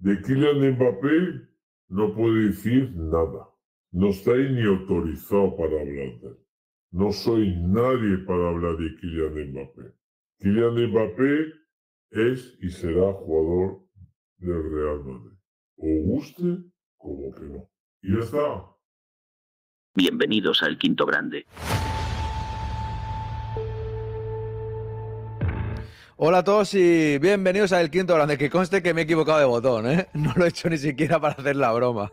De Kylian Mbappé no puedo decir nada. No estoy ni autorizado para hablar de él. No soy nadie para hablar de Kylian Mbappé. Kylian Mbappé es y será jugador del Real Madrid. O guste como que no. Y ya está. Bienvenidos al Quinto Grande. Hola a todos y bienvenidos a El Quinto Grande. Que conste que me he equivocado de botón, ¿eh? No lo he hecho ni siquiera para hacer la broma.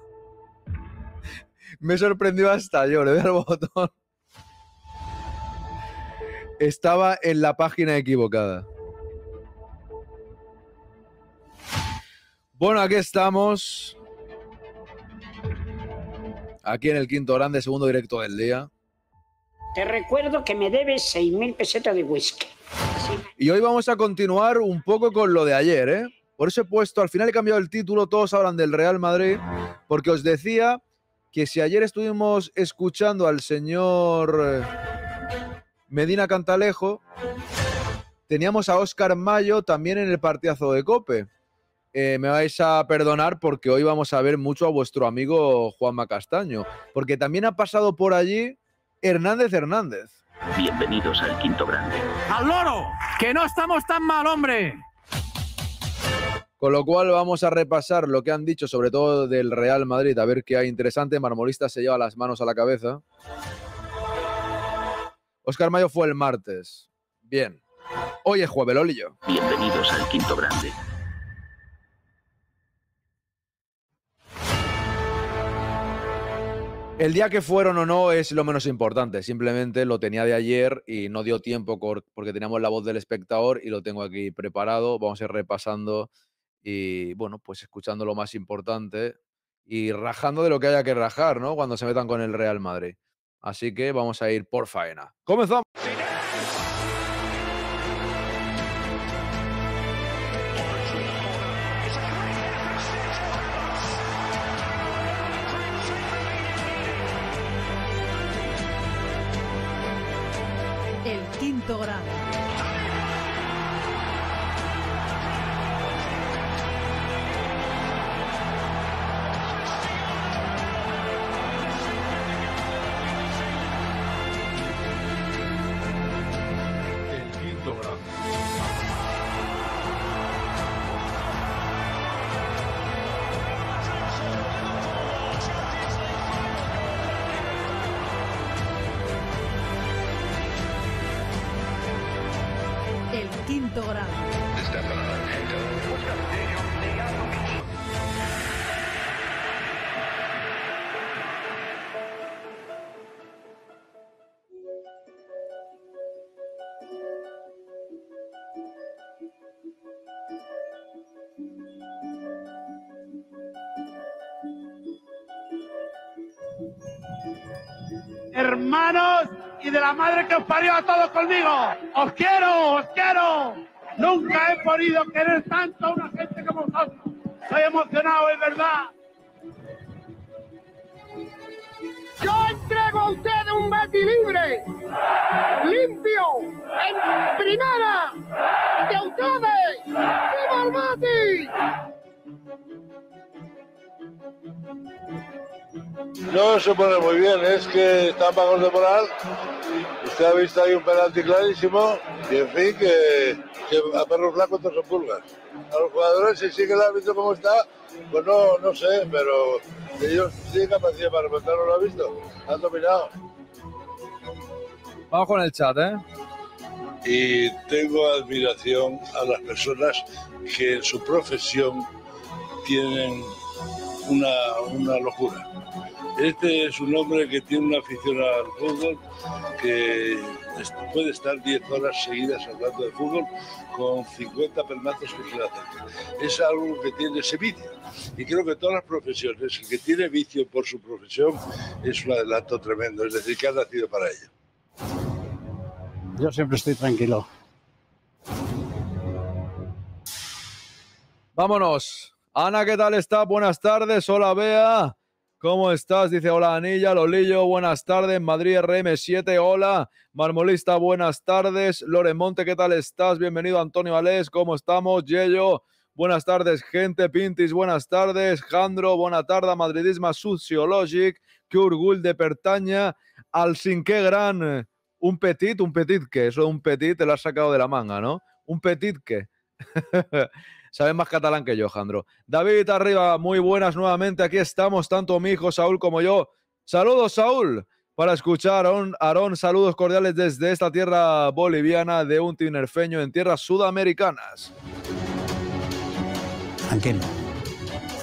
Me sorprendió hasta yo, le doy al botón. Estaba en la página equivocada. Bueno, aquí estamos. Aquí en el quinto grande, segundo directo del día. Te recuerdo que me debes 6.000 pesetas de whisky. Y hoy vamos a continuar un poco con lo de ayer, ¿eh? Por eso he puesto, al final he cambiado el título, todos hablan del Real Madrid, porque os decía que si ayer estuvimos escuchando al señor eh, Medina Cantalejo, teníamos a Oscar Mayo también en el partidazo de Cope. Eh, me vais a perdonar porque hoy vamos a ver mucho a vuestro amigo Juanma Castaño, porque también ha pasado por allí Hernández Hernández. Bienvenidos al Quinto Grande. ¡Al loro! ¡Que no estamos tan mal, hombre! Con lo cual vamos a repasar lo que han dicho, sobre todo del Real Madrid, a ver qué hay interesante. Marmolista se lleva las manos a la cabeza. Oscar Mayo fue el martes. Bien. Hoy es jueves, Bienvenidos al Quinto Grande. El día que fueron o no es lo menos importante. Simplemente lo tenía de ayer y no dio tiempo porque teníamos la voz del espectador y lo tengo aquí preparado. Vamos a ir repasando y, bueno, pues escuchando lo más importante y rajando de lo que haya que rajar, ¿no? Cuando se metan con el Real Madrid. Así que vamos a ir por faena. ¡Comenzamos! os a todos conmigo. Os quiero, os quiero. Nunca he podido querer tanto a una gente como vosotros. Soy emocionado, es verdad. Yo entrego a ustedes un Betty libre, limpio, en primera, de ustedes. ¡Viva el no se pone muy bien, es que está pagos de moral. Usted ha visto ahí un penalti clarísimo y en fin que, a perro flaco te son pulgas. A los jugadores si sigue han visto como está, pues no, sé, pero ellos tienen capacidad para remontar, no lo han visto, han dominado. Vamos con el chat, ¿eh? Y tengo admiración a las personas que en su profesión tienen una, locura. Este es un hombre que tiene una afición al fútbol, que puede estar 10 horas seguidas hablando de fútbol con 50 permazos que se le hacen. Es algo que tiene ese vicio. Y creo que todas las profesiones, el que tiene vicio por su profesión es un adelanto tremendo, es decir, que ha nacido para ello. Yo siempre estoy tranquilo. Vámonos. Ana, ¿qué tal está? Buenas tardes. Hola, Bea. ¿Cómo estás? Dice, hola Anilla, Lolillo, buenas tardes. Madrid RM7, hola. Marmolista, buenas tardes. Loremonte, ¿qué tal estás? Bienvenido, Antonio Alés, ¿cómo estamos? Yello, buenas tardes. Gente Pintis, buenas tardes. Jandro, buena tarde. Madridisma Sociologic, qué orgullo de Pertaña. Al sin qué gran. Un petit, un petit que, eso de un petit te lo has sacado de la manga, ¿no? Un petit que. Sabes más catalán que yo, Jandro. David arriba, muy buenas nuevamente. Aquí estamos, tanto mi hijo Saúl como yo. Saludos, Saúl, para escuchar. a Aarón saludos cordiales desde esta tierra boliviana de un tinerfeño en tierras sudamericanas. Tranquilo.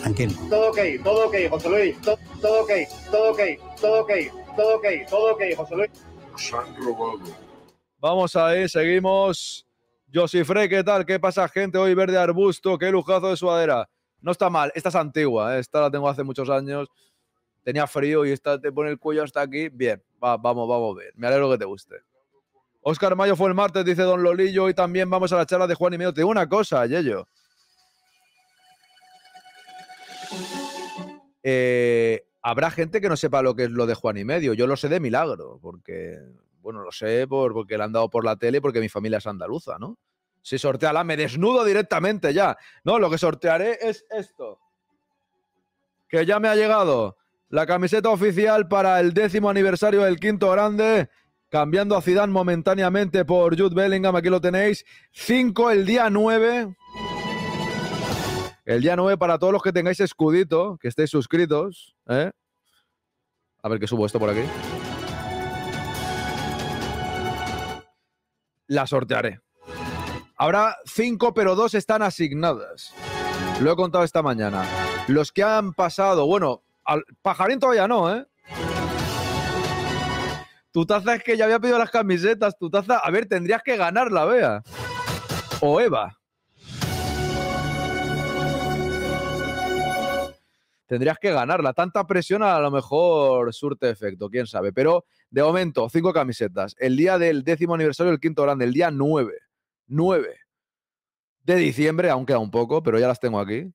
Tranquilo. Todo ok, todo ok, José Luis. Todo, ok, todo ok, todo ok, todo ok, todo ok, José Luis. han Vamos ahí, seguimos. Josifre, ¿qué tal? ¿Qué pasa, gente? Hoy verde arbusto, qué lujazo de sudadera. No está mal, esta es antigua, ¿eh? esta la tengo hace muchos años. Tenía frío y esta te pone el cuello hasta aquí. Bien, Vamos, vamos, vamos ver. Me alegro que te guste. Oscar Mayo fue el martes, dice Don Lolillo, y también vamos a la charla de Juan y medio. Te digo una cosa, Yello. Eh, habrá gente que no sepa lo que es lo de Juan y medio. Yo lo sé de milagro, porque bueno, lo sé porque le han dado por la tele, porque mi familia es andaluza, ¿no? Si la... me desnudo directamente ya. No, lo que sortearé es esto. Que ya me ha llegado la camiseta oficial para el décimo aniversario del quinto grande cambiando a Zidane momentáneamente por Jude Bellingham, aquí lo tenéis. 5 el día 9. El día 9 para todos los que tengáis escudito, que estéis suscritos. ¿eh? A ver que subo esto por aquí. la sortearé. Habrá cinco, pero dos están asignadas. Lo he contado esta mañana. Los que han pasado, bueno, al pajarín todavía no, ¿eh? Tu taza es que ya había pedido las camisetas, tu taza. A ver, tendrías que ganarla, vea. O Eva. tendrías que ganarla. Tanta presión a lo mejor surte efecto, quién sabe. Pero de momento, cinco camisetas. El día del décimo aniversario del quinto grande, el día 9. 9 de diciembre, aún queda un poco, pero ya las tengo aquí.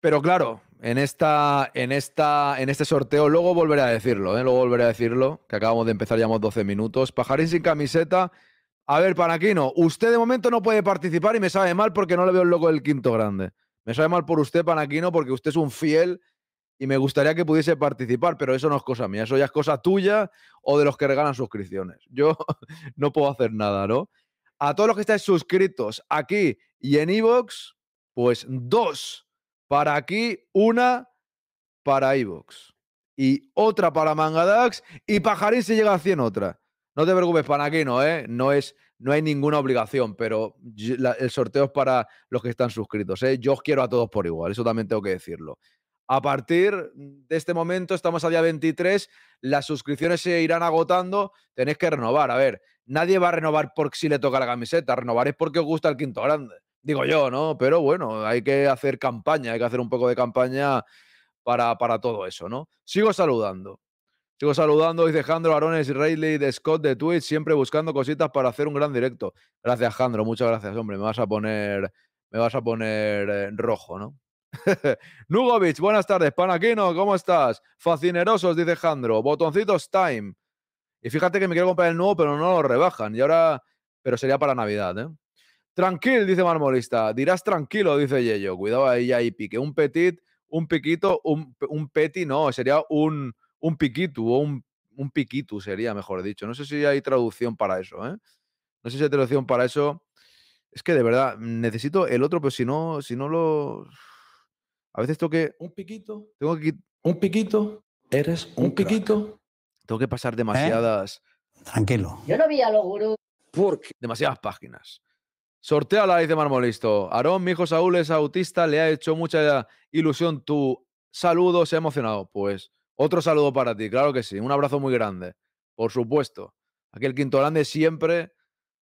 Pero claro, en esta, en esta, en este sorteo, luego volveré a decirlo, ¿eh? luego volveré a decirlo, que acabamos de empezar, llevamos 12 minutos. Pajarín sin camiseta, a ver, Panaquino, usted de momento no puede participar y me sabe mal porque no le veo el loco del quinto grande. Me sabe mal por usted, Panaquino, porque usted es un fiel y me gustaría que pudiese participar, pero eso no es cosa mía, eso ya es cosa tuya o de los que regalan suscripciones. Yo no puedo hacer nada, ¿no? A todos los que estáis suscritos aquí y en Evox, pues dos para aquí, una para Evox y otra para Mangadax y Pajarín se llega a 100 otra. No te preocupes, Panaquino, ¿eh? No, es, no hay ninguna obligación, pero el sorteo es para los que están suscritos. ¿eh? Yo os quiero a todos por igual, eso también tengo que decirlo. A partir de este momento, estamos a día 23, las suscripciones se irán agotando, tenéis que renovar. A ver, nadie va a renovar porque si le toca la camiseta, renovar es porque os gusta el quinto grande. Digo yo, ¿no? Pero bueno, hay que hacer campaña, hay que hacer un poco de campaña para, para todo eso, ¿no? Sigo saludando. Sigo saludando, dice Jandro Arones y Rayleigh de Scott de Twitch, siempre buscando cositas para hacer un gran directo. Gracias, Jandro, muchas gracias, hombre. Me vas a poner, me vas a poner eh, rojo, ¿no? Nugovic, buenas tardes. Panaquino, ¿cómo estás? Facinerosos, dice Jandro. Botoncitos Time. Y fíjate que me quiero comprar el nuevo, pero no lo rebajan. Y ahora, pero sería para Navidad, ¿eh? Tranquil, dice Marmolista. Dirás tranquilo, dice Yello. Cuidado ahí, ahí pique. Un petit, un piquito, un, un petit, no, sería un, un piquito o un, un piquitu sería, mejor dicho. No sé si hay traducción para eso, ¿eh? No sé si hay traducción para eso. Es que de verdad, mm, necesito el otro, pero si no, si no lo. A veces tengo que. Un piquito. Tengo que. Un piquito. Eres un, piquito. Tengo que pasar ¿Eh? demasiadas. Tranquilo. Yo no vi a los gurús. Porque. Demasiadas páginas. sortea ley dice Marmolisto. Aarón, mi hijo Saúl es autista, le ha hecho mucha ilusión tu saludo, se ha emocionado. Pues otro saludo para ti, claro que sí. Un abrazo muy grande, por supuesto. aquel el Quinto Grande siempre,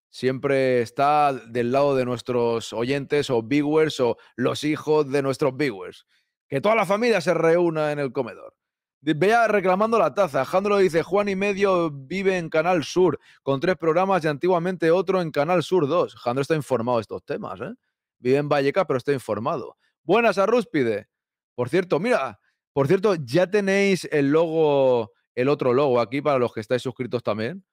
siempre está del lado de nuestros oyentes o viewers o los hijos de nuestros viewers. Que toda la familia se reúna en el comedor. Vea reclamando la taza. Jandro dice, Juan y medio vive en Canal Sur, con tres programas y antiguamente otro en Canal Sur 2. Jandro está informado de estos temas, ¿eh? Vive en Vallecas, pero está informado. Buenas a Rúspide. Por cierto, mira, por cierto, ya tenéis el logo, el otro logo aquí para los que estáis suscritos también.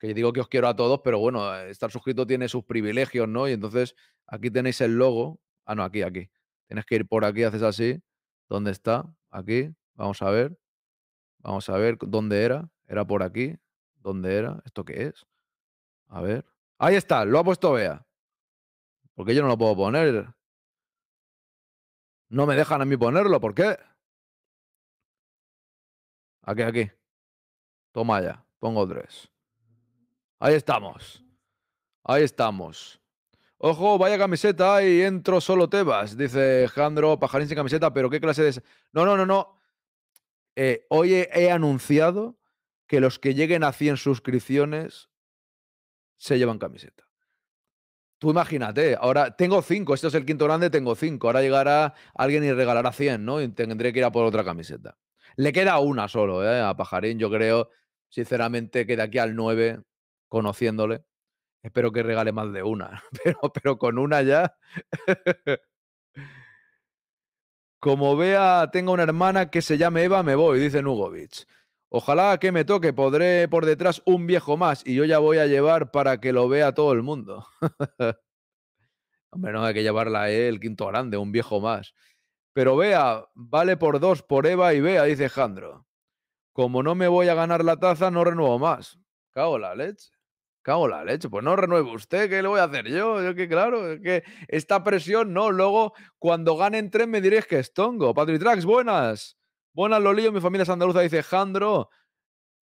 Que digo que os quiero a todos, pero bueno, estar suscrito tiene sus privilegios, ¿no? Y entonces aquí tenéis el logo. Ah, no, aquí, aquí. Tienes que ir por aquí, haces así. ¿Dónde está? Aquí. Vamos a ver. Vamos a ver dónde era. Era por aquí. ¿Dónde era? ¿Esto qué es? A ver. Ahí está, lo ha puesto Bea. Porque yo no lo puedo poner. No me dejan a mí ponerlo, ¿por qué? Aquí, aquí. Toma ya, pongo tres. Ahí estamos. Ahí estamos. Ojo, vaya camiseta y entro solo Tebas, dice Jandro, pajarín sin camiseta, pero qué clase de... No, no, no, no. Eh, hoy he, he, anunciado que los que lleguen a 100 suscripciones se llevan camiseta imagínate, ahora tengo cinco, este es el quinto grande, tengo cinco. Ahora llegará alguien y regalará 100, ¿no? Y tendré que ir a por otra camiseta. Le queda una solo, ¿eh? A Pajarín, yo creo, sinceramente, que de aquí al nueve, conociéndole, espero que regale más de una. Pero, con una ya. Como vea, tengo una hermana que se llama Eva, me voy, dice Nugovic. Ojalá que me toque, podré por detrás un viejo más y yo ya voy a llevar para que lo vea todo el mundo. Hombre, no hay que llevarla el quinto grande, un viejo más. Pero vea, vale por dos, por Eva y vea, dice Jandro. Como no me voy a ganar la taza, no renuevo más. Cago la leche. Cago la leche. Pues no renuevo. usted, ¿qué le voy a hacer yo? Yo que claro, es que esta presión no. Luego, cuando ganen tres, me diréis que estongo. Patrick Trax, buenas. Buenas, Lolillo. Mi familia es andaluza, dice Jandro.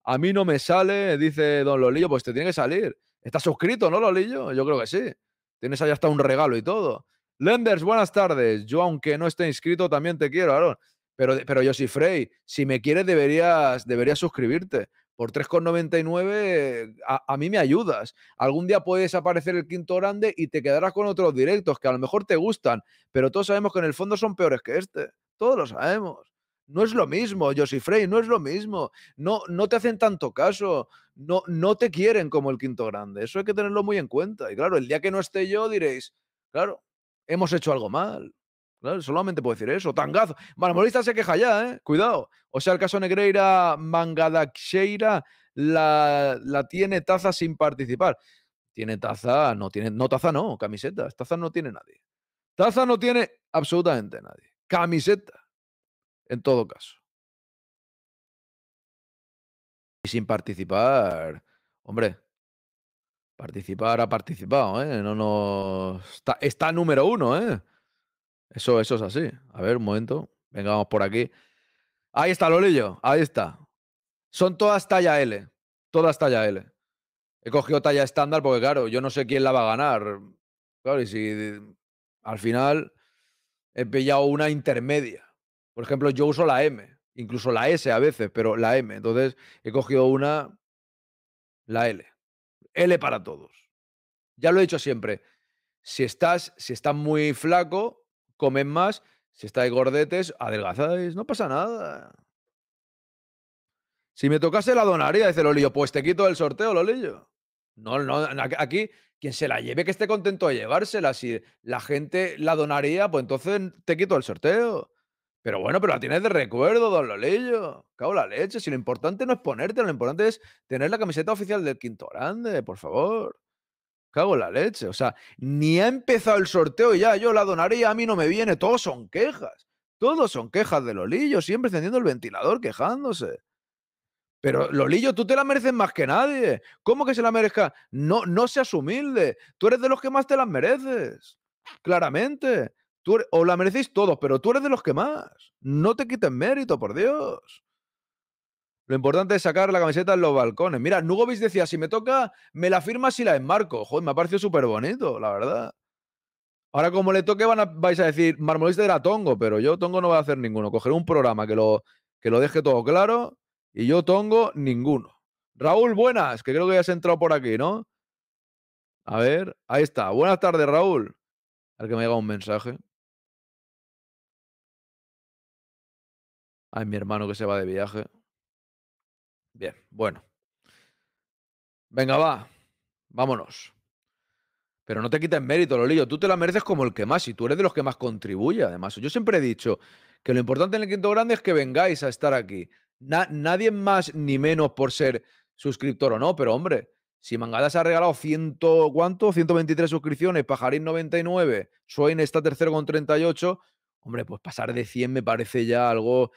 A mí no me sale, dice Don Lolillo. Pues te tiene que salir. ¿Estás suscrito, no, Lolillo? Yo creo que sí. Tienes ahí hasta un regalo y todo. Lenders, buenas tardes. Yo, aunque no esté inscrito, también te quiero, Aaron. Pero, pero yo sí, Frey, si me quieres, deberías, deberías suscribirte. Por 3,99 a, a mí me ayudas. Algún día puedes aparecer el quinto grande y te quedarás con otros directos que a lo mejor te gustan, pero todos sabemos que en el fondo son peores que este. Todos lo sabemos. No es lo mismo, Josie Frey, no es lo mismo. No, no te hacen tanto caso. No, no te quieren como el quinto grande. Eso hay que tenerlo muy en cuenta. Y claro, el día que no esté yo diréis, claro, hemos hecho algo mal. solamente puedo decir eso. Tangazo. Marmolista se queja ya, ¿eh? Cuidado. O sea, el caso Negreira Mangadaxeira la, la tiene taza sin participar. Tiene taza, no tiene. No, taza no, camisetas. Taza no tiene nadie. Taza no tiene absolutamente nadie. Camiseta en todo caso. Y sin participar, hombre, participar ha participado, ¿eh? No Está, número uno, ¿eh? Eso, eso es así. A ver, un momento. vengamos por aquí. Ahí está, Lolillo. Ahí está. Son todas talla L. Todas talla L. He cogido talla estándar porque, claro, yo no sé quién la va a ganar. Claro, y si al final he pillado una intermedia. Por ejemplo, yo uso la M, incluso la S a veces, pero la M. Entonces he cogido una, la L. L para todos. Ya lo he dicho siempre. Si estás, si estás muy flaco, comen más. Si estáis gordetes, adelgazáis. No pasa nada. Si me tocase la donaría, dice Lolillo. Pues te quito el sorteo, Lolillo. No, no, aquí quien se la lleve, que esté contento de llevársela. Si la gente la donaría, pues entonces te quito el sorteo. Pero bueno, pero la tienes de recuerdo, don Lolillo. Cago la leche. Si lo importante no es ponerte, lo importante es tener la camiseta oficial del Quinto Grande, por favor. Cago la leche. O sea, ni ha empezado el sorteo y ya yo la donaría, a mí no me viene. Todos son quejas. Todos son quejas de Lolillo, siempre encendiendo el ventilador, quejándose. Pero Lolillo, tú te la mereces más que nadie. ¿Cómo que se la merezca? No, no seas humilde. Tú eres de los que más te las mereces. Claramente. Tú os la merecéis todos, pero tú eres de los que más. No te quiten mérito, por Dios. Lo importante es sacar la camiseta en los balcones. Mira, Nugovic decía, si me toca, me la firmas y la enmarco. Joder, me ha parecido súper bonito, la verdad. Ahora, como le toque, van a, vais a decir, Marmolista era Tongo, pero yo Tongo no voy a hacer ninguno. Cogeré un programa que lo, que lo deje todo claro y yo Tongo, ninguno. Raúl, buenas, que creo que ya has entrado por aquí, ¿no? A ver, ahí está. Buenas tardes, Raúl. A ver que me llega un mensaje. Ay, mi hermano que se va de viaje. Bien, bueno. Venga, va. Vámonos. Pero no te quites mérito, Lolillo. Tú te la mereces como el que más y tú eres de los que más contribuye, además. Yo siempre he dicho que lo importante en el Quinto Grande es que vengáis a estar aquí. nadie más ni menos por ser suscriptor o no, pero hombre, si Mangadas ha regalado ciento, ¿cuánto? 123 suscripciones, Pajarín 99, Swain está tercero con 38. Hombre, pues pasar de 100 me parece ya algo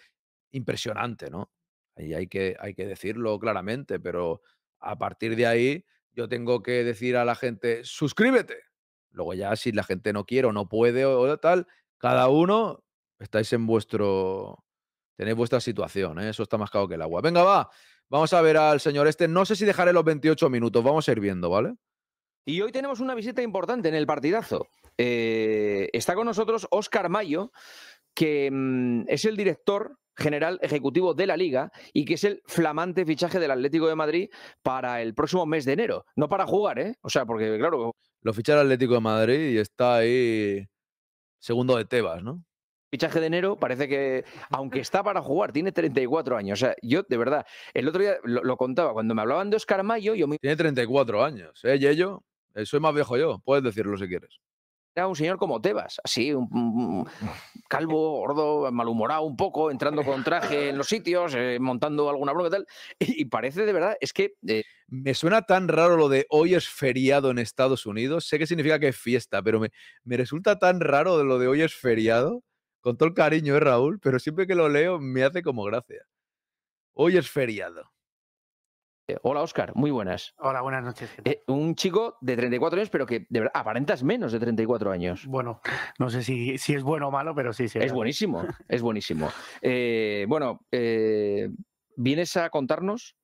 impresionante, ¿no? Y hay que, hay que decirlo claramente, pero a partir de ahí yo tengo que decir a la gente, suscríbete. Luego ya si la gente no quiere o no puede o, tal, cada uno estáis en vuestro... Tenéis vuestra situación, ¿eh? eso está más claro que el agua. Venga, va. Vamos a ver al señor este. No sé si dejaré los 28 minutos. Vamos a ir viendo, ¿vale? Y hoy tenemos una visita importante en el partidazo. Eh, está con nosotros Oscar Mayo, que mm, es el director general ejecutivo de la liga y que es el flamante fichaje del Atlético de Madrid para el próximo mes de enero. No para jugar, ¿eh? O sea, porque claro... Lo ficha el Atlético de Madrid y está ahí segundo de Tebas, ¿no? fichaje de enero, parece que, aunque está para jugar, tiene 34 años. O sea, yo de verdad, el otro día lo, contaba, cuando me hablaban de Oscar Mayo, yo me... Tiene 34 años, ¿eh, Yello? Eh, soy más viejo yo, puedes decirlo si quieres era un señor como Tebas, así, un, calvo, gordo, malhumorado un poco, entrando con traje en los sitios, eh, montando alguna broma y tal. Y, parece de verdad, es que... Eh, me suena tan raro lo de hoy es feriado en Estados Unidos. Sé que significa que es fiesta, pero me, me resulta tan raro de lo de hoy es feriado. Con todo el cariño, ¿eh, Raúl? Pero siempre que lo leo me hace como gracia. Hoy es feriado. Eh, hola Oscar, muy buenas. Hola, buenas noches. Eh, un chico de 34 años, pero que de verdad aparentas menos de 34 años. Bueno, no sé si, es bueno o malo, pero sí, sí. Es buenísimo, es buenísimo. Eh, bueno, vienes a contarnos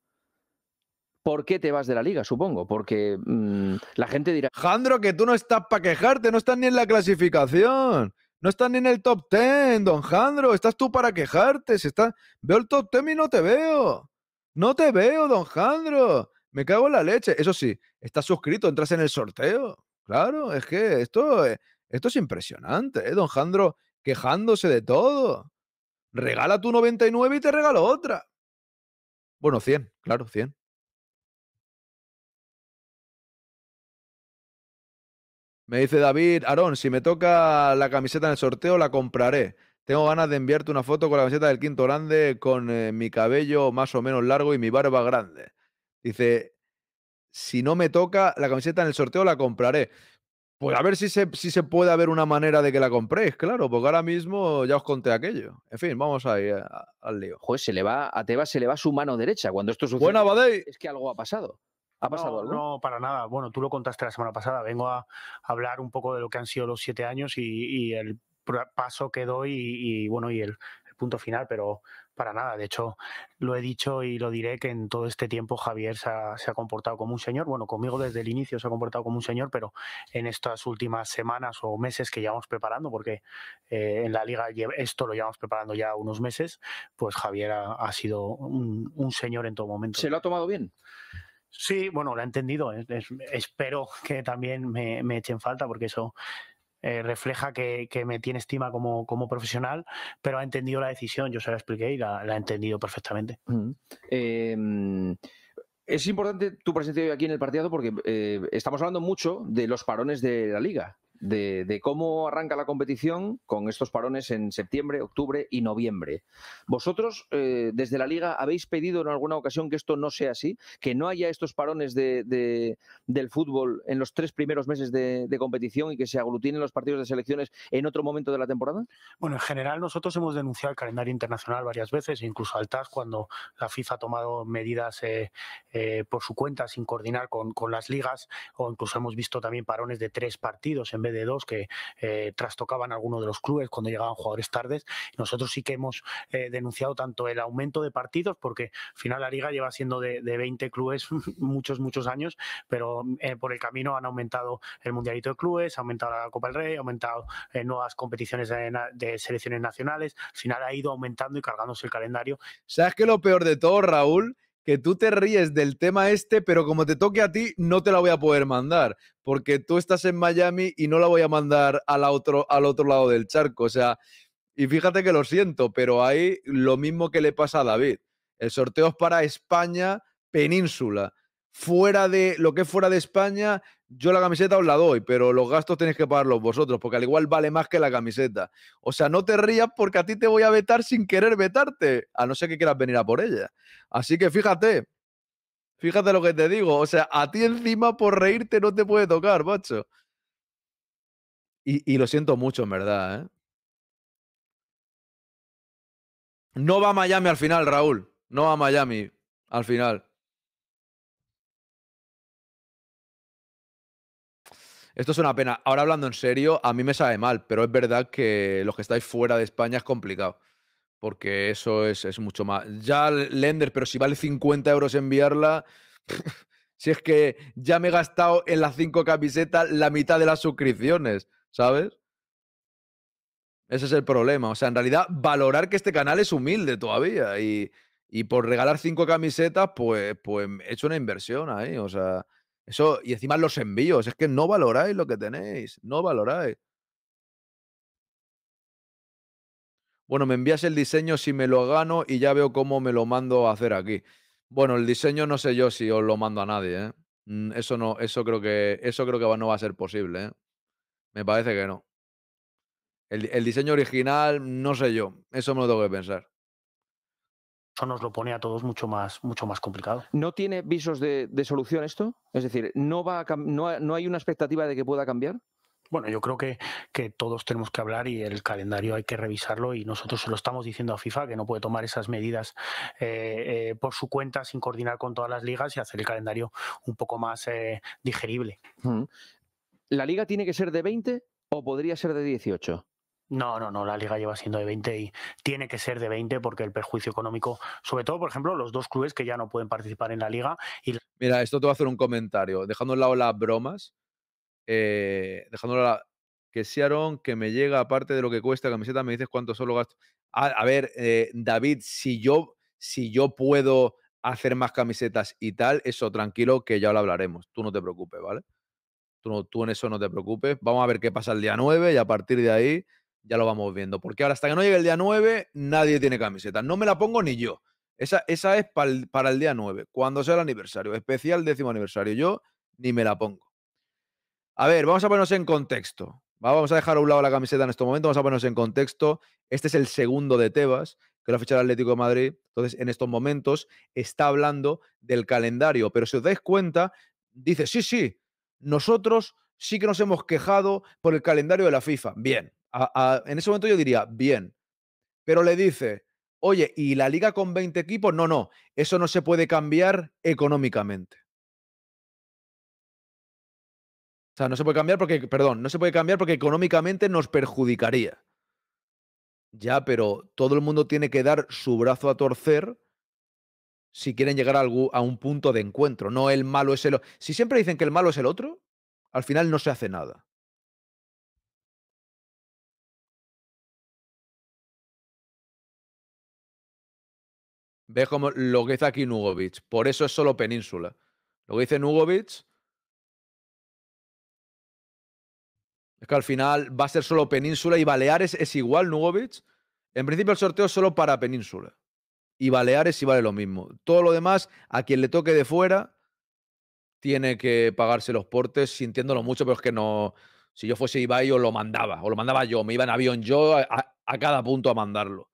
por qué te vas de la liga, supongo, porque mm, la gente dirá... Jandro, que tú no estás para quejarte, no estás ni en la clasificación. No estás ni en el top 10, don Jandro. Estás tú para quejarte. está... Veo el top 10 y no te veo. No te veo, don Jandro. Me cago en la leche. Eso sí, estás suscrito, entras en el sorteo. Claro, es que esto, eh, esto es impresionante, ¿eh? Don Jandro quejándose de todo. Regala tu 99 y te regalo otra. Bueno, 100, claro, 100. Me dice David, Aarón, si me toca la camiseta en el sorteo, la compraré. Tengo ganas de enviarte una foto con la camiseta del quinto grande, con eh, mi cabello más o menos largo y mi barba grande. Dice, si no me toca la camiseta en el sorteo, la compraré. Pues a ver si se, si se puede haber una manera de que la compréis, claro, porque ahora mismo ya os conté aquello. En fin, vamos ahí eh, a, al lío. Joder, se le va, a Tebas se le va su mano derecha cuando esto sucede. Buena, Es que algo ha pasado. ¿Ha pasado no, No, para nada. Bueno, tú lo contaste la semana pasada. Vengo a hablar un poco de lo que han sido los siete años y el paso que doy y, bueno, y el, punto final, pero para nada. De hecho, lo he dicho y lo diré que en todo este tiempo Javier se ha, se ha comportado como un señor. Bueno, conmigo desde el inicio se ha comportado como un señor, pero en estas últimas semanas o meses que llevamos preparando, porque eh, en la liga esto lo llevamos preparando ya unos meses, pues Javier ha, sido un, señor en todo momento. ¿Se lo ha tomado bien? Sí, bueno, lo he entendido. espero que también me, echen falta, porque eso eh, refleja que, me tiene estima como, como profesional, pero ha entendido la decisión, yo se la expliqué y la, ha entendido perfectamente. Em, es importante tu presencia hoy aquí en el partido porque eh, estamos hablando mucho de los parones de la liga de, cómo arranca la competición con estos parones en septiembre, octubre y noviembre. ¿Vosotros eh, desde la liga habéis pedido en alguna ocasión que esto no sea así, que no haya estos parones del fútbol en los tres primeros meses de, competición y que se aglutinen los partidos de selecciones en otro momento de la temporada? Bueno, en general nosotros hemos denunciado el calendario internacional varias veces, e incluso al TAS cuando la FIFA ha tomado medidas eh, eh, por su cuenta sin coordinar con, con las ligas o incluso hemos visto también parones de tres partidos en vez de dos que eh, trastocaban algunos de los clubes cuando llegaban jugadores tardes. Nosotros sí que hemos eh, denunciado tanto el aumento de partidos, porque al final la liga lleva siendo de, de 20 clubes muchos, muchos años, pero eh, por el camino han aumentado el Mundialito de Clubes, ha aumentado la Copa del Rey, ha aumentado nuevas competiciones de, de selecciones nacionales. Al final ha ido aumentando y cargándose el calendario. ¿Sabes qué lo peor de todo, Raúl? que tú te ríes del tema este, pero como te toque a ti, no te la voy a poder mandar, porque tú estás en Miami y no la voy a mandar al otro, al otro lado del charco. O sea, y fíjate que lo siento, pero hay lo mismo que le pasa a David. El sorteo es para España, península. Fuera de lo que es fuera de España, yo la camiseta os la doy, pero los gastos tenéis que pagarlos vosotros, porque al igual vale más que la camiseta. O sea, no te rías porque a ti te voy a vetar sin querer vetarte, a no ser que quieras venir a por ella. Así que fíjate, fíjate lo que te digo. O sea, a ti encima por reírte no te puede tocar, macho. Y, y lo siento mucho, en verdad, ¿eh? No va a Miami al final, Raúl. No va a Miami al final. Esto es una pena. Ahora hablando en serio, a mí me sabe mal, pero es verdad que los que estáis fuera de España es complicado. Porque eso es, mucho más. Ya Lender, pero si vale 50 euros enviarla. si es que ya me he gastado en las cinco camisetas la mitad de las suscripciones, ¿sabes? Ese es el problema. O sea, en realidad, valorar que este canal es humilde todavía. Y, y por regalar cinco camisetas, pues, pues he hecho una inversión ahí. O sea, eso, y encima los envíos, es que no valoráis lo que tenéis, no valoráis. Bueno, me envías el diseño si me lo gano y ya veo cómo me lo mando a hacer aquí. Bueno, el diseño no sé yo si os lo mando a nadie, ¿eh? Mm, eso no, eso creo que, eso creo que no va a ser posible, ¿eh? Me parece que no. El, el diseño original, no sé yo. Eso me lo tengo que pensar eso nos lo pone a todos mucho más, mucho más complicado. ¿No tiene visos de, solución esto? Es decir, ¿no, va hay una expectativa de que pueda cambiar? Bueno, yo creo que, que, todos tenemos que hablar y el calendario hay que revisarlo y nosotros se lo estamos diciendo a FIFA que no puede tomar esas medidas eh, eh, por su cuenta sin coordinar con todas las ligas y hacer el calendario un poco más eh, digerible. ¿La liga tiene que ser de 20 o podría ser de 18? No, no, no, la liga lleva siendo de 20 y tiene que ser de 20 porque el perjuicio económico, sobre todo, por ejemplo, los dos clubes que ya no pueden participar en la liga. Mira, esto te voy a hacer un comentario, dejando de lado las bromas, eh, dejando a la... que Searon, que me llega, aparte de lo que cuesta la camiseta, me dices cuánto solo gasto. A, ver, eh, David, si yo, si yo puedo hacer más camisetas y tal, eso tranquilo que ya lo hablaremos. Tú no te preocupes, ¿vale? Tú, tú en eso no te preocupes. Vamos a ver qué pasa el día 9 y a partir de ahí ya lo vamos viendo. Porque ahora, hasta que no llegue el día 9, nadie tiene camiseta. No me la pongo ni yo. Esa, esa es para el, día 9, cuando sea el aniversario, especial décimo aniversario. Yo ni me la pongo. A ver, vamos a ponernos en contexto. Vamos a dejar a un lado la camiseta en este momento, vamos a ponernos en contexto. Este es el segundo de Tebas, que lo ha fichado Atlético de Madrid. Entonces, en estos momentos está hablando del calendario, pero si os dais cuenta, dice, sí, sí, nosotros sí que nos hemos quejado por el calendario de la FIFA. Bien. en ese momento yo diría, bien. Pero le dice, oye, ¿y la liga con 20 equipos? No, no, eso no se puede cambiar económicamente. O sea, no se puede cambiar porque, perdón, no se puede cambiar porque económicamente nos perjudicaría. Ya, pero todo el mundo tiene que dar su brazo a torcer si quieren llegar a, a un punto de encuentro. No el malo es el otro. Si siempre dicen que el malo es el otro, al final no se hace nada. Ve como lo que dice aquí Nugovic. Por eso es solo península. Lo que dice Nugovic es que al final va a ser solo península y Baleares es igual, Nugovic. En principio el sorteo es solo para península. Y Baleares sí vale lo mismo. Todo lo demás, a quien le toque de fuera, tiene que pagarse los portes, sintiéndolo mucho, pero es que no. Si yo fuese Ibai, yo lo mandaba, o lo mandaba yo, me iba en avión yo a, cada punto a mandarlo.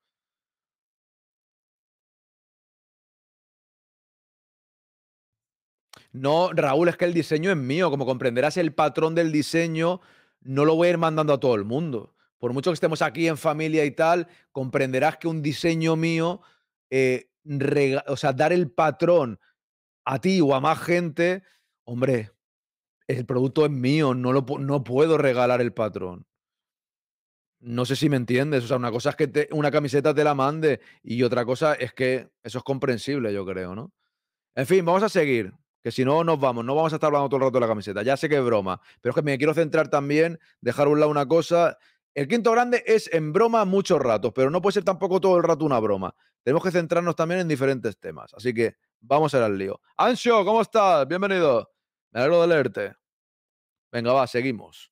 No, Raúl, es que el diseño es mío. Como comprenderás, el patrón del diseño no lo voy a ir mandando a todo el mundo. Por mucho que estemos aquí en familia y tal, comprenderás que un diseño mío, eh, o sea, dar el patrón a ti o a más gente, hombre, el producto es mío, no, lo, no puedo regalar el patrón. No sé si me entiendes. O sea, una cosa es que una camiseta te la mande y otra cosa es que eso es comprensible, yo creo, ¿no? En fin, vamos a seguir. Que si no, nos vamos. No vamos a estar hablando todo el rato de la camiseta. Ya sé que es broma. Pero es que me quiero centrar también, dejar un lado una cosa. El quinto grande es en broma muchos ratos, pero no puede ser tampoco todo el rato una broma. Tenemos que centrarnos también en diferentes temas. Así que vamos a al lío. Ancho, ¿cómo estás? Bienvenido. Me alegro de leerte. Venga, va, seguimos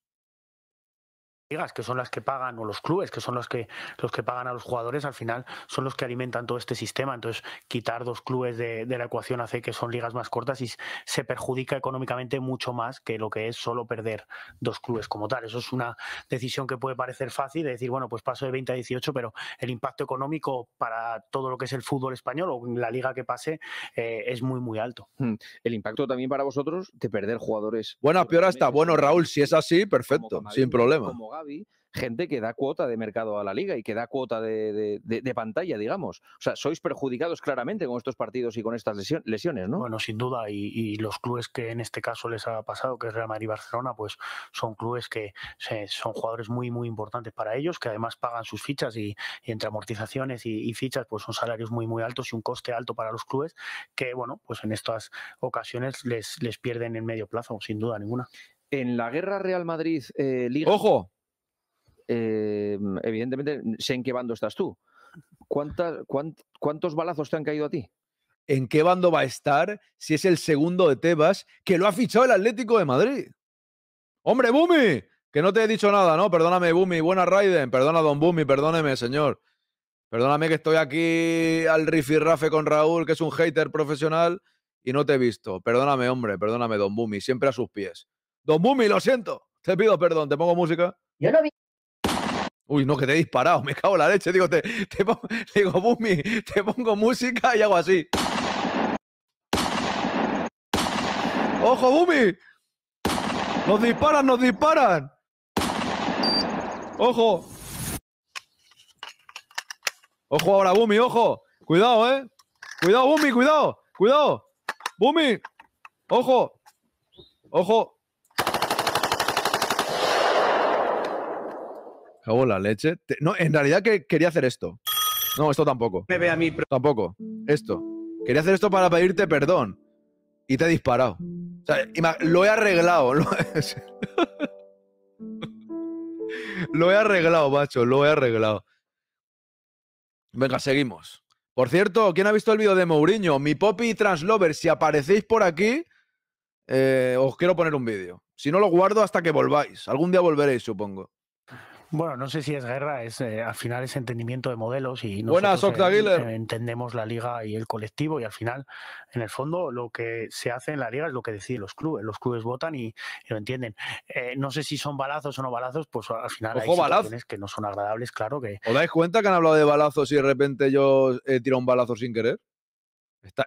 ligas, que son las que pagan, o los clubes, que son los que, los que pagan a los jugadores, al final son los que alimentan todo este sistema. Entonces, quitar dos clubes de, la ecuación hace que son ligas más cortas y se perjudica económicamente mucho más que lo que es solo perder dos clubes como tal. Eso es una decisión que puede parecer fácil, de decir, bueno, pues paso de 20 a 18, pero el impacto económico para todo lo que es el fútbol español o la liga que pase eh, es muy, muy alto. Hmm. El impacto también para vosotros de perder jugadores. bueno peor hasta. Bueno, Raúl, si es así, perfecto, sin problema gente que da cuota de mercado a la liga y que da cuota de, pantalla, digamos. O sea, sois perjudicados claramente con estos partidos y con estas lesiones, ¿no? Bueno, sin duda, y, los clubes que en este caso les ha pasado, que es Real Madrid y Barcelona, pues son clubes que son jugadores muy, muy importantes para ellos, que además pagan sus fichas y, entre amortizaciones y, fichas, pues son salarios muy, muy altos y un coste alto para los clubes, que bueno, pues en estas ocasiones les, les pierden en medio plazo, sin duda ninguna. En la guerra Real Madrid eh, Liga. ¡Ojo! Em, evidentemente sé en qué bando estás tú. ¿Cuántos balazos te han caído a ti? ¿En qué bando va a estar si es el segundo de Tebas que lo ha fichado el Atlético de Madrid? ¡Hombre, Bumi! Que no te he dicho nada, ¿no? Perdóname, Bumi. Buena Raiden. Perdona, don Bumi. Perdóneme, señor. Perdóname que estoy aquí al rifirrafe con Raúl, que es un hater profesional, y no te he visto. Perdóname, hombre. Perdóname, don Bumi. Siempre a sus pies. Don Bumi, lo siento. Te pido perdón. ¿Te pongo música? Yo no vi Uy, no, que te he disparado, me cago en la leche. Digo, te, pongo, digo, Bumi, te pongo música y hago así. ¡Ojo, Bumi! ¡Nos disparan, nos disparan! ¡Ojo! ¡Ojo ahora, Bumi, ojo! ¡Cuidado, eh! ¡Cuidado, Bumi, cuidado! ¡Cuidado! ¡Bumi! ¡Ojo! ¡Ojo! Cago la leche. No, en realidad que quería hacer esto. No, esto tampoco. me a mí, Tampoco. Esto. Quería hacer esto para pedirte perdón. Y te he disparado. lo he arreglado. Lo, he arreglado, macho. Lo he arreglado. Venga, seguimos. Por cierto, ¿quién ha visto el vídeo de Mourinho? Mi Poppy y Translover, si aparecéis por aquí, eh, os quiero poner un vídeo. Si no lo guardo hasta que volváis. Algún día volveréis, supongo. Bueno, no sé si es guerra, es eh, al final es entendimiento de modelos y Buenas, eh, entendemos la liga y el colectivo y al final, en el fondo, lo que se hace en la liga es lo que deciden los clubes. Los clubes votan y, lo entienden. Eh, no sé si son balazos o no balazos, pues al final hay situaciones que no son agradables, claro que. ¿Os dais cuenta que han hablado de balazos y de repente yo he tirado un balazo sin querer?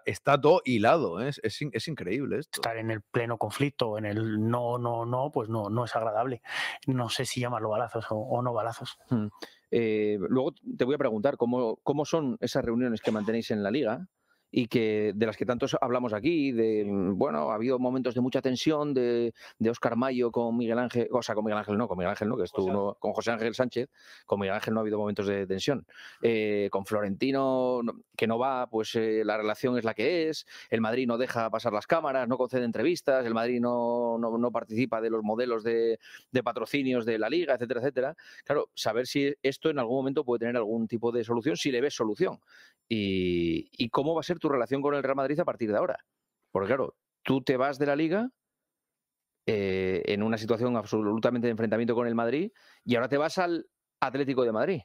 Está, todo hilado, ¿eh? es, increíble esto. Estar en el pleno conflicto, en el no, no, no, pues no, no es agradable. No sé si llamarlo balazos o, no balazos. Hmm. Eh, luego te voy a preguntar cómo, cómo son esas reuniones que mantenéis en la liga, y que de las que tantos hablamos aquí, de mm, bueno, ha habido momentos de mucha tensión de, de Oscar Mayo con Miguel Ángel, o sea, con Miguel Ángel no, con Miguel Ángel no, que estuvo con José Ángel Sánchez, con Miguel Ángel no ha habido momentos de tensión. Eh, con Florentino, que no va, pues eh, la relación es la que es, el Madrid no deja pasar las cámaras, no concede entrevistas, el Madrid no, no, participa de los modelos de, patrocinios de la liga, etcétera, etcétera. Claro, saber si esto en algún momento puede tener algún tipo de solución, si le ves solución. y cómo va a ser tu relación con el Real Madrid a partir de ahora. Porque claro, tú te vas de la liga eh, en una situación absolutamente de enfrentamiento con el Madrid y ahora te vas al Atlético de Madrid.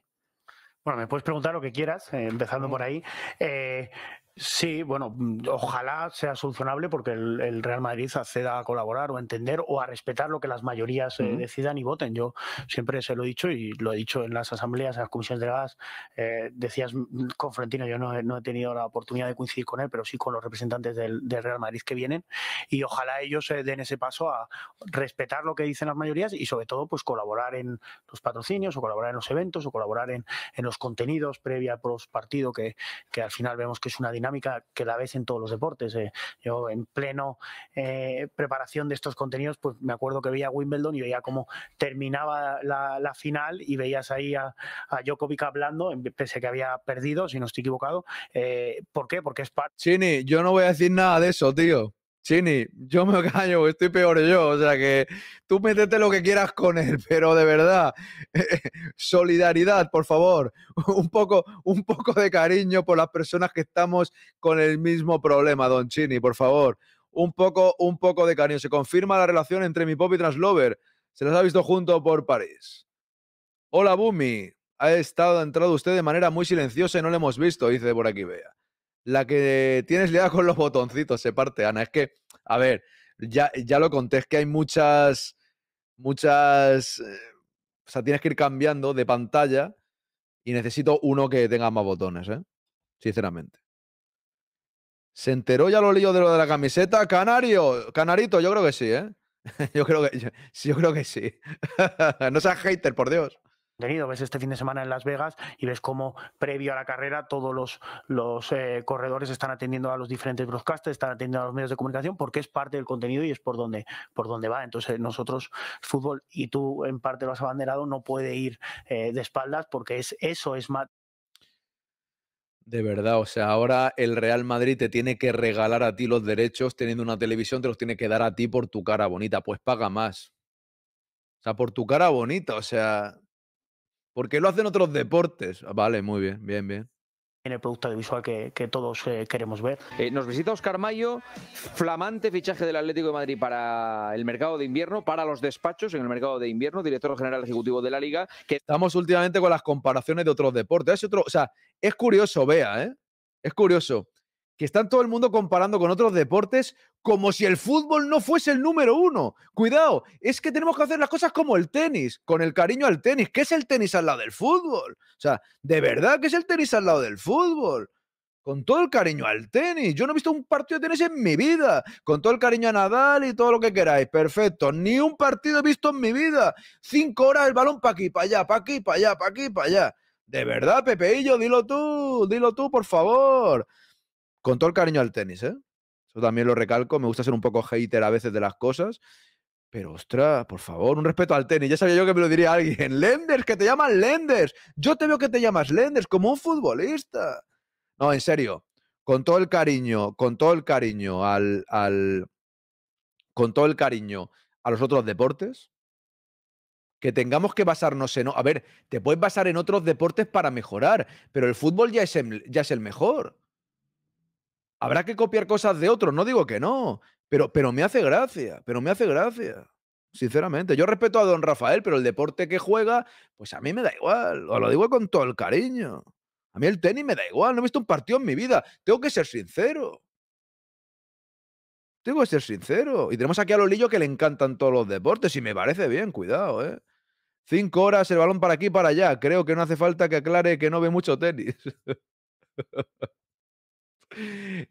Bueno, me puedes preguntar lo que quieras, eh, empezando por ahí. Eh, Sí, bueno, mm, ojalá sea solucionable porque el, Real Madrid acceda a colaborar o a entender o a respetar lo que las mayorías eh, decidan y voten. Yo siempre se lo he dicho y lo he dicho en las asambleas, en las comisiones delegadas. Eh, decías mm, con Florentino, yo no he, tenido la oportunidad de coincidir con él, pero sí con los representantes del, Real Madrid que vienen y ojalá ellos den ese paso a respetar lo que dicen las mayorías y sobre todo pues colaborar en los patrocinios o colaborar en los eventos o colaborar en, los contenidos previa a los partido que, que al final vemos que es una dinámica que la ves en todos los deportes. Eh. Yo en pleno eh, preparación de estos contenidos, pues me acuerdo que veía Wimbledon y veía cómo terminaba la, final y veías ahí a, a, hablando, pese que había perdido, si no estoy equivocado. Eh, ¿Por qué? Porque es parte... Chini, yo no voy a decir nada de eso, tío. Chini, yo me engaño, estoy peor yo. O sea que tú métete lo que quieras con él, pero de verdad, solidaridad, por favor. Un poco, un poco de cariño por las personas que estamos con el mismo problema, don Chini, por favor. Un poco, un poco de cariño. Se confirma la relación entre mi pop y Translover. Se las ha visto junto por París. Hola, Bumi. Ha estado entrado usted de manera muy silenciosa y no le hemos visto, dice por aquí Vea la que tienes liada con los botoncitos, se parte, Ana. Es que, a ver, ya, ya lo conté, es que hay muchas, muchas, eh, o sea, tienes que ir cambiando de pantalla y necesito uno que tenga más botones, ¿eh? Sinceramente. ¿Se enteró ya lo lío de lo de la camiseta? Canario, Canarito, yo creo que sí, ¿eh? yo creo que, yo creo que sí. no seas hater, por Dios contenido. Ves este fin de semana en Las Vegas y ves cómo previo a la carrera todos los, los eh, corredores están atendiendo a los diferentes broadcasters, están atendiendo a los medios de comunicación porque es parte del contenido y es por donde, por va. Entonces nosotros, fútbol, y tú en parte lo has abanderado, no puede ir eh, de espaldas porque es, eso es más... De verdad, o sea, ahora el Real Madrid te tiene que regalar a ti los derechos, teniendo una televisión te los tiene que dar a ti por tu cara bonita, pues paga más. O sea, por tu cara bonita, o sea, ¿Por lo hacen otros deportes? Ah, vale, muy bien, bien, bien en el producto audiovisual que, todos eh, queremos ver. Eh, nos visita Oscar Mayo, flamante fichaje del Atlético de Madrid para el mercado de invierno, para los despachos en el mercado de invierno, director general ejecutivo de la Liga. Que... Estamos últimamente con las comparaciones de otros deportes. Es otro, o sea, es curioso, vea, ¿eh? Es curioso que están todo el mundo comparando con otros deportes como si el fútbol no fuese el número uno. Cuidado, es que tenemos que hacer las cosas como el tenis, con el cariño al tenis. ¿Qué es el tenis al lado del fútbol? O sea, de verdad, que es el tenis al lado del fútbol? Con todo el cariño al tenis. Yo no he visto un partido de tenis en mi vida. Con todo el cariño a Nadal y todo lo que queráis. Perfecto. Ni un partido he visto en mi vida. Cinco horas el balón para aquí, para allá, para aquí, para allá, para aquí, para allá. De verdad, Pepeillo, dilo tú, dilo tú, por favor. Con todo el cariño al tenis, ¿eh? Eso también lo recalco. Me gusta ser un poco hater a veces de las cosas. Pero ostras, por favor, un respeto al tenis. Ya sabía yo que me lo diría alguien. Lenders, que te llaman Lenders. Yo te veo que te llamas Lenders como un futbolista. No, en serio. Con todo el cariño, con todo el cariño al, con todo el cariño a los otros deportes, que tengamos que basarnos en... A ver, te puedes basar en otros deportes para mejorar, pero el fútbol ya ya es el mejor habrá que copiar cosas de otros, no digo que no, pero, pero me hace gracia, pero me hace gracia. Sinceramente, yo respeto a don Rafael, pero el deporte que juega, pues a mí me da igual, os lo digo con todo el cariño. A mí el tenis me da igual, no he visto un partido en mi vida, tengo que ser sincero. Tengo que ser sincero. Y tenemos aquí a Lolillo que le encantan todos los deportes y me parece bien, cuidado, ¿eh? Cinco horas el balón para aquí y para allá. Creo que no hace falta que aclare que no ve mucho tenis.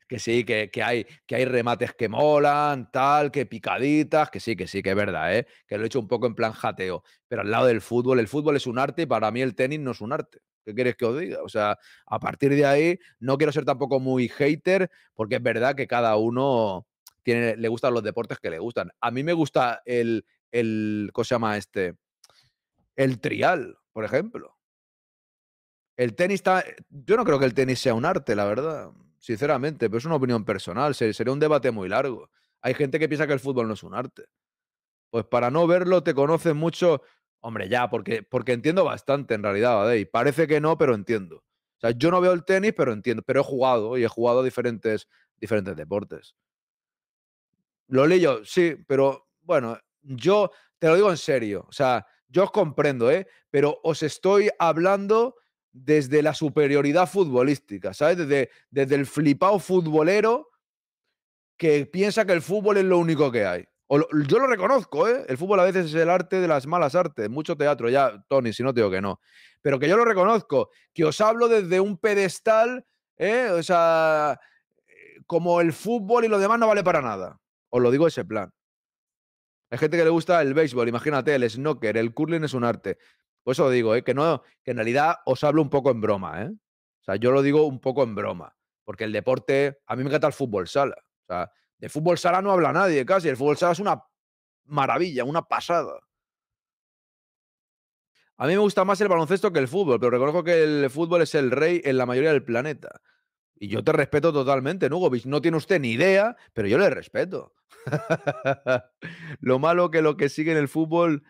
que sí, que, hay, que hay remates que molan, tal, que picaditas, que sí, que sí, que es verdad, ¿eh? que lo he hecho un poco en plan jateo. Pero al lado del fútbol, el fútbol es un arte y para mí el tenis no es un arte. ¿Qué quieres que os diga? O sea, a partir de ahí no quiero ser tampoco muy hater, porque es verdad que cada uno tiene, le gustan los deportes que le gustan. A mí me gusta el, el ¿cómo se llama este? El trial, por ejemplo. El tenis está. Yo no creo que el tenis sea un arte, la verdad sinceramente, pero es una opinión personal, sería un debate muy largo. Hay gente que piensa que el fútbol no es un arte. Pues para no verlo te conoces mucho, hombre, ya, porque, porque entiendo bastante en realidad, ¿vale? parece que no, pero entiendo. O sea, yo no veo el tenis, pero entiendo, pero he jugado y he jugado diferentes, diferentes deportes. Lo yo, sí, pero bueno, yo te lo digo en serio, o sea, yo os comprendo, ¿eh? Pero os estoy hablando desde la superioridad futbolística, ¿sabes? Desde, desde el flipado futbolero que piensa que el fútbol es lo único que hay. yo lo reconozco, ¿eh? El fútbol a veces es el arte de las malas artes, mucho teatro, ya, Tony, si no te digo que no. Pero que yo lo reconozco, que os hablo desde un pedestal, ¿eh? O sea, eh, como el fútbol y lo demás no vale para nada. Os lo digo ese plan. Hay gente que le gusta el béisbol, imagínate, el snooker, el curling es un arte. Por eso lo digo, eh, que, no, que en realidad os hablo un poco en broma. ¿eh? O sea, yo lo digo un poco en broma, porque el deporte, a mí me encanta el fútbol sala. O sea, de fútbol sala no habla nadie casi, el fútbol sala es una maravilla, una pasada. A mí me gusta más el baloncesto que el fútbol, pero reconozco que el fútbol es el rey en la mayoría del planeta. Y yo te respeto totalmente, Nugovic. No tiene usted ni idea, pero yo le respeto. lo malo que lo que sigue en el fútbol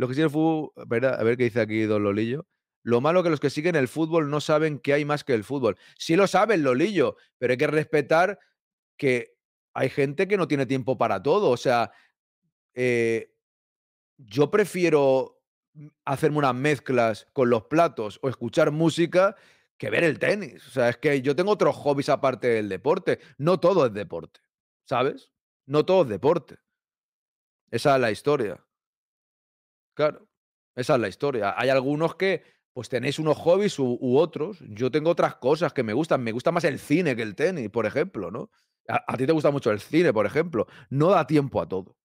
lo que hicieron fútbol fútbol. a ver qué dice aquí Don Lolillo. Lo malo que los que siguen el fútbol no saben que hay más que el fútbol. Sí lo saben, Lolillo, pero hay que respetar que hay gente que no tiene tiempo para todo. O sea, eh, yo prefiero hacerme unas mezclas con los platos o escuchar música que ver el tenis. O sea, es que yo tengo otros hobbies aparte del deporte. No todo es deporte, ¿sabes? No todo es deporte. Esa es la historia. Claro, esa es la historia. Hay algunos que pues tenéis unos hobbies u, otros. Yo tengo otras cosas que me gustan. Me gusta más el cine que el tenis, por ejemplo, ¿no? A, ti te gusta mucho el cine, por ejemplo. No da tiempo a todo.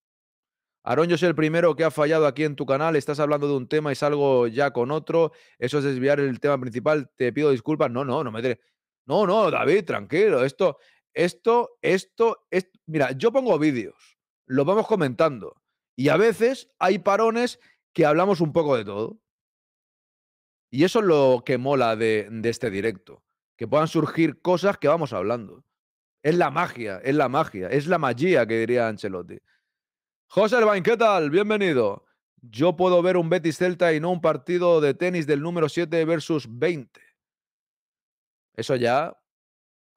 Aaron yo soy el primero que ha fallado aquí en tu canal. Estás hablando de un tema y salgo ya con otro. Eso es desviar el tema principal. Te pido disculpas. No, no, no me No, no, David, tranquilo. Esto, esto, esto, esto. Mira, yo pongo vídeos, Lo vamos comentando. Y a veces hay parones que hablamos un poco de todo. Y eso es lo que mola de, de este directo, que puedan surgir cosas que vamos hablando. Es la magia, es la magia, es la magia que diría Ancelotti. José Elbain, ¿qué tal? Bienvenido. Yo puedo ver un Betis Celta y no un partido de tenis del número 7 versus 20. Eso ya,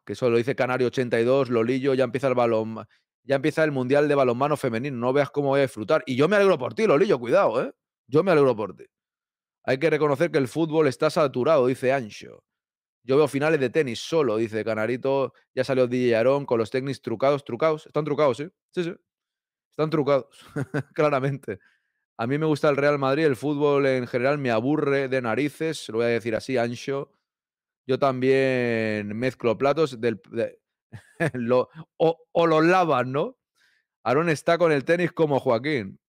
que eso lo dice Canario 82, Lolillo, ya empieza el balón, ya empieza el Mundial de Balonmano Femenino. No veas cómo voy a disfrutar. Y yo me alegro por ti, Lolillo, cuidado, ¿eh? Yo me alegro por ti. Hay que reconocer que el fútbol está saturado, dice Ancho. Yo veo finales de tenis solo, dice Canarito. Ya salió DJ Aarón con los tenis trucados, trucados. Están trucados, ¿eh? Sí, sí. Están trucados, claramente. A mí me gusta el Real Madrid, el fútbol en general me aburre de narices, lo voy a decir así, Ancho. Yo también mezclo platos del, lo, o, los lavas, ¿no? Aarón está con el tenis como Joaquín.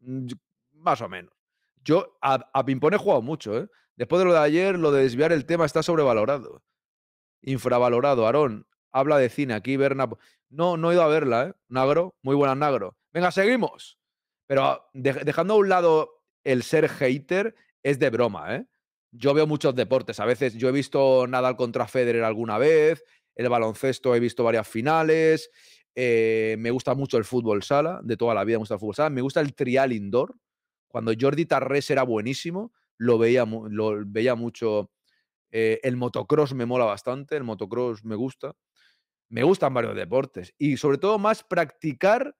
Mm, más o menos. Yo a, a Pimpón he jugado mucho, ¿eh? Después de lo de ayer, lo de desviar el tema está sobrevalorado. Infravalorado. Aarón, habla de cine aquí, Berna. No, no he ido a verla, ¿eh? Nagro, muy buena Nagro. Venga, seguimos. Pero ah, dejando a un lado el ser hater, es de broma, ¿eh? Yo veo muchos deportes. A veces yo he visto Nadal contra Federer alguna vez. El baloncesto he visto varias finales. Eh, me gusta mucho el fútbol sala, de toda la vida me gusta el fútbol sala. Me gusta el trial indoor. Cuando Jordi Tarrés era buenísimo, lo veía, lo veía mucho. Eh, el motocross me mola bastante, el motocross me gusta. Me gustan varios deportes y sobre todo más practicar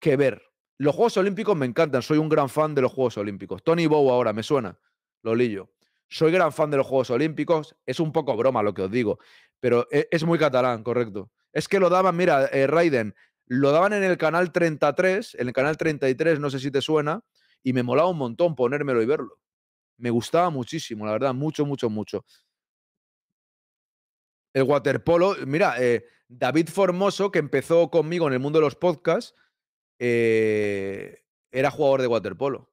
que ver. Los Juegos Olímpicos me encantan, soy un gran fan de los Juegos Olímpicos. Tony Bow ahora, me suena, Lo Lolillo. Soy gran fan de los Juegos Olímpicos, es un poco broma lo que os digo, pero e, es muy catalán, correcto. Es que lo daban, mira, eh, Raiden, lo daban en el canal 33, en el canal 33, no sé si te suena, y me molaba un montón ponérmelo y verlo. Me gustaba muchísimo, la verdad, mucho, mucho, mucho. El waterpolo, mira, eh, David Formoso, que empezó conmigo en el mundo de los podcasts, eh, era jugador de waterpolo.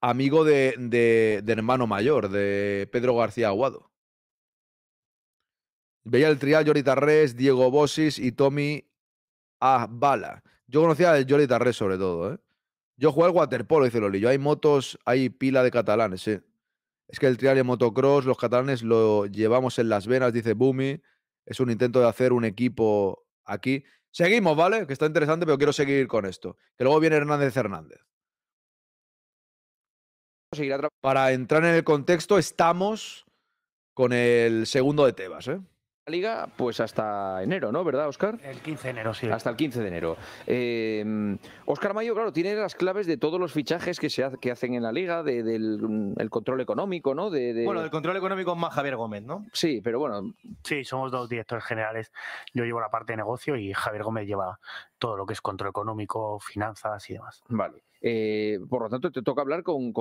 Amigo de, hermano mayor, de Pedro García Aguado. Veía el trial Jordi Tarrés, Diego Bosis y Tommy a bala. Yo conocía el Jordi Tarré sobre todo, ¿eh? Yo juego al waterpolo, dice yo Hay motos, hay pila de catalanes, sí. Es que el trial y motocross, los catalanes lo llevamos en las venas, dice Bumi. Es un intento de hacer un equipo aquí. Seguimos, ¿vale? Que está interesante, pero quiero seguir con esto. Que luego viene Hernández Hernández. Para entrar en el contexto, estamos con el segundo de Tebas, ¿eh? La liga pues hasta enero, ¿no? ¿Verdad, Oscar? El 15 de enero, sí. Hasta el 15 de enero. Oscar eh, Mayo, claro, tiene las claves de todos los fichajes que se que hacen en la liga, del mm, control económico, ¿no? Bueno, del control económico es más Javier Gómez, ¿no? Sí, pero bueno. Sí, somos dos directores generales. Yo llevo la parte de negocio y Javier Gómez lleva todo lo que es control económico, finanzas y demás. Vale. Eh, por lo tanto, te toca hablar con,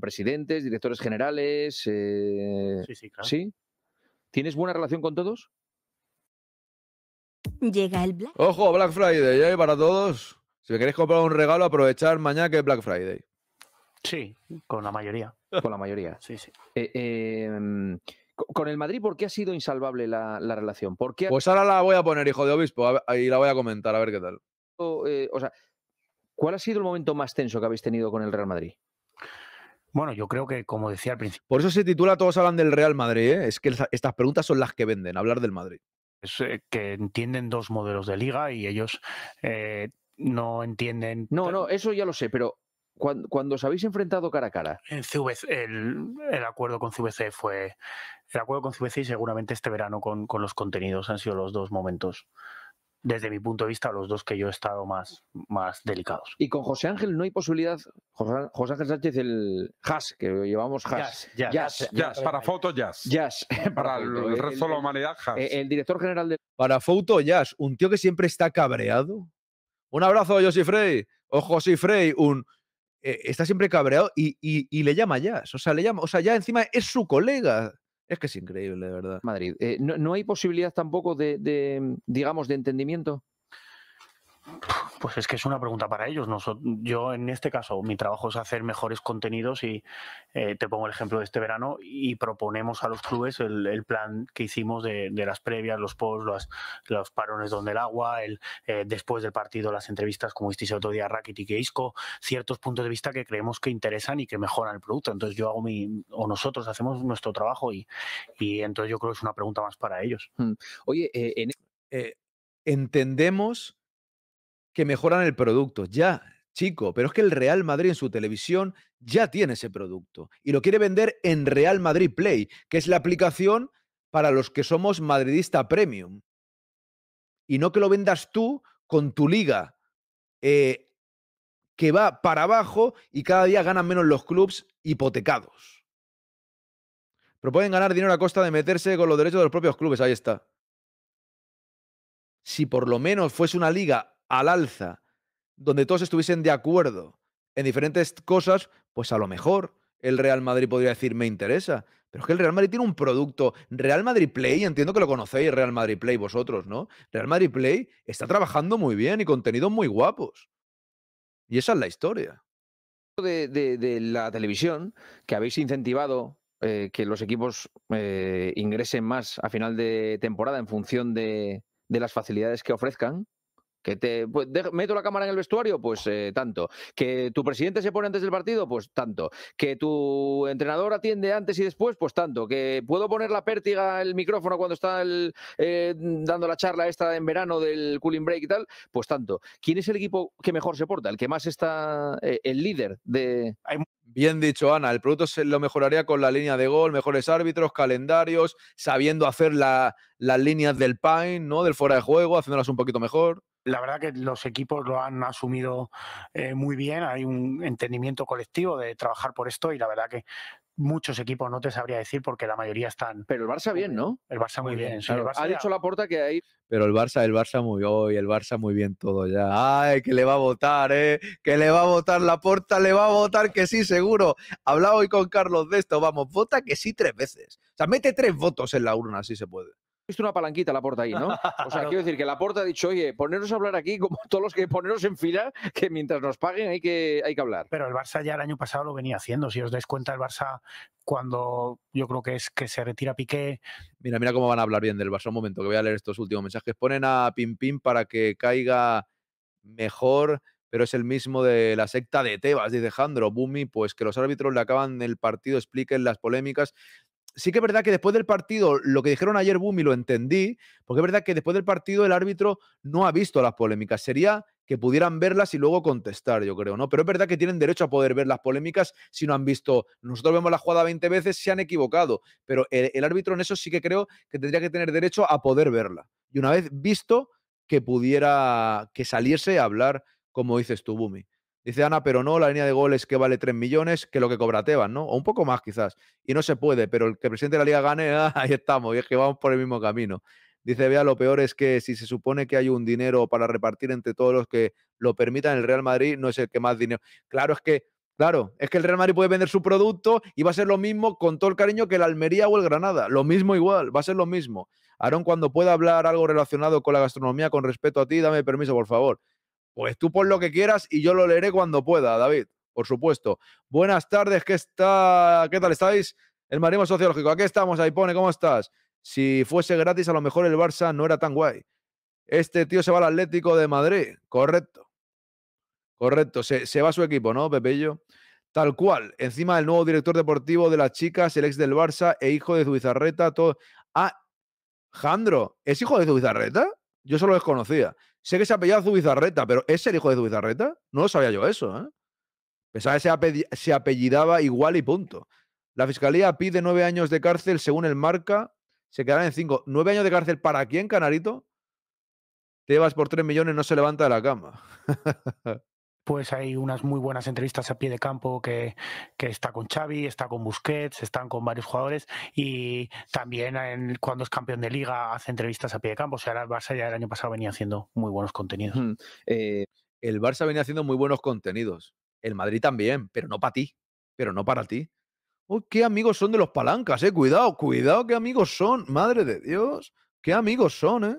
presidentes, directores generales. Eh, sí, sí, claro. Sí. ¿Tienes buena relación con todos? Llega el Black. Ojo, Black Friday, ¿eh? Para todos. Si me queréis comprar un regalo, aprovechar mañana que es Black Friday. Sí, con la mayoría. Con la mayoría. sí, eh, eh, con el Madrid, ¿por qué ha sido insalvable la, relación? Pues ahora la voy a poner, hijo de obispo, y la voy a comentar, a ver qué tal. Eh, o sea, ¿cuál ha sido el momento más tenso que habéis tenido con el Real Madrid? Bueno, yo creo que, como decía al principio. Por eso se titula Todos hablan del Real Madrid, ¿eh? es que estas preguntas son las que venden, hablar del Madrid. Es eh, que entienden dos modelos de liga y ellos eh, no entienden. No, no, eso ya lo sé, pero cuando, os habéis enfrentado cara a cara. En CVC, el, el, acuerdo con CVC fue. El acuerdo con CVC y seguramente este verano con, con los contenidos han sido los dos momentos desde mi punto de vista, los dos que yo he estado más, más delicados. Y con José Ángel no hay posibilidad. José, Ángel Sánchez, el Jazz que llevamos Jazz, jazz, para foto, jazz. Jazz. Para el, resto de la humanidad, jazz. El, director general de. Para foto, jazz. Un tío que siempre está cabreado. Un abrazo, José Frey. O oh, José Frey, un. Eh, está siempre cabreado y, y, y, le llama jazz. O sea, le llama. O sea, ya encima es su colega. Es que es increíble, de verdad. Madrid. Eh, no, no, hay posibilidad tampoco de, de, digamos, de entendimiento? Pues es que es una pregunta para ellos. yo en este caso, mi trabajo es hacer mejores contenidos y eh, te pongo el ejemplo de este verano y proponemos a los clubes el, plan que hicimos de, las previas, los posts, los, parones donde el agua, el, eh, después del partido las entrevistas como el otro día Rakitic y Isco, ciertos puntos de vista que creemos que interesan y que mejoran el producto. Entonces yo hago mi, o nosotros hacemos nuestro trabajo y, y entonces yo creo que es una pregunta más para ellos. Mm. Oye, eh, entendemos que mejoran el producto. Ya, chico, pero es que el Real Madrid en su televisión ya tiene ese producto y lo quiere vender en Real Madrid Play, que es la aplicación para los que somos madridista premium. Y no que lo vendas tú con tu liga eh, que va para abajo y cada día ganan menos los clubes hipotecados. Pero pueden ganar dinero a costa de meterse con los derechos de los propios clubes. Ahí está. Si por lo menos fuese una liga al alza, donde todos estuviesen de acuerdo en diferentes cosas, pues a lo mejor el Real Madrid podría decir me interesa. Pero es que el Real Madrid tiene un producto. Real Madrid Play, entiendo que lo conocéis, Real Madrid Play vosotros, ¿no? Real Madrid Play está trabajando muy bien y contenidos muy guapos. Y esa es la historia. De, de, la televisión, que habéis incentivado eh, que los equipos eh, ingresen más a final de temporada en función de, de las facilidades que ofrezcan, que te pues, meto la cámara en el vestuario, pues eh, tanto. Que tu presidente se pone antes del partido, pues tanto. Que tu entrenador atiende antes y después, pues tanto. Que puedo poner la pértiga el micrófono cuando está eh, dando la charla esta en verano del cooling break y tal, pues tanto. ¿Quién es el equipo que mejor se porta? El que más está eh, el líder de. Bien dicho, Ana. El producto se lo mejoraría con la línea de gol, mejores árbitros, calendarios, sabiendo hacer las líneas del pain, ¿no? Del fuera de juego, haciéndolas un poquito mejor la verdad que los equipos lo han asumido eh, muy bien, hay un entendimiento colectivo de trabajar por esto y la verdad que muchos equipos no te sabría decir porque la mayoría están. Pero el Barça bien, ¿no? El Barça muy, bien. Sí, Barça ha dicho la porta que hay. Pero el Barça, el Barça muy hoy, el Barça muy bien todo ya. Ay, que le va a votar, eh. Que le va a votar la porta, le va a votar que sí, seguro. Hablaba hoy con Carlos de esto, vamos, vota que sí tres veces. O sea, mete tres votos en la urna si se puede una palanquita la porta ahí, ¿no? O sea, quiero decir que la porta ha dicho, oye, poneros a hablar aquí como todos los que poneros en fila, que mientras nos paguen hay que, hay que hablar. Pero el Barça ya el año pasado lo venía haciendo, si os dais cuenta, el Barça cuando yo creo que es que se retira Piqué. Mira, mira cómo van a hablar bien del Barça. Un momento, que voy a leer estos últimos mensajes. Ponen a Pimpín para que caiga mejor pero es el mismo de la secta de Tebas, dice Jandro. Bumi, pues que los árbitros le acaban el partido, expliquen las polémicas sí que es verdad que después del partido, lo que dijeron ayer Bumi lo entendí, porque es verdad que después del partido el árbitro no ha visto las polémicas. Sería que pudieran verlas y luego contestar, yo creo, ¿no? Pero es verdad que tienen derecho a poder ver las polémicas si no han visto. Nosotros vemos la jugada 20 veces, se han equivocado, pero el, árbitro en eso sí que creo que tendría que tener derecho a poder verla. Y una vez visto, que pudiera, que saliese a hablar, como dices tú, Bumi. Dice Ana, pero no, la línea de goles que vale 3 millones que lo que cobra Tebas, ¿no? O un poco más quizás. Y no se puede, pero el que el presidente de la liga gane, ah, ahí estamos, y es que vamos por el mismo camino. Dice, vea, lo peor es que si se supone que hay un dinero para repartir entre todos los que lo permitan, el Real Madrid no es el que más dinero. Claro, es que, claro, es que el Real Madrid puede vender su producto y va a ser lo mismo con todo el cariño que el Almería o el Granada. Lo mismo igual, va a ser lo mismo. Aarón, cuando pueda hablar algo relacionado con la gastronomía con respecto a ti, dame permiso, por favor. Pues tú pon lo que quieras y yo lo leeré cuando pueda, David, por supuesto. Buenas tardes, ¿qué, está... ¿qué tal estáis? El marino sociológico, aquí estamos, ahí pone, ¿cómo estás? Si fuese gratis, a lo mejor el Barça no era tan guay. Este tío se va al Atlético de Madrid, correcto. Correcto, se, va a su equipo, ¿no, Pepillo? Tal cual, encima del nuevo director deportivo de las chicas, el ex del Barça e hijo de Zubizarreta, todo... Ah, Jandro, ¿es hijo de Zubizarreta? Yo solo desconocía. Sé que se apellida Zubizarreta, pero ¿es el hijo de Zubizarreta? No lo sabía yo eso, ¿eh? Pensaba que se, apellidaba igual y punto. La fiscalía pide nueve años de cárcel según el marca. Se quedarán en cinco. ¿Nueve años de cárcel para quién, Canarito? Te vas por tres millones, no se levanta de la cama. pues hay unas muy buenas entrevistas a pie de campo que, está con Xavi, está con Busquets, están con varios jugadores y también cuando es campeón de liga hace entrevistas a pie de campo. O sea, el Barça ya el año pasado venía haciendo muy buenos contenidos. Eh, el Barça venía haciendo muy buenos contenidos. El Madrid también, pero no para ti, pero no para ti. Uy, qué amigos son de los palancas, eh. Cuidado, cuidado, qué amigos son. Madre de Dios, qué amigos son, eh.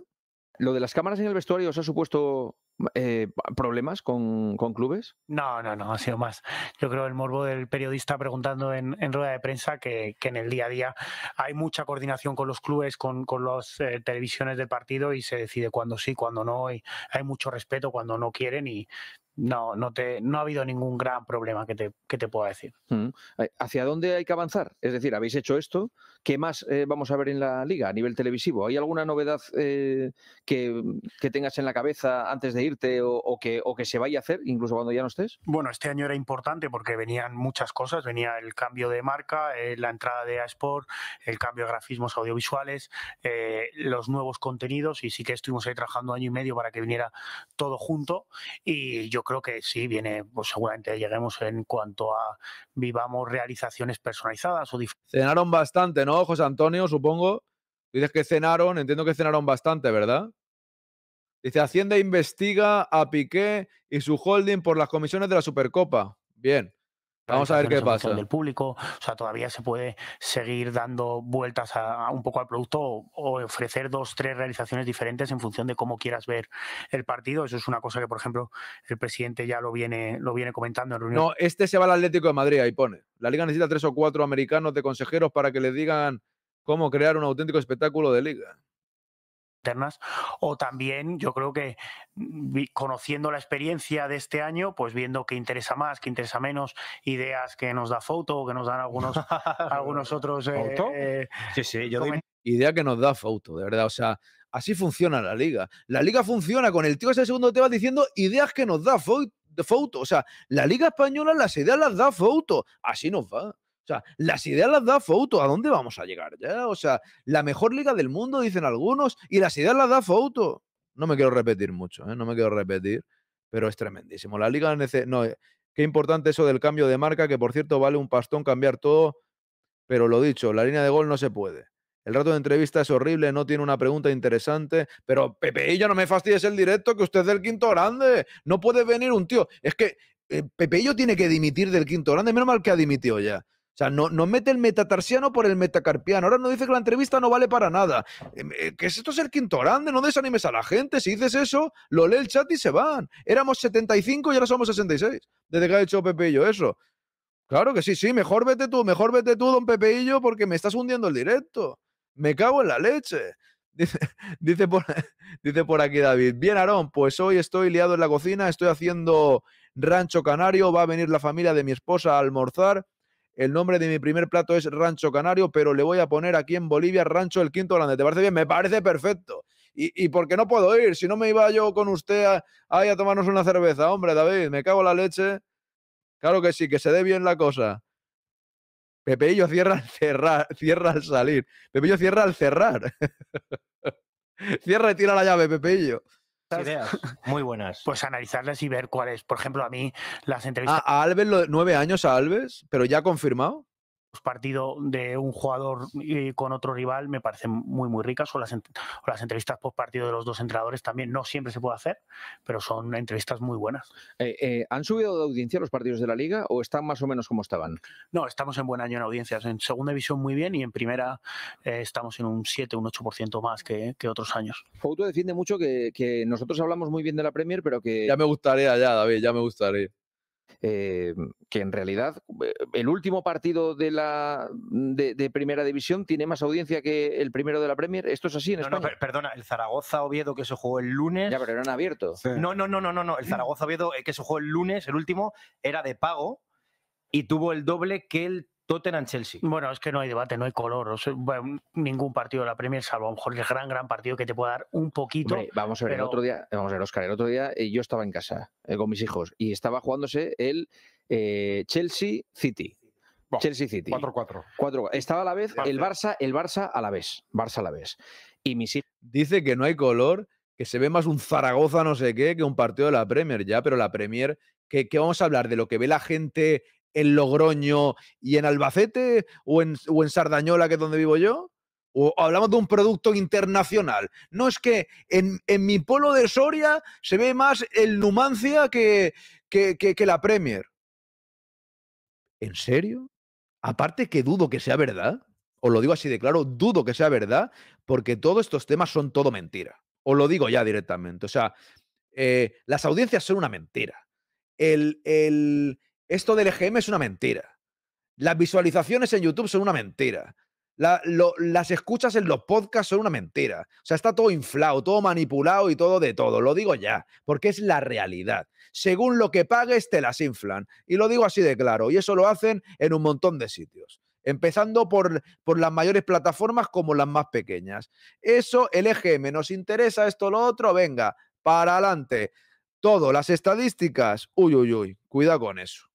¿Lo de las cámaras en el vestuario os ha supuesto eh, problemas con, clubes? No, no, no, ha sido más. Yo creo el morbo del periodista preguntando en, rueda de prensa que, en el día a día hay mucha coordinación con los clubes, con, las eh, televisiones del partido y se decide cuándo sí, cuándo no. Y hay mucho respeto cuando no quieren y, no, no, te, no ha habido ningún gran problema que te, que te pueda decir. Mm. Eh, ¿Hacia dónde hay que avanzar? Es decir, habéis hecho esto. ¿Qué más eh, vamos a ver en la liga a nivel televisivo? ¿Hay alguna novedad eh, que, tengas en la cabeza antes de irte o, que, o que se vaya a hacer, incluso cuando ya no estés? Bueno, este año era importante porque venían muchas cosas. Venía el cambio de marca, la entrada de Sport, el cambio de grafismos audiovisuales, los nuevos contenidos y sí que estuvimos ahí trabajando año y medio para que viniera todo junto. Y yo creo que sí, viene, pues seguramente lleguemos en cuanto a vivamos realizaciones personalizadas o Cenaron bastante, ¿no, José Antonio? Supongo. Dices que cenaron, entiendo que cenaron bastante, ¿verdad? Dice, Hacienda investiga a Piqué y su holding por las comisiones de la Supercopa. Bien. Vamos a ver qué pasa. Del público, o sea, todavía se puede seguir dando vueltas a, un poco al producto o, ofrecer dos, tres realizaciones diferentes en función de cómo quieras ver el partido. Eso es una cosa que, por ejemplo, el presidente ya lo viene, lo viene comentando en reunión. No, este se va al Atlético de Madrid, ahí pone. La liga necesita tres o cuatro americanos de consejeros para que le digan cómo crear un auténtico espectáculo de liga internas o también yo creo que mm, conociendo la experiencia de este año pues viendo qué interesa más qué interesa menos ideas que nos da foto o que nos dan algunos algunos otros eh, eh, sí sí yo idea que nos da foto de verdad o sea así funciona la liga la liga funciona con el tío ese segundo te va diciendo ideas que nos da foto o sea la liga española las ideas las da foto así nos va o sea, las ideas las da Fouto. ¿A dónde vamos a llegar? Ya? O sea, la mejor liga del mundo, dicen algunos, y las ideas las da Fouto. No me quiero repetir mucho, ¿eh? no me quiero repetir, pero es tremendísimo. La liga no, eh, qué importante eso del cambio de marca, que por cierto vale un pastón cambiar todo, pero lo dicho, la línea de gol no se puede. El rato de entrevista es horrible, no tiene una pregunta interesante, pero Pepeillo, no me fastidies el directo, que usted es del quinto grande. No puede venir un tío. Es que eh, Pepeillo tiene que dimitir del quinto grande, menos mal que ha dimitido ya. O sea, no, mete el metatarsiano por el metacarpiano. Ahora no dice que la entrevista no vale para nada. Em, eh, ¿Qué es esto el quinto grande? No desanimes a la gente. Si dices eso, lo lee el chat y se van. Éramos 75 y ahora somos 66. Desde que ha hecho Pepeillo eso. Claro que sí, sí. Mejor vete tú, mejor vete tú, don Pepeillo, porque me estás hundiendo el directo. Me cago en la leche. Dice, por, dice por aquí David. Bien, Aarón, pues hoy estoy liado en la cocina, estoy haciendo rancho canario, va a venir la familia de mi esposa a almorzar el nombre de mi primer plato es Rancho Canario, pero le voy a poner aquí en Bolivia Rancho el Quinto Grande. ¿Te parece bien? Me parece perfecto. Y, y, qué no puedo ir, si no me iba yo con usted a, a tomarnos una cerveza, hombre, David, me cago en la leche. Claro que sí, que se dé bien la cosa. Pepeillo cierra al cerrar, cierra al salir. Pepeillo cierra al cerrar. cierra y tira la llave, Pepeillo muy buenas. Pues analizarlas y ver cuáles. Por ejemplo, a mí las entrevistas. Ah, a, Alves, nueve años a Alves, pero ya confirmado partido de un jugador con otro rival me parecen muy, muy ricas. O las, entrevistas post partido de los dos entrenadores también no siempre se puede hacer, pero son entrevistas muy buenas. Eh, eh, ¿Han subido de audiencia los partidos de la liga o están más o menos como estaban? No, estamos en buen año en audiencias. En segunda división muy bien y en primera eh, estamos en un 7, un 8% más que, otros años. Fouto defiende mucho que, que nosotros hablamos muy bien de la Premier, pero que... Ya me gustaría, ya, David, ya me gustaría. Eh, que en realidad eh, el último partido de la mm, de, primera división tiene más audiencia que el primero de la Premier. Esto es así en España? No, perdona, el Zaragoza Oviedo que se jugó el lunes. Ya, pero eran abiertos. No, no, no, no, no, no. El Zaragoza Oviedo eh, que se jugó el lunes, el último, era de pago y tuvo el doble que el Tottenham-Chelsea. Bueno, es que no hay debate, no hay color. ningún partido de la Premier, salvo a lo mejor el gran, gran partido que te pueda dar un poquito. vamos a ver, el otro día, vamos a ver, Oscar, el otro día eh, yo estaba en casa eh, con mis hijos y estaba jugándose el Chelsea-City. Eh, Chelsea City. 4-4. Estaba a la vez el Barça, el Barça a la vez. Barça a la vez. Y mis hijos. Dice que no hay color, que se ve más un Zaragoza no sé qué que un partido de la Premier ya, pero la Premier ¿Qué vamos a hablar de lo que ve la gente en Logroño y en Albacete o en, Sardañola, que es donde vivo yo? O hablamos de un producto internacional. No es que en, mi polo de Soria se ve más el Numancia que, la Premier. ¿En serio? Aparte que dudo que sea verdad, os lo digo así de claro, dudo que sea verdad, porque todos estos temas son todo mentira. Os lo digo ya directamente. O sea, eh, las audiencias son una mentira. el, esto del EGM es una mentira. Las visualizaciones en YouTube son una mentira. las escuchas en los podcasts son una mentira. O sea, está todo inflado, todo manipulado y todo de todo. Lo digo ya, porque es la realidad. Según lo que pagues, te las inflan. Y lo digo así de claro. Y eso lo hacen en un montón de sitios. Empezando por, por las mayores plataformas como las más pequeñas. Eso, el EGM, nos interesa esto, lo otro, venga, para adelante. Todo, las estadísticas, uy, uy, uy, cuidado con eso.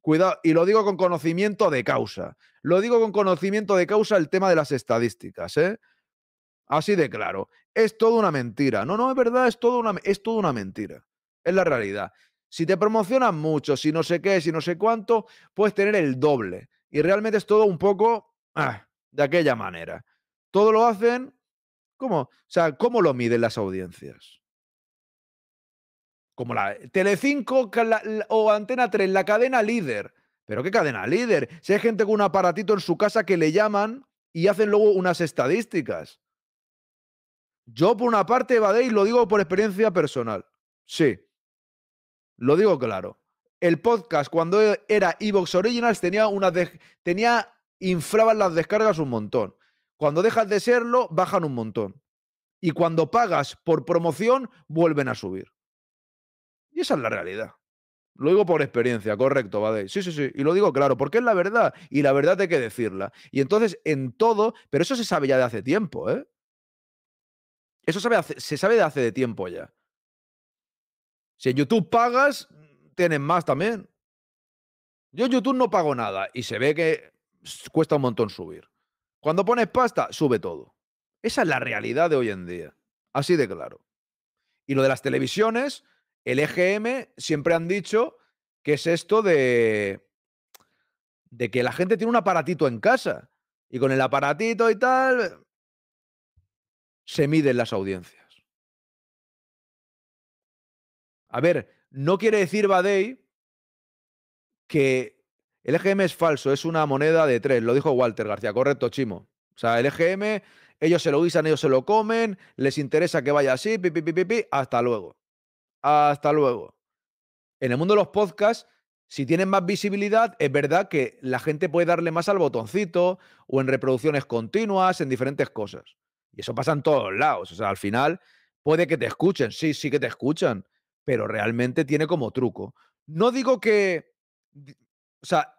Cuidado, y lo digo con conocimiento de causa. Lo digo con conocimiento de causa el tema de las estadísticas, ¿eh? Así de claro. Es toda una mentira. No, no, es verdad, es toda una, es una mentira. Es la realidad. Si te promocionan mucho, si no sé qué, si no sé cuánto, puedes tener el doble. Y realmente es todo un poco ah, de aquella manera. Todo lo hacen. ¿Cómo? O sea, ¿cómo lo miden las audiencias? como la Telecinco 5 o Antena 3, la cadena líder. Pero qué cadena líder. Si hay gente con un aparatito en su casa que le llaman y hacen luego unas estadísticas. Yo por una parte, Evadéis, lo digo por experiencia personal. Sí. Lo digo claro. El podcast cuando e, era Evox Originals tenía unas tenía inflaban las descargas un montón. Cuando dejas de serlo, bajan un montón. Y cuando pagas por promoción, vuelven a subir esa es la realidad. Lo digo por experiencia, correcto, vale, Sí, sí, sí. Y lo digo claro, porque es la verdad. Y la verdad hay que decirla. Y entonces, en todo, pero eso se sabe ya de hace tiempo, ¿eh? Eso sabe se sabe de hace de tiempo ya. Si en YouTube pagas, tienes más también. Yo en YouTube no pago nada y se ve que cuesta un montón subir. Cuando pones pasta, sube todo. Esa es la realidad de hoy en día. Así de claro. Y lo de las televisiones, el EGM siempre han dicho que es esto de, que la gente tiene un aparatito en casa y con el aparatito y tal se miden las audiencias. A ver, no quiere decir Badey que el EGM es falso, es una moneda de tres, lo dijo Walter García, correcto, Chimo. O sea, el EGM, ellos se lo guisan, ellos se lo comen, les interesa que vaya así, pi, hasta luego. Hasta luego. En el mundo de los podcasts, si tienen más visibilidad, es verdad que la gente puede darle más al botoncito o en reproducciones continuas, en diferentes cosas. Y eso pasa en todos lados. O sea, al final puede que te escuchen, sí, sí que te escuchan, pero realmente tiene como truco. No digo que... O sea...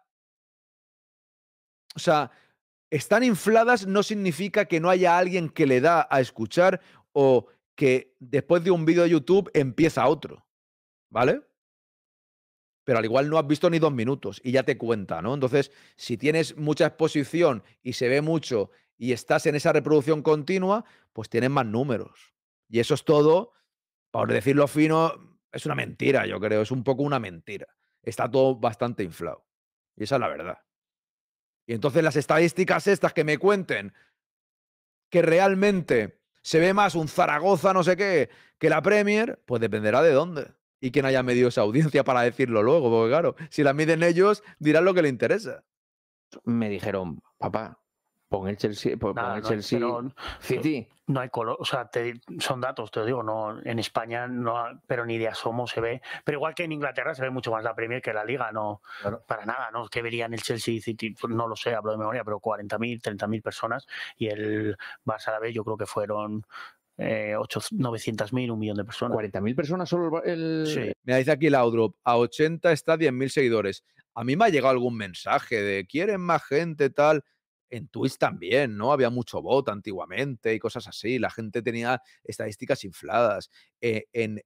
O sea, están infladas no significa que no haya alguien que le da a escuchar o que después de un vídeo de YouTube empieza otro, ¿vale? Pero al igual no has visto ni dos minutos y ya te cuenta, ¿no? Entonces, si tienes mucha exposición y se ve mucho y estás en esa reproducción continua, pues tienes más números. Y eso es todo, por decirlo fino, es una mentira, yo creo, es un poco una mentira. Está todo bastante inflado. Y esa es la verdad. Y entonces las estadísticas estas que me cuenten que realmente se ve más un Zaragoza, no sé qué, que la Premier, pues dependerá de dónde. Y quién haya medido esa audiencia para decirlo luego, porque claro, si la miden ellos, dirán lo que le interesa. Me dijeron, papá, pon el Chelsea, pon, el Chelsea, City, no hay color, o sea, son datos, te lo digo, no, en España no, pero ni de asomo se ve, pero igual que en Inglaterra se ve mucho más la Premier que la Liga, no, para nada, ¿no? Que verían el Chelsea City, pues no lo sé, hablo de memoria, pero 40.000, 30.000 personas y el Barça a la vez yo creo que fueron 900.000, eh, un millón de personas. 40.000 personas solo el... Sí. Me dice aquí el Audrop, a 80 está 10.000 seguidores. A mí me ha llegado algún mensaje de quieren más gente, tal en Twitch también, ¿no? Había mucho bot antiguamente y cosas así. La gente tenía estadísticas infladas. Eh, en,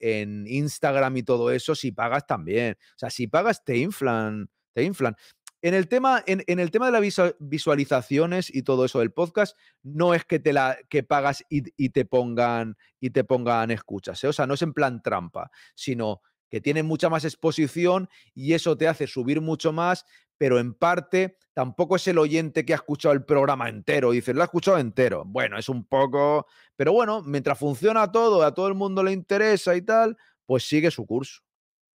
Instagram y todo eso, si pagas también. O sea, si pagas te inflan, te inflan. En el tema, en, el tema de las visualizaciones y todo eso del podcast, no es que te la que pagas y, te pongan y te pongan escuchas. ¿eh? O sea, no es en plan trampa, sino que tiene mucha más exposición y eso te hace subir mucho más, pero en parte tampoco es el oyente que ha escuchado el programa entero. Dice, lo ha escuchado entero. Bueno, es un poco. Pero bueno, mientras funciona todo, a todo el mundo le interesa y tal, pues sigue su curso.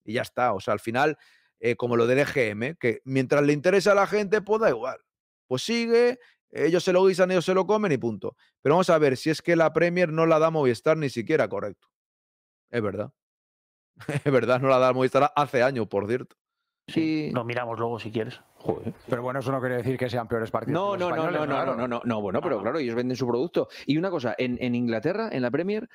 Y ya está. O sea, al final, eh, como lo del EGM, que mientras le interesa a la gente, pues da igual. Pues sigue, ellos se lo guisan, ellos se lo comen y punto. Pero vamos a ver si es que la Premier no la da Movistar ni siquiera, correcto. Es verdad. Es verdad, no la da Movistar hace años, por cierto. Sí. Lo eh, miramos luego si quieres. Pero bueno, eso no quiere decir que sean peores partidos. No, no, no, no, no, no, no, bueno, pero ah. claro, ellos venden su producto. Y una cosa, en, Inglaterra, en la Premier.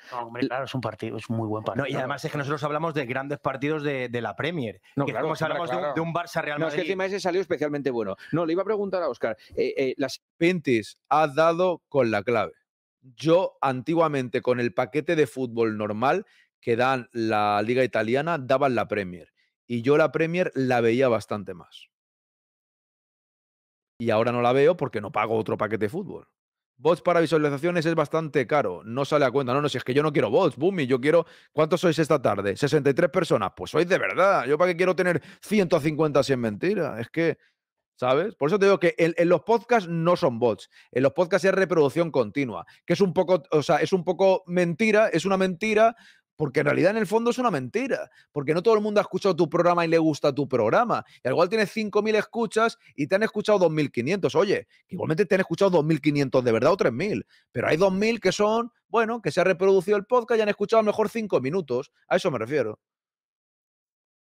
claro, es un partido, es muy buen partido. y además es que nosotros hablamos de grandes partidos de, la Premier. No, claro, hablamos de, un, Barça Real Madrid. No, es que encima ese salió especialmente bueno. No, le iba a preguntar a Oscar. Eh, eh, las Pentis ha dado con la clave. Yo, antiguamente, con el paquete de fútbol normal que dan la Liga Italiana, daban la Premier y yo la Premier la veía bastante más. Y ahora no la veo porque no pago otro paquete de fútbol. Bots para visualizaciones es bastante caro, no sale a cuenta. No, no, si es que yo no quiero bots, Bumi, yo quiero. ¿Cuántos sois esta tarde? ¿63 personas? Pues sois de verdad. ¿Yo para qué quiero tener 150 si es mentira? Es que, ¿sabes? Por eso te digo que en, en, los podcasts no son bots. En los podcasts es reproducción continua, que es un poco, o sea, es un poco mentira, es una mentira porque en realidad en el fondo es una mentira, porque no todo el mundo ha escuchado tu programa y le gusta tu programa. Y al igual tienes 5.000 escuchas y te han escuchado 2.500. Oye, igualmente te han escuchado 2.500 de verdad o 3.000, pero hay 2.000 que son, bueno, que se ha reproducido el podcast y han escuchado a lo mejor 5 minutos. A eso me refiero.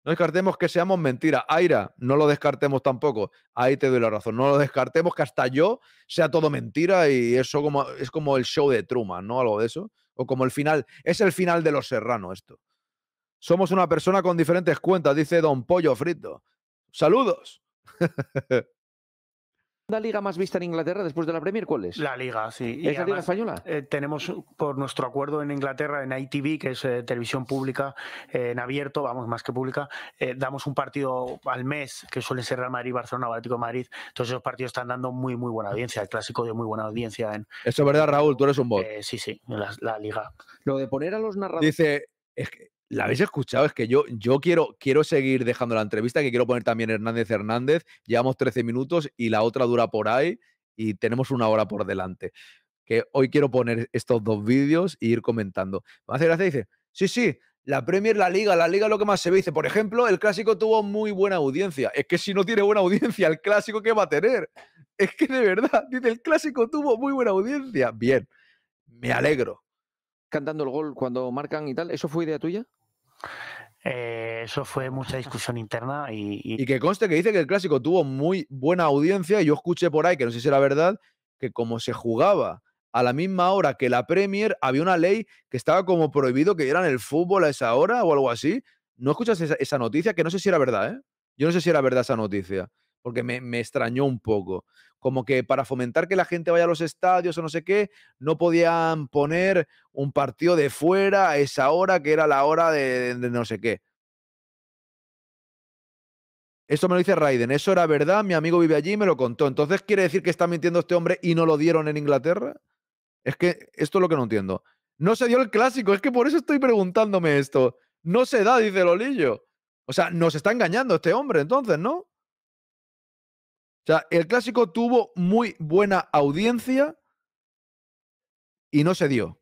No descartemos que seamos mentiras. Aira, no lo descartemos tampoco. Ahí te doy la razón. No lo descartemos que hasta yo sea todo mentira y eso como, es como el show de Truman, ¿no? Algo de eso. O como el final, es el final de Los Serrano esto. Somos una persona con diferentes cuentas, dice Don Pollo Frito. Saludos. ¿La liga más vista en Inglaterra después de la Premier, ¿cuál es? La liga, sí. ¿Es la liga española? Eh, tenemos por nuestro acuerdo en Inglaterra, en ITV, que es eh, televisión pública, eh, en abierto, vamos, más que pública, damos un partido al mes, que suele ser Real Madrid, Barcelona, Atlético Madrid. Entonces esos partidos están dando muy, muy buena audiencia. El clásico dio muy buena audiencia. En, Eso es verdad, Raúl, tú eres un bot. sí, sí, la, liga. Lo de poner a los narradores... Dice, la habéis escuchado, es que yo, yo quiero, quiero seguir dejando la entrevista, que quiero poner también Hernández Hernández. Llevamos 13 minutos y la otra dura por ahí y tenemos una hora por delante. Que hoy quiero poner estos dos vídeos e ir comentando. a hace gracia, dice, sí, sí, la Premier, la Liga, la Liga es lo que más se ve. Dice, por ejemplo, el Clásico tuvo muy buena audiencia. Es que si no tiene buena audiencia, el Clásico, ¿qué va a tener? Es que de verdad, dice, el Clásico tuvo muy buena audiencia. Bien, me alegro cantando el gol cuando marcan y tal. ¿Eso fue idea tuya? Eh, eso fue mucha discusión interna y, y, que conste que dice que el clásico tuvo muy buena audiencia y yo escuché por ahí, que no sé si era verdad, que como se jugaba a la misma hora que la Premier, había una ley que estaba como prohibido que dieran el fútbol a esa hora o algo así. ¿No escuchas esa, esa noticia? Que no sé si era verdad, ¿eh? Yo no sé si era verdad esa noticia porque me, me, extrañó un poco. Como que para fomentar que la gente vaya a los estadios o no sé qué, no podían poner un partido de fuera a esa hora que era la hora de, no sé qué. Esto me lo dice Raiden, eso era verdad, mi amigo vive allí y me lo contó. Entonces, ¿quiere decir que está mintiendo este hombre y no lo dieron en Inglaterra? Es que esto es lo que no entiendo. No se dio el clásico, es que por eso estoy preguntándome esto. No se da, dice Lolillo. O sea, nos está engañando este hombre entonces, ¿no? O sea, el clásico tuvo muy buena audiencia y no se dio.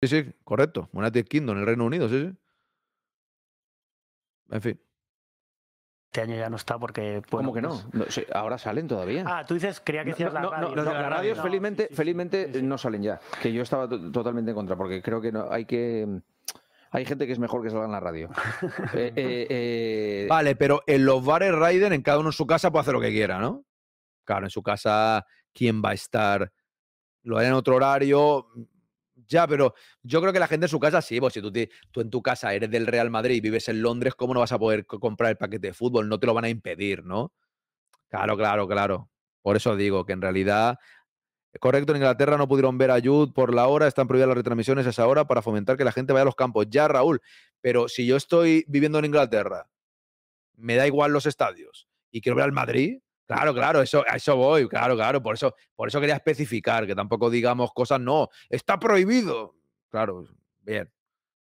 Sí, sí, correcto. United Kingdom en el Reino Unido, sí, sí. En fin. Este año ya no está porque. ¿Cómo que no? Pues ahora salen todavía. Ah, tú dices, creía que hicieras no, no, la radio. los de la radio, felizmente, felizmente no salen ya. Que yo estaba totalmente en contra, porque creo que no, hay que hay gente que es mejor que salga en la radio. Eh, eh, eh, vale, pero en los bares Raiden, en cada uno en su casa puede hacer lo que quiera, ¿no? Claro, en su casa, ¿quién va a estar? Lo hay en otro horario. Ya, pero yo creo que la gente en su casa sí, pues si tú, tú en tu casa eres del Real Madrid y vives en Londres, ¿cómo no vas a poder comprar el paquete de fútbol? No te lo van a impedir, ¿no? Claro, claro, claro. Por eso digo que en realidad Correcto, en Inglaterra no pudieron ver a Jude por la hora, están prohibidas las retransmisiones a esa hora para fomentar que la gente vaya a los campos. Ya, Raúl, pero si yo estoy viviendo en Inglaterra, me da igual los estadios y quiero ver al Madrid, Claro, claro, eso, a eso voy, claro, claro, por eso, por eso quería especificar, que tampoco digamos cosas, no, está prohibido. Claro, bien,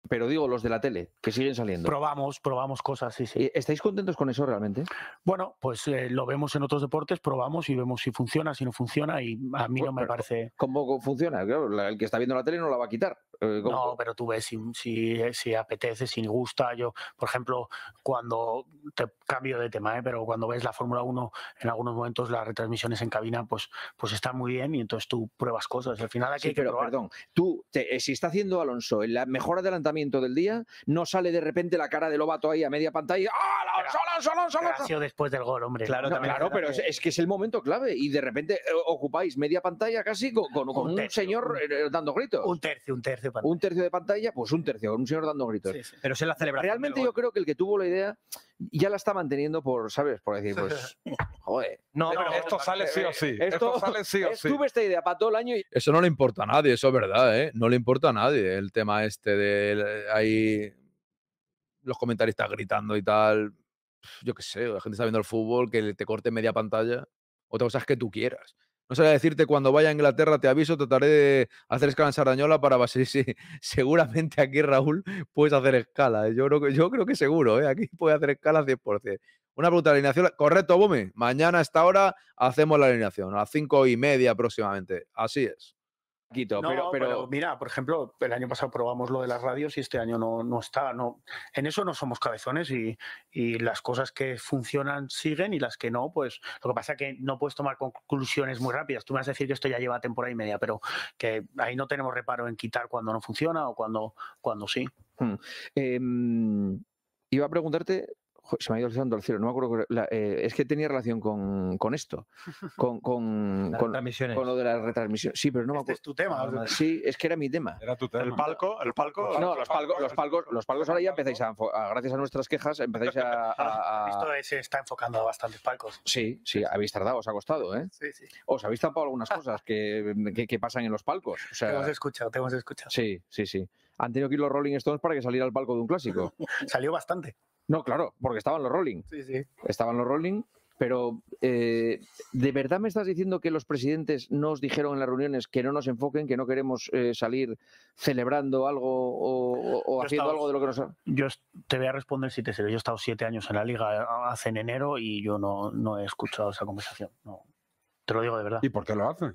pero digo, los de la tele, que siguen saliendo. Probamos, probamos cosas, sí, sí. ¿E-, ¿Estáis contentos con eso realmente? Bueno, pues eh, lo vemos en otros deportes, probamos y vemos si funciona, si no funciona, y a mí no me parece. ¿Cómo funciona? el que está viendo la tele no la va a quitar. Eh, no, pero tú ves si, si, si, apetece, si gusta. Yo, por ejemplo, cuando te cambio de tema, ¿eh? pero cuando ves la Fórmula 1, en algunos momentos las retransmisiones en cabina, pues, pues están muy bien y entonces tú pruebas cosas. Al final aquí hay que Perdón, tú, eh, si está haciendo Alonso el mejor adelantamiento del día, no sale de repente la cara de Lobato ahí a media pantalla. ¡Ah, Alonso, Alonso, Ha sido después del gol, hombre. Claro, claro pero es, que es el momento clave y de repente eh, ocupáis media pantalla casi con, un, señor eh, dando gritos. Un tercio, un tercio. Un tercio de pantalla, pues un tercio, con un señor dando gritos. Pero se la celebración. Realmente yo creo que el que tuvo la idea ya la está manteniendo por, ¿sabes? Por decir, pues, joder. No, esto sale sí o sí. Esto, sale sí o sí. esta idea para todo el año. Y... Eso no le importa a nadie, eso es verdad, ¿eh? No le importa a nadie el tema este de ahí los comentaristas gritando y tal. Yo qué sé, la gente está viendo el fútbol, que te corte media pantalla. Otra cosa es que tú quieras. No sabía decirte cuando vaya a Inglaterra, te aviso, trataré de hacer escala en Sardañola para base. Sí, seguramente aquí, Raúl, puedes hacer escala. Yo creo que, yo creo que seguro, ¿eh? aquí puedes hacer escala 10%. Una pregunta de alineación. Correcto, Bumi. Mañana a esta hora hacemos la alineación, a las cinco y media aproximadamente. Así es pero, mira, por ejemplo, el año pasado probamos lo de las radios y este año no, no está. No, en eso no somos cabezones y, las cosas que funcionan siguen y las que no, pues lo que pasa es que no puedes tomar conclusiones muy rápidas. Tú me vas a decir que esto ya lleva temporada y media, pero que ahí no tenemos reparo en quitar cuando no funciona o cuando, cuando sí. Hmm. Em, iba a preguntarte se me ha ido el cielo, no me acuerdo. Eh, es que tenía relación con, esto, con, con, lo de la retransmisión. Sí, pero no me este acuerdo. es tu tema. Ah, sí, es que era mi tema. Era tu tema. El palco, el palco. No, los palcos, los palcos, ahora ya empezáis a, gracias a nuestras quejas, empezáis a. Esto se está enfocando a bastantes palcos. Sí, sí, habéis tardado, os ha costado, ¿eh? Sí, sí. Os habéis tapado algunas cosas que, pasan en los palcos. te hemos escuchado, te hemos escuchado. Sí, sí, sí. Han tenido que ir los Rolling Stones para que saliera al palco de un clásico. Salió bastante. No, claro, porque estaban los Rolling. Sí, sí. Estaban los Rolling, pero eh, ¿de verdad me estás diciendo que los presidentes no dijeron en las reuniones que no nos enfoquen, que no queremos eh, salir celebrando algo o, haciendo algo de lo que nos Yo te voy a responder si te sirve. Yo he estado siete años en la liga hace en enero y yo no, he escuchado esa conversación. No. Te lo digo de verdad. ¿Y por qué lo hacen?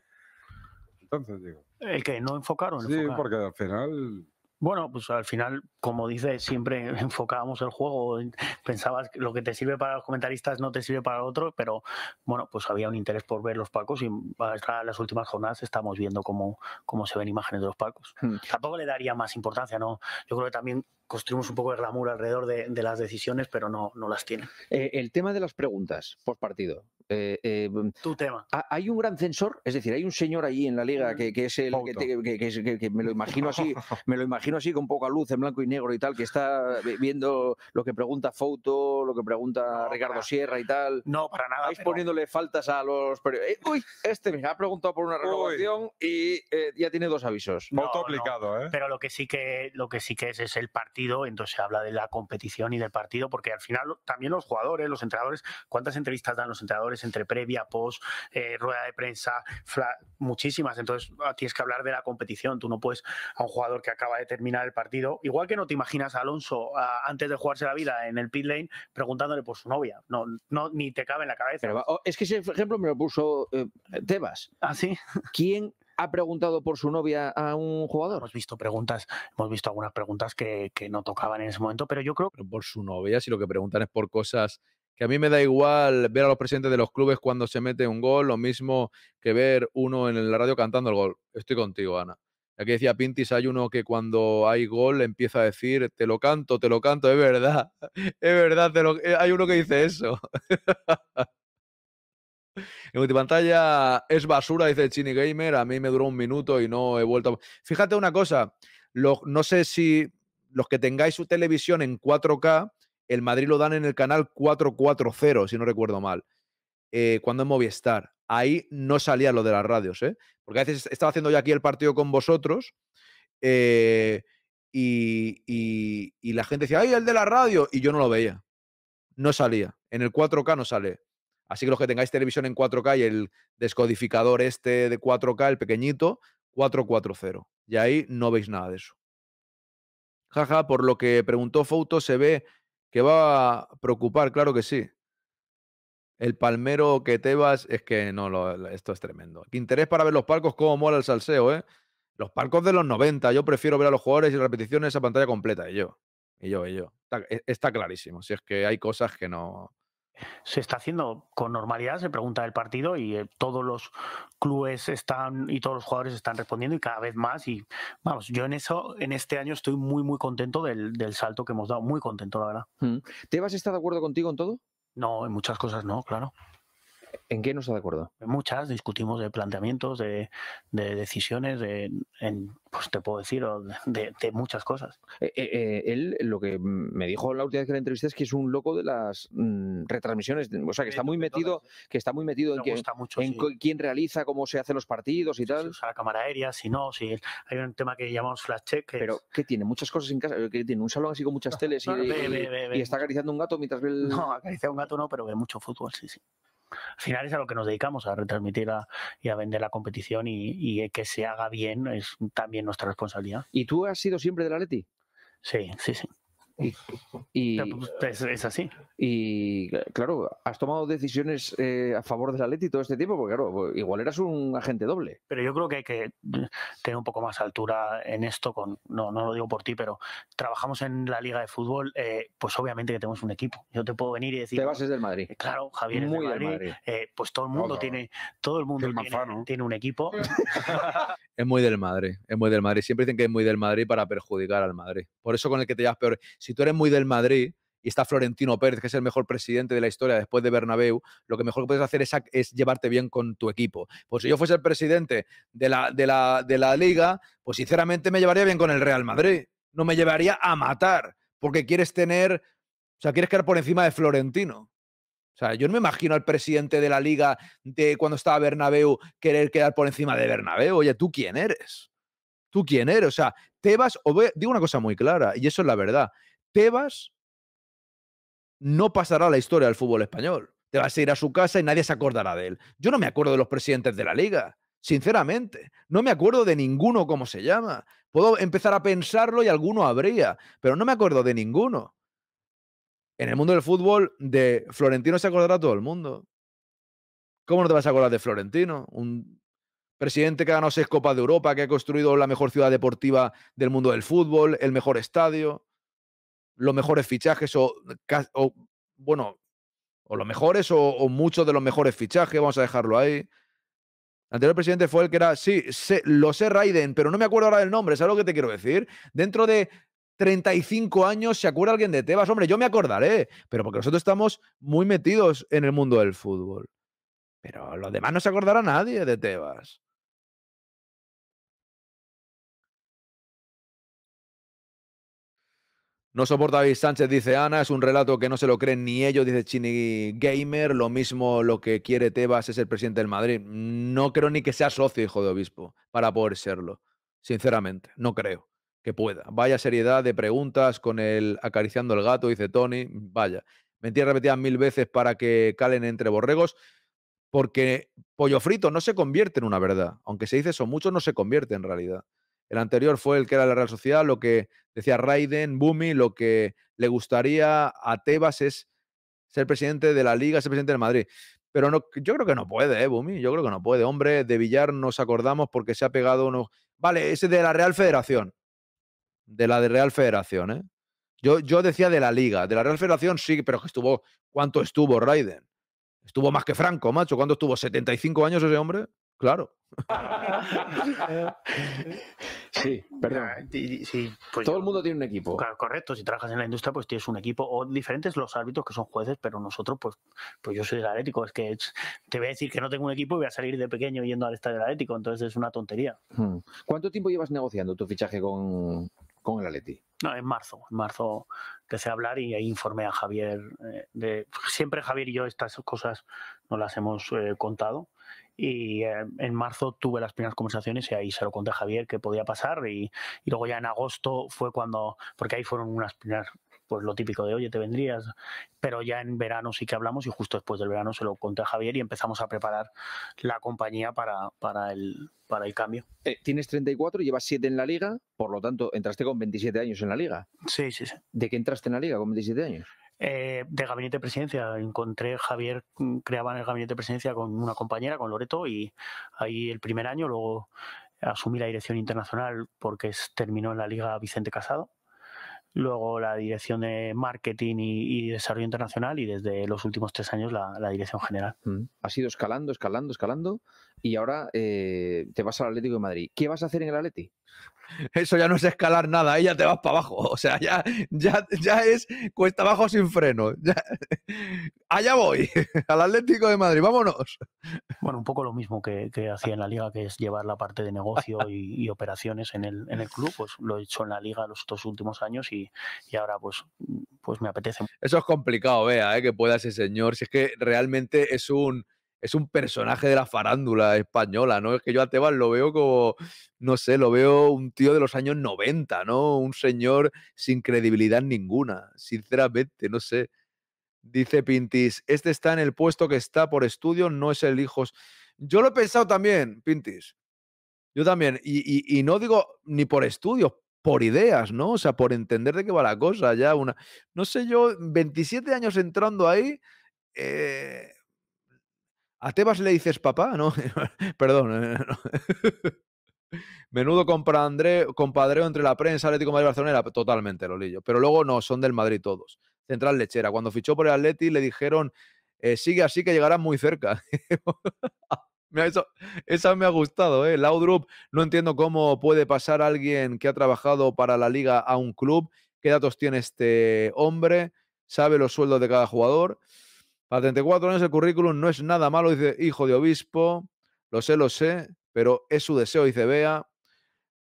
Entonces digo. El que no enfocaron. Sí, porque al final bueno, pues al final, como dices, siempre enfocábamos el juego, pensabas que lo que te sirve para los comentaristas no te sirve para otro. pero bueno, pues había un interés por ver los pacos y las últimas jornadas estamos viendo cómo, cómo se ven imágenes de los pacos. Hmm. Tampoco le daría más importancia, ¿no? Yo creo que también construimos un poco de glamour alrededor de, las decisiones, pero no, no las tiene. Eh, el tema de las preguntas por partido. Eh, eh, mm, tu tema. Hay un gran censor, es decir, hay un señor allí en la liga que, mm, es el que, me lo imagino así, me lo imagino así con poca luz, en blanco y negro y tal, que está viendo lo que pregunta Foto, lo que pregunta Ricardo Sierra y tal. No, para nada. Vais poniéndole faltas a los periodistas. Eh, uy, este me ha preguntado por una renovación y ya tiene dos avisos. No, aplicado, ¿eh? Pero lo que sí que lo que sí que es es el partido, entonces habla de la competición y del partido, porque al final también los jugadores, los entrenadores, ¿cuántas entrevistas dan los entrenadores? Pues, entre previa, post, eh, rueda de prensa, muchísimas. Entonces ah, tienes que hablar de la competición. Tú no puedes a un jugador que acaba de terminar el partido, igual que no te imaginas a Alonso ah, antes de jugarse la vida en el pit lane preguntándole por su novia. No, no ni te cabe en la cabeza. Oh, es que ese ejemplo me lo puso eh, Tebas. ¿Ah, sí? ¿Quién ha preguntado por su novia a un jugador? Hemos visto preguntas, hemos visto algunas preguntas que, no tocaban en ese momento, pero yo creo Pero por su novia, si lo que preguntan es por cosas que a mí me da igual ver a los presidentes de los clubes cuando se mete un gol, lo mismo que ver uno en la radio cantando el gol. Estoy contigo, Ana. Aquí decía Pintis, hay uno que cuando hay gol empieza a decir, te lo canto, te lo canto, es verdad, es verdad, lo... Eh, hay uno que dice eso. En pantalla es basura, dice Chini Gamer. A mí me duró un minuto y no he vuelto. Fíjate una cosa, no sé si los que tengáis su televisión en 4K, el Madrid lo dan en el canal 440, si no recuerdo mal, eh, cuando en Movistar. Ahí no salía lo de las radios, ¿eh? Porque a veces estaba haciendo yo aquí el partido con vosotros eh, y, la gente decía, ¡ay, el de la radio! Y yo no lo veía. No salía. En el 4K no sale. Así que los que tengáis televisión en 4K y el descodificador este de 4K, el pequeñito, 440. Y ahí no veis nada de eso. Jaja, por lo que preguntó Fouto, se ve que va a preocupar, claro que sí. El palmero que te vas es que no, lo, esto es tremendo. ¿Qué Interés para ver los palcos, cómo mola el salseo, ¿eh? Los palcos de los 90, yo prefiero ver a los jugadores y repeticiones a pantalla completa, y yo, y yo, y yo. está e, clarísimo, si es que hay cosas que no se está haciendo con normalidad, se pregunta del partido y eh, todos los clubes están y todos los jugadores están respondiendo y cada vez más. Y vamos, yo en eso, en este año estoy muy, muy contento del, del salto que hemos dado, muy contento, la verdad. Mm. a estar de acuerdo contigo en todo? No, en muchas cosas no, claro. ¿En qué no está de acuerdo? Muchas, discutimos de planteamientos, de, decisiones, de, pues te puedo decir, de, muchas cosas. Eh, eh, eh, él lo que me dijo la última vez que la entrevisté es que es un loco de las mm, retransmisiones, o sea, que está muy metido, que está muy metido en, quién realiza, cómo se hacen los partidos y tal. Si la cámara aérea, si no, si hay un tema que llamamos flash check. Pero, que tiene? Muchas cosas en casa, que tiene un salón así con muchas teles y, está acariciando un gato mientras ve No, acaricia un gato no, pero ve mucho fútbol, sí, sí al final es a lo que nos dedicamos, a retransmitir y a vender la competición y, que se haga bien es también nuestra responsabilidad. ¿Y tú has sido siempre de la Leti? Sí, sí, sí. Y, pues, es, así. Y claro, has tomado decisiones eh, a favor del Atleti todo este tiempo, porque claro, pues, igual eras un agente doble. Pero yo creo que hay que tener un poco más altura en esto. Con, no, lo digo por ti, pero trabajamos en la Liga de Fútbol, eh, pues obviamente que tenemos un equipo. Yo te puedo venir y decir. Te vas del Madrid. Eh, claro, Javier es del Madrid. pues todo el mundo tiene, todo el mundo tiene, un equipo. es muy del Madrid, es muy del Madrid. Siempre dicen que es muy del Madrid para perjudicar al Madrid. Por eso con el que te llevas peor si tú eres muy del Madrid y está Florentino Pérez, que es el mejor presidente de la historia después de Bernabéu, lo que mejor que puedes hacer es, llevarte bien con tu equipo. Pues si yo fuese el presidente de la, de, la, liga, pues sinceramente me llevaría bien con el Real Madrid. No me llevaría a matar, porque quieres tener, o sea, quieres quedar por encima de Florentino. O sea, yo no me imagino al presidente de la liga de cuando estaba Bernabéu querer quedar por encima de Bernabéu. Oye, ¿tú quién eres? ¿Tú quién eres? O sea, Tebas, o digo una cosa muy clara, y eso es la verdad. Tebas no pasará la historia del fútbol español. te vas a ir a su casa y nadie se acordará de él. Yo no me acuerdo de los presidentes de la liga, sinceramente. No me acuerdo de ninguno como se llama. Puedo empezar a pensarlo y alguno habría, pero no me acuerdo de ninguno. En el mundo del fútbol, de Florentino se acordará todo el mundo. ¿Cómo no te vas a acordar de Florentino? Un presidente que ha ganado seis Copas de Europa, que ha construido la mejor ciudad deportiva del mundo del fútbol, el mejor estadio los mejores fichajes mm, o, bueno, o los mejores o, o, muchos de los mejores fichajes, vamos a dejarlo ahí. El anterior presidente fue el que era, sí, sé, lo sé Raiden, pero no me acuerdo ahora del nombre, ¿sabes lo que te quiero decir? Dentro de 35 años, ¿se acuerda alguien de Tebas? Hombre, yo me acordaré, pero porque nosotros estamos muy metidos en el mundo del fútbol. Pero los demás no se acordará nadie de Tebas. No soporta David Sánchez, dice Ana. Es un relato que no se lo creen ni ellos, dice Chini Gamer. Lo mismo lo que quiere Tebas es el presidente del Madrid. No creo ni que sea socio, hijo de obispo, para poder serlo. Sinceramente, no creo que pueda. Vaya seriedad de preguntas con el acariciando el gato, dice Tony. Vaya. Mentiras repetidas mil veces para que calen entre borregos porque pollo frito no se convierte en una verdad. Aunque se dice eso mucho, no se convierte en realidad. El anterior fue el que era la Real Sociedad, lo que decía Raiden, Bumi, lo que le gustaría a Tebas es ser presidente de la Liga, ser presidente de Madrid. Pero no, yo creo que no puede, ¿eh, Bumi? Yo creo que no puede. Hombre, de Villar nos acordamos porque se ha pegado uno... Vale, ese de la Real Federación. De la de Real Federación, ¿eh? Yo, yo decía de la Liga. De la Real Federación sí, pero que estuvo... ¿Cuánto estuvo Raiden? Estuvo más que Franco, macho. ¿Cuánto estuvo? ¿75 años ese hombre? Claro. sí, perdón. Pues Todo el mundo tiene un equipo. correcto, si trabajas en la industria, pues tienes un equipo. O diferentes los árbitros que son jueces, pero nosotros, pues, pues yo soy del Atlético. Es que te voy a decir que no tengo un equipo y voy a salir de pequeño yendo al estadio del Atlético. Entonces es una tontería. Hmm. ¿Cuánto tiempo llevas negociando tu fichaje con, el Atlético? No, en marzo, en marzo empecé a hablar y ahí informé a Javier. Eh, de, siempre Javier y yo estas cosas no las hemos eh, contado y eh, en marzo tuve las primeras conversaciones y ahí se lo conté a Javier que podía pasar. Y, luego ya en agosto fue cuando, porque ahí fueron unas primeras pues lo típico de, oye, te vendrías. Pero ya en verano sí que hablamos y justo después del verano se lo conté a Javier y empezamos a preparar la compañía para, el, para el cambio. Eh, tienes 34, llevas 7 en la liga, por lo tanto, entraste con 27 años en la liga. Sí, sí, sí. ¿De qué entraste en la liga con 27 años? Eh, de gabinete de presidencia. Encontré Javier, mm, creaba en el gabinete de presidencia con una compañera, con Loreto, y ahí el primer año, luego asumí la dirección internacional porque terminó en la Liga Vicente Casado. Luego la dirección de marketing y, desarrollo internacional y desde los últimos tres años la, dirección general. Mm. ha sido escalando, escalando, escalando y ahora eh, te vas al Atlético de Madrid. ¿Qué vas a hacer en el Atleti? eso ya no es escalar nada, ahí ya te vas para abajo. O sea, ya, ya, ya es cuesta abajo sin freno. allá voy, al Atlético de Madrid, vámonos. Bueno, un poco lo mismo que, hacía en la liga, que es llevar la parte de negocio y, operaciones en el, club, pues lo he hecho en la liga los dos últimos años y, ahora pues, pues me apetece. Eso es complicado, vea, eh, que pueda ese señor, si es que realmente es un es un personaje de la farándula española, ¿no? Es que yo a Tebas lo veo como, no sé, lo veo un tío de los años 90, ¿no? Un señor sin credibilidad ninguna, sinceramente, no sé. Dice Pintis, este está en el puesto que está por estudio, no es el hijos. Yo lo he pensado también, Pintis. Yo también. Y, no digo ni por estudios, por ideas, ¿no? O sea, por entender de qué va la cosa. Ya una. No sé, yo, 27 años entrando ahí. Eh, a Tebas le dices papá, ¿no? Perdón. Menudo compadreo entre la prensa, Atlético Madrid Barcelona, totalmente Lolillo. Pero luego no, son del Madrid todos. Central Lechera. Cuando fichó por el Atleti le dijeron, eh, sigue así que llegarán muy cerca. esa me ha gustado, ¿eh? Laudrup, no entiendo cómo puede pasar alguien que ha trabajado para la liga a un club. ¿Qué datos tiene este hombre? ¿Sabe los sueldos de cada jugador? Para 34 años el currículum no es nada malo, dice hijo de obispo. Lo sé, lo sé, pero es su deseo, dice Bea.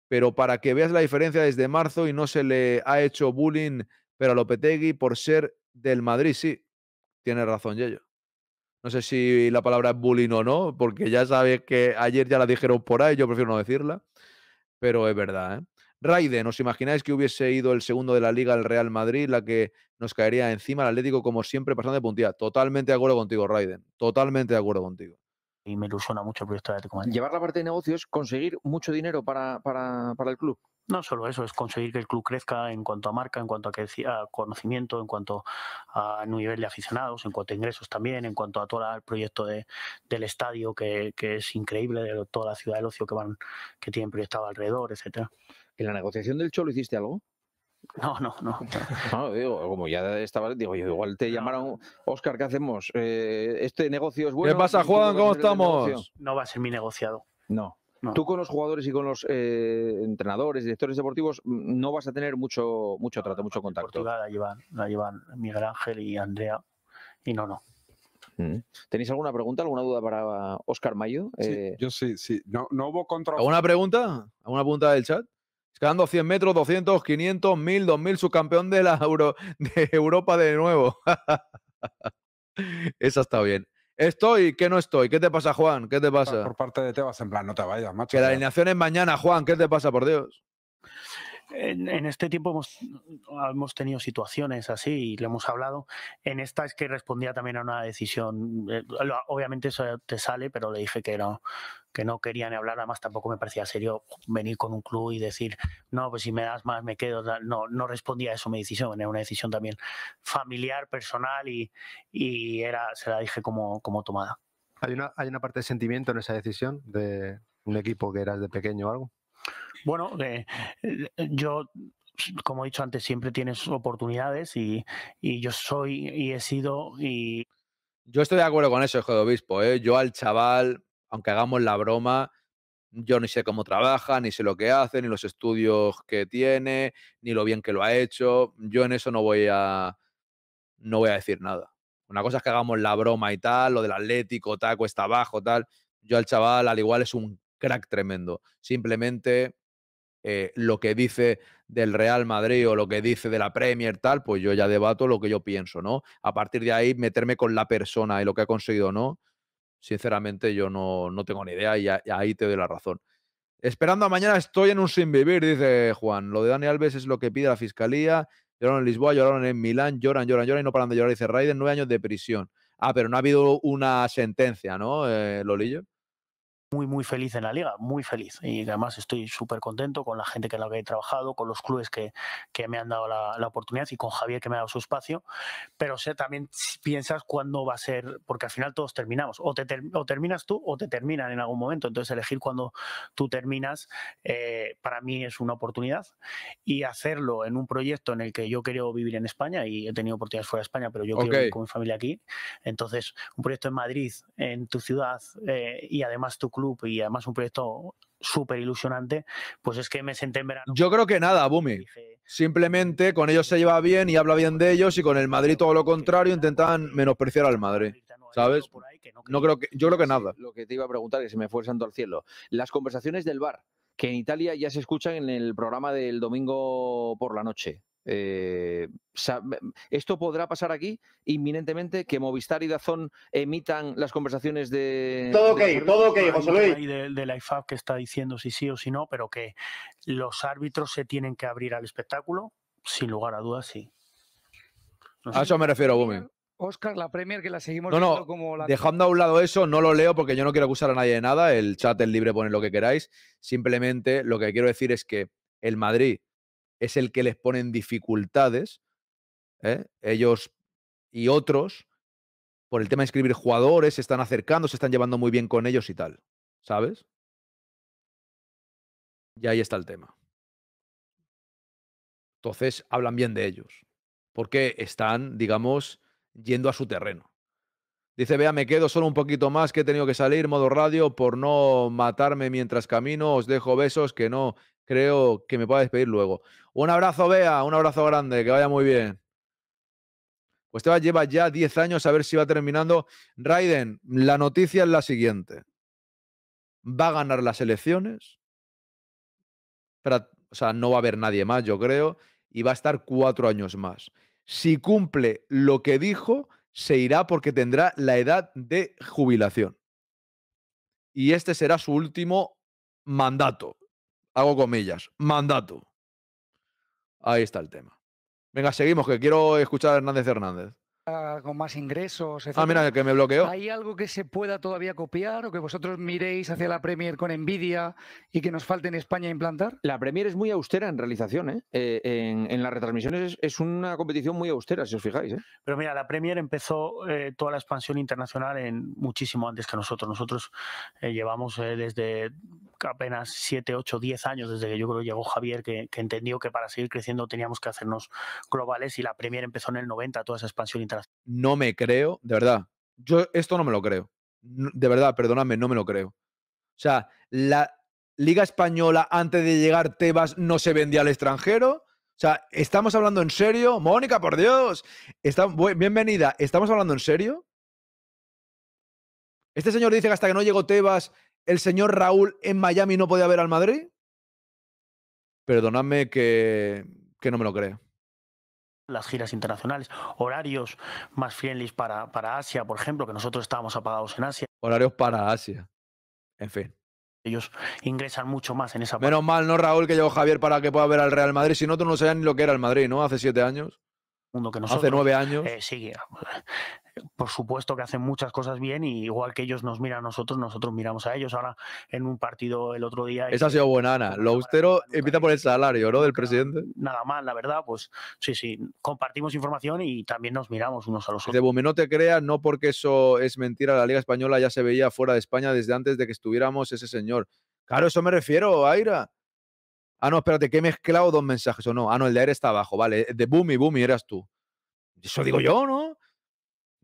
Pero para que veas la diferencia desde marzo y no se le ha hecho bullying, pero a Lopetegui por ser del Madrid, sí. Tiene razón, Yello. No sé si la palabra es bullying o no, porque ya sabes que ayer ya la dijeron por ahí, yo prefiero no decirla. Pero es verdad, ¿eh? Raiden, ¿os imagináis que hubiese ido el segundo de la liga al Real Madrid, la que nos caería encima el Atlético, como siempre, pasando de puntilla? Totalmente de acuerdo contigo, Raiden. Totalmente de acuerdo contigo. Y me ilusiona mucho el proyecto de Atlético Llevar la parte de negocios, conseguir mucho dinero para, para, el club. No solo eso, es conseguir que el club crezca en cuanto a marca, en cuanto a, conocimiento, en cuanto a nivel de aficionados, en cuanto a ingresos también, en cuanto a todo el proyecto del estadio que, que, es increíble, de toda la ciudad del ocio que van, que tienen proyectado alrededor, etcétera. ¿En la negociación del Cholo hiciste algo? No, no, no. digo, como ya estaba, digo, yo igual te llamaron, Oscar, ¿qué hacemos? Eh, ¿Este negocio es bueno? ¿Qué pasa, Juan? ¿Cómo estamos? No va a ser mi negociado. No. Tú con los jugadores y con los eh, entrenadores, directores deportivos, mm, no vas a tener mucho, mucho trato, mucho contacto. Portugal la llevan, Miguel Ángel y Andrea, y no, no. Mm. ¿Tenéis alguna pregunta, alguna duda para Oscar Mayo? Sí, eh, yo sí, sí. No, hubo ¿Alguna pregunta? ¿Alguna pregunta del chat? Quedando 100 metros, 200, 500, 1000, 2000, subcampeón de, la de Europa de nuevo. Esa está bien. Estoy, ¿qué no estoy. ¿Qué te pasa, Juan? ¿Qué te pasa? Por parte de Tebas, en plan, no te vayas, macho. Que la alineación es mañana, Juan. ¿Qué te pasa, por Dios? En, este tiempo hemos, hemos, tenido situaciones así y le hemos hablado. En esta es que respondía también a una decisión. Eh, obviamente eso te sale, pero le dije que no, que no querían hablar, además tampoco me parecía serio venir con un club y decir, no, pues si me das más me quedo, no, no respondía a eso mi decisión, era una decisión también familiar, personal y, era, se la dije como, como tomada. ¿Hay una, ¿Hay una parte de sentimiento en esa decisión de un equipo que eras de pequeño o algo? Bueno, eh, eh, yo como he dicho antes, siempre tienes oportunidades y, yo soy y he sido y... Yo estoy de acuerdo con eso, hijo de obispo. ¿eh? Yo al chaval aunque hagamos la broma, yo ni sé cómo trabaja, ni sé lo que hace, ni los estudios que tiene, ni lo bien que lo ha hecho. Yo en eso no voy a, no voy a decir nada. Una cosa es que hagamos la broma y tal, lo del Atlético, tal, cuesta abajo, tal. Yo al chaval, al igual, es un crack tremendo. Simplemente eh, lo que dice del Real Madrid o lo que dice de la Premier, tal, pues yo ya debato lo que yo pienso, ¿no? A partir de ahí, meterme con la persona y lo que ha conseguido, ¿no? sinceramente yo no, no tengo ni idea y, ahí te doy la razón. Esperando a mañana estoy en un sin vivir, dice Juan. Lo de Dani Alves es lo que pide la fiscalía. Lloraron en Lisboa, lloraron en Milán, lloran, lloran, lloran y no paran de llorar, dice Raiden, nueve años de prisión. Ah, pero no ha habido una sentencia, ¿no, Lolillo? Eh, muy, muy feliz en la liga, muy feliz. Y además estoy súper contento con la gente con la que he trabajado, con los clubes que, que me han dado la, la, oportunidad y con Javier que me ha dado su espacio. Pero sé también piensas cuándo va a ser, porque al final todos terminamos. O, te o terminas tú o te terminan en algún momento. Entonces elegir cuando tú terminas eh, para mí es una oportunidad. Y hacerlo en un proyecto en el que yo quiero vivir en España y he tenido oportunidades fuera de España, pero yo quiero vivir con mi familia aquí. Entonces, un proyecto en Madrid, en tu ciudad eh, y además tu club y además un proyecto súper ilusionante, pues es que me senté en verano. Yo creo que nada, Bumi. Simplemente con ellos se lleva bien y habla bien de ellos y con el Madrid todo lo contrario intentan menospreciar al Madrid. ¿Sabes? No creo que, yo creo que nada. Lo que te iba a preguntar, que se me fue el santo al cielo. Las conversaciones del bar, que en Italia ya se escuchan en el programa del domingo por la noche. Eh, esto podrá pasar aquí inminentemente que Movistar y Dazón emitan las conversaciones de todo ok, todo ok, José Luis de, de, la IFAB que está diciendo si sí o si no, pero que los árbitros se tienen que abrir al espectáculo sin lugar a dudas sí. A eso me refiero, Gómez. Oscar, la Premier que la seguimos no, como la... Dejando a un lado eso, no lo leo porque yo no quiero acusar a nadie de nada. El chat es libre, ponen lo que queráis. Simplemente lo que quiero decir es que el Madrid es el que les pone en dificultades, ¿eh? ellos y otros, por el tema de escribir jugadores, se están acercando, se están llevando muy bien con ellos y tal, ¿sabes? Y ahí está el tema. Entonces, hablan bien de ellos, porque están, digamos, yendo a su terreno. Dice, vea, me quedo solo un poquito más que he tenido que salir, modo radio, por no matarme mientras camino. Os dejo besos, que no creo que me pueda despedir luego. Un abrazo, Bea, un abrazo grande, que vaya muy bien. Pues a lleva ya 10 años a ver si va terminando. Raiden, la noticia es la siguiente. Va a ganar las elecciones. o sea, no va a haber nadie más, yo creo. Y va a estar cuatro años más. Si cumple lo que dijo, se irá porque tendrá la edad de jubilación. Y este será su último mandato hago comillas, mandato. Ahí está el tema. Venga, seguimos, que quiero escuchar a Hernández Hernández. Ah, con más ingresos, Ah, mira, el que me bloqueó. ¿Hay algo que se pueda todavía copiar o que vosotros miréis hacia la Premier con envidia y que nos falte en España implantar? La Premier es muy austera en realización, ¿eh? Eh, en, las retransmisiones es, una competición muy austera, si os fijáis. ¿eh? Pero mira, la Premier empezó toda la expansión internacional en muchísimo antes que nosotros. Nosotros llevamos desde apenas 7, 8, 10 años desde que yo creo llegó Javier, que, entendió que para seguir creciendo teníamos que hacernos globales y la Premier empezó en el 90, toda esa expansión internacional. No me creo, de verdad, yo esto no me lo creo. De verdad, perdóname, no me lo creo. O sea, la Liga Española antes de llegar Tebas no se vendía al extranjero. O sea, ¿estamos hablando en serio? Mónica, por Dios. Está, bienvenida. ¿Estamos hablando en serio? Este señor dice que hasta que no llegó Tebas el señor Raúl en Miami no podía ver al Madrid? Perdonadme que, no me lo creo las giras internacionales, horarios más friendly para, para Asia, por ejemplo, que nosotros estábamos apagados en Asia. Horarios para Asia. En fin. Ellos ingresan mucho más en esa Menos mal, ¿no, Raúl, que llegó Javier para que pueda ver al Real Madrid? Si no, tú no sabías ni lo que era el Madrid, ¿no? Hace siete años. que Hace nueve años. Sí, eh, sí por supuesto que hacen muchas cosas bien y igual que ellos nos miran a nosotros, nosotros miramos a ellos. Ahora en un partido el otro día... Esa ha sido buena, Ana. Lo austero empieza por el salario, ¿no? Del presidente. Nada mal, la verdad, pues sí, sí. Compartimos información y también nos miramos unos a los otros. De Boom, no te creas, no porque eso es mentira. La Liga Española ya se veía fuera de España desde antes de que estuviéramos ese señor. Claro, eso me refiero, Aira. Ah, no, espérate, que he mezclado dos mensajes o no. Ah, no, el de Aire está abajo, vale. De Bumi, Bumi, eras tú. Eso digo yo, ¿no?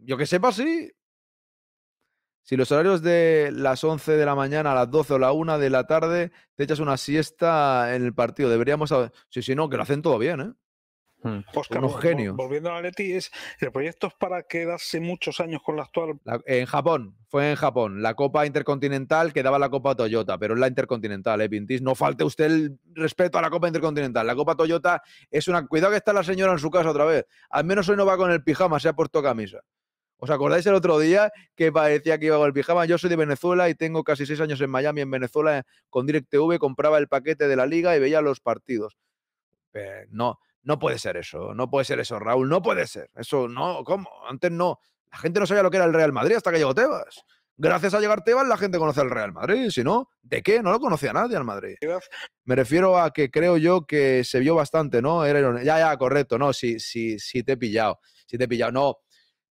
Yo que sepa, sí. Si los horarios de las 11 de la mañana a las 12 o la 1 de la tarde te echas una siesta en el partido, deberíamos saber. Sí, sí, no, que lo hacen todo bien, ¿eh? Hmm. Pues Oscar, unos genios. Volviendo a Leti, es, el proyecto es para quedarse muchos años con la actual. en Japón, fue en Japón. La Copa Intercontinental que daba la Copa Toyota, pero es la Intercontinental, ¿eh, Pintis? No falte usted el respeto a la Copa Intercontinental. La Copa Toyota es una. Cuidado que está la señora en su casa otra vez. Al menos hoy no va con el pijama, se ha puesto camisa. ¿Os acordáis el otro día que parecía que iba con el pijama? Yo soy de Venezuela y tengo casi seis años en Miami. En Venezuela, eh, con DirecTV, compraba el paquete de la liga y veía los partidos. no, no puede ser eso. No puede ser eso, Raúl. No puede ser. Eso no. ¿Cómo? Antes no. La gente no sabía lo que era el Real Madrid hasta que llegó Tebas. Gracias a llegar Tebas, la gente conoce al Real Madrid. Si no, ¿de qué? No lo conocía nadie al Madrid. Me refiero a que creo yo que se vio bastante, ¿no? Era, ya, ya, correcto. No, sí, sí, sí te he pillado. Sí te he pillado. No,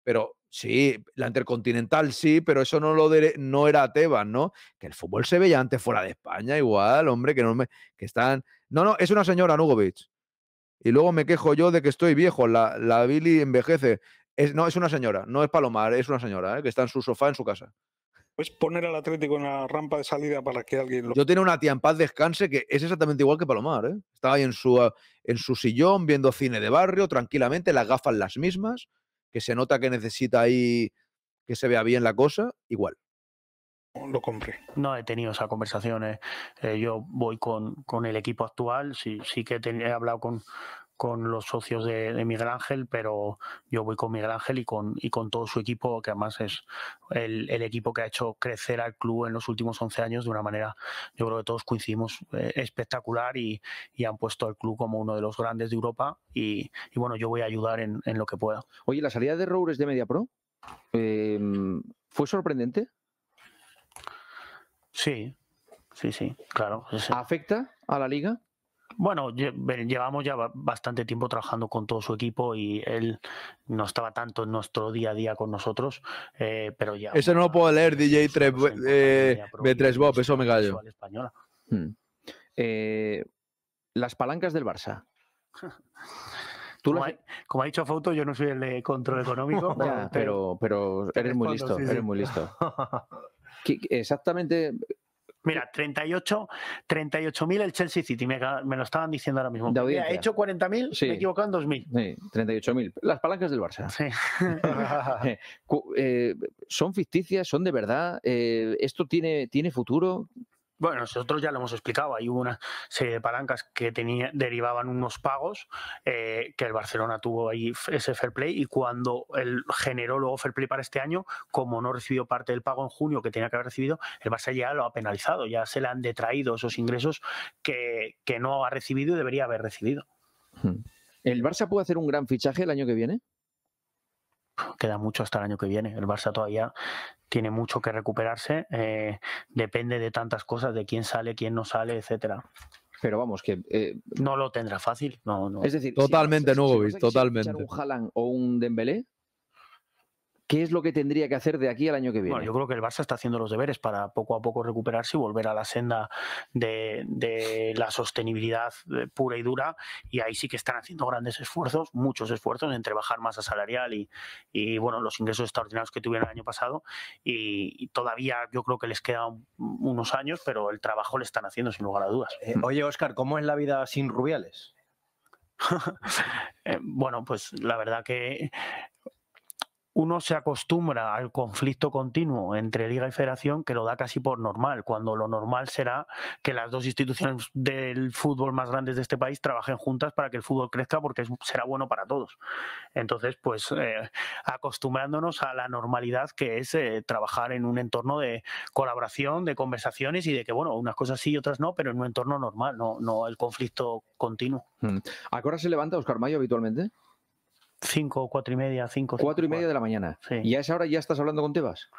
pero Sí, la Intercontinental sí, pero eso no, lo no era Tebas, ¿no? Que el fútbol se veía antes fuera de España, igual, hombre, que no me, que están. No, no, es una señora, Nugovic. Y luego me quejo yo de que estoy viejo, la, Billy envejece. Es, no, es una señora, no es Palomar, es una señora, ¿eh? que está en su sofá en su casa. Pues poner al Atlético en la rampa de salida para que alguien lo. Yo tengo una tía en paz descanse que es exactamente igual que Palomar, ¿eh? Estaba ahí en su, en su sillón viendo cine de barrio, tranquilamente, las gafas las mismas que se nota que necesita ahí que se vea bien la cosa, igual. Lo compré. No he tenido esas conversaciones. Eh. Eh, yo voy con, con, el equipo actual. Sí, sí que he, he hablado con, con los socios de, Miguel Ángel, pero yo voy con Miguel Ángel y con, y con todo su equipo, que además es el, equipo que ha hecho crecer al club en los últimos 11 años de una manera, yo creo que todos coincidimos, eh, espectacular y, y, han puesto al club como uno de los grandes de Europa y, bueno, yo voy a ayudar en, en, lo que pueda. Oye, la salida de Roures de MediaPro em, fue sorprendente. Sí, sí, sí, claro. ¿Afecta a la liga? Bueno, llevamos ya bastante tiempo trabajando con todo su equipo y él no estaba tanto en nuestro día a día con nosotros, eh, pero ya. Eso no lo puedo leer, DJ 3, eh, Bob, eso me callo. Hmm. Eh, las palancas del Barça. como, ha, dicho Fauto, yo no soy el de control económico. pero, pero eres muy listo, eres muy listo. Exactamente, Mira, 38, 38.000 el Chelsea City, me, lo estaban diciendo ahora mismo. Mira, he hecho 40.000, sí. me he equivocado en 2.000. Sí, 38.000. Las palancas del Barça. Sí. Eh, eh, son ficticias, son de verdad. Eh, ¿Esto tiene, tiene futuro? Bueno, nosotros ya lo hemos explicado. Hay una serie de palancas que tenía, derivaban unos pagos eh, que el Barcelona tuvo ahí ese fair play y cuando él generó luego fair play para este año, como no recibió parte del pago en junio que tenía que haber recibido, el Barça ya lo ha penalizado, ya se le han detraído esos ingresos que, que no ha recibido y debería haber recibido. Hmm. ¿El Barça puede hacer un gran fichaje el año que viene? Queda mucho hasta el año que viene. El Barça todavía tiene mucho que recuperarse. Eh, depende de tantas cosas, de quién sale, quién no sale, etcétera. Pero vamos, que. Eh, no lo tendrá fácil. No, no. Es decir, totalmente nuevo totalmente. un Haaland o un Dembélé, ¿Qué es lo que tendría que hacer de aquí al año que viene? Bueno, yo creo que el Barça está haciendo los deberes para poco a poco recuperarse y volver a la senda de, la sostenibilidad eh, pura y dura. Y ahí sí que están haciendo grandes esfuerzos, muchos esfuerzos entre bajar masa salarial y, bueno, los ingresos extraordinarios que tuvieron el año pasado. Y, todavía yo creo que les quedan unos años, pero el trabajo le están haciendo sin lugar a dudas. Eh, oye, Oscar, ¿cómo es la vida sin Rubiales? Eh, bueno, pues la verdad que uno se acostumbra al conflicto continuo entre liga y federación que lo da casi por normal, cuando lo normal será que las dos instituciones del fútbol más grandes de este país trabajen juntas para que el fútbol crezca porque será bueno para todos. Entonces, pues eh, acostumbrándonos a la normalidad que es eh, trabajar en un entorno de colaboración, de conversaciones y de que, bueno, unas cosas sí y otras no, pero en un entorno normal, no, no el conflicto continuo. Mm. ¿A qué hora se levanta Oscar Mayo habitualmente? Cinco, cuatro y media, cinco. ¿Cuatro y media de la mañana. ¿Y a esa hora ya estás hablando con Tebas?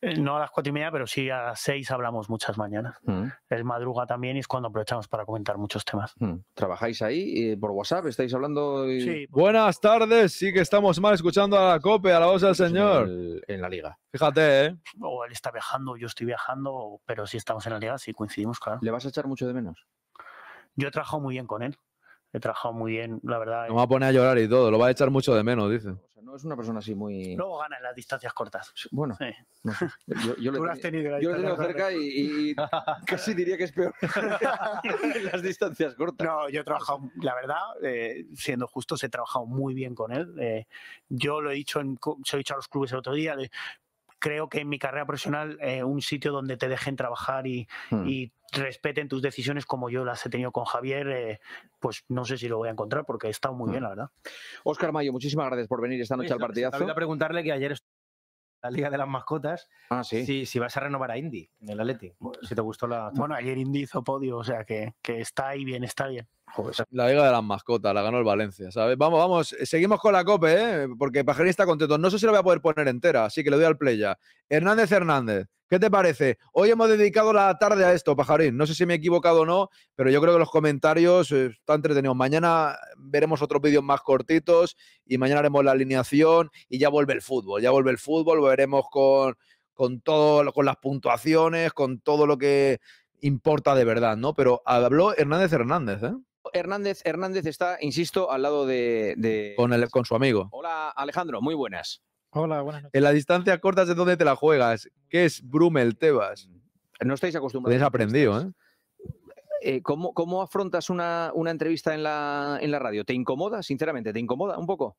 Eh, no a las cuatro y media, pero sí a las seis hablamos muchas mañanas. Mm. Es madruga también y es cuando aprovechamos para comentar muchos temas. Mm. ¿Trabajáis ahí eh, por WhatsApp? ¿Estáis hablando? Sí. Buenas tardes, sí que estamos mal escuchando a la COPE, a la voz del pues señor. en la liga. Fíjate, ¿eh? O él está viajando, yo estoy viajando, pero sí estamos en la liga, sí coincidimos, claro. ¿Le vas a echar mucho de menos? Yo he trabajado muy bien con él he trabajado muy bien, la verdad. No va a poner a llorar y todo, lo va a echar mucho de menos, dice. no es una persona así muy. Luego gana en las distancias cortas. Bueno, yo, lo he tenido, cerca y, casi diría que es peor las distancias cortas. No, yo he trabajado, la verdad, eh, siendo justo he trabajado muy bien con él. Eh, yo lo he dicho, en, se lo he dicho a los clubes el otro día, creo que en mi carrera profesional eh, un sitio donde te dejen trabajar hmm. y, respeten tus decisiones como yo las he tenido con Javier, eh, pues no sé si lo voy a encontrar porque he estado muy hmm. bien, la verdad. Óscar Mayo, muchísimas gracias por venir esta noche al partidazo. Voy a preguntarle que ayer estuve en la Liga de las Mascotas, ah, ¿sí? si, si, vas a renovar a Indy en el Atleti, si te gustó la... Bueno, ayer Indy hizo podio, o sea que está ahí bien, está bien. La Liga de las Mascotas, la ganó el Valencia, ¿sabes? Vamos, vamos, eh, seguimos con la COPE, ¿eh? porque Pajarín está contento. No sé si lo voy a poder poner entera, así que le doy al play ya. Hernández Hernández, ¿qué te parece? Hoy hemos dedicado la tarde a esto, Pajarín. No sé si me he equivocado o no, pero yo creo que los comentarios eh, están entretenidos. Mañana veremos otros vídeos más cortitos y mañana haremos la alineación y ya vuelve el fútbol. Ya vuelve el fútbol, veremos con, con, todo, con las puntuaciones, con todo lo que importa de verdad, ¿no? Pero habló Hernández Hernández, ¿eh? Hernández, Hernández está, insisto, al lado de... Con, con su amigo. Hola Alejandro, muy buenas. Hola, buenas En la distancia cortas de donde te la juegas. ¿Qué es Brumel Tebas? No estáis acostumbrados. aprendido, ¿eh? Eh, cómo afrontas una, una entrevista en la, en la, radio? ¿Te incomoda, sinceramente? ¿Te incomoda un poco?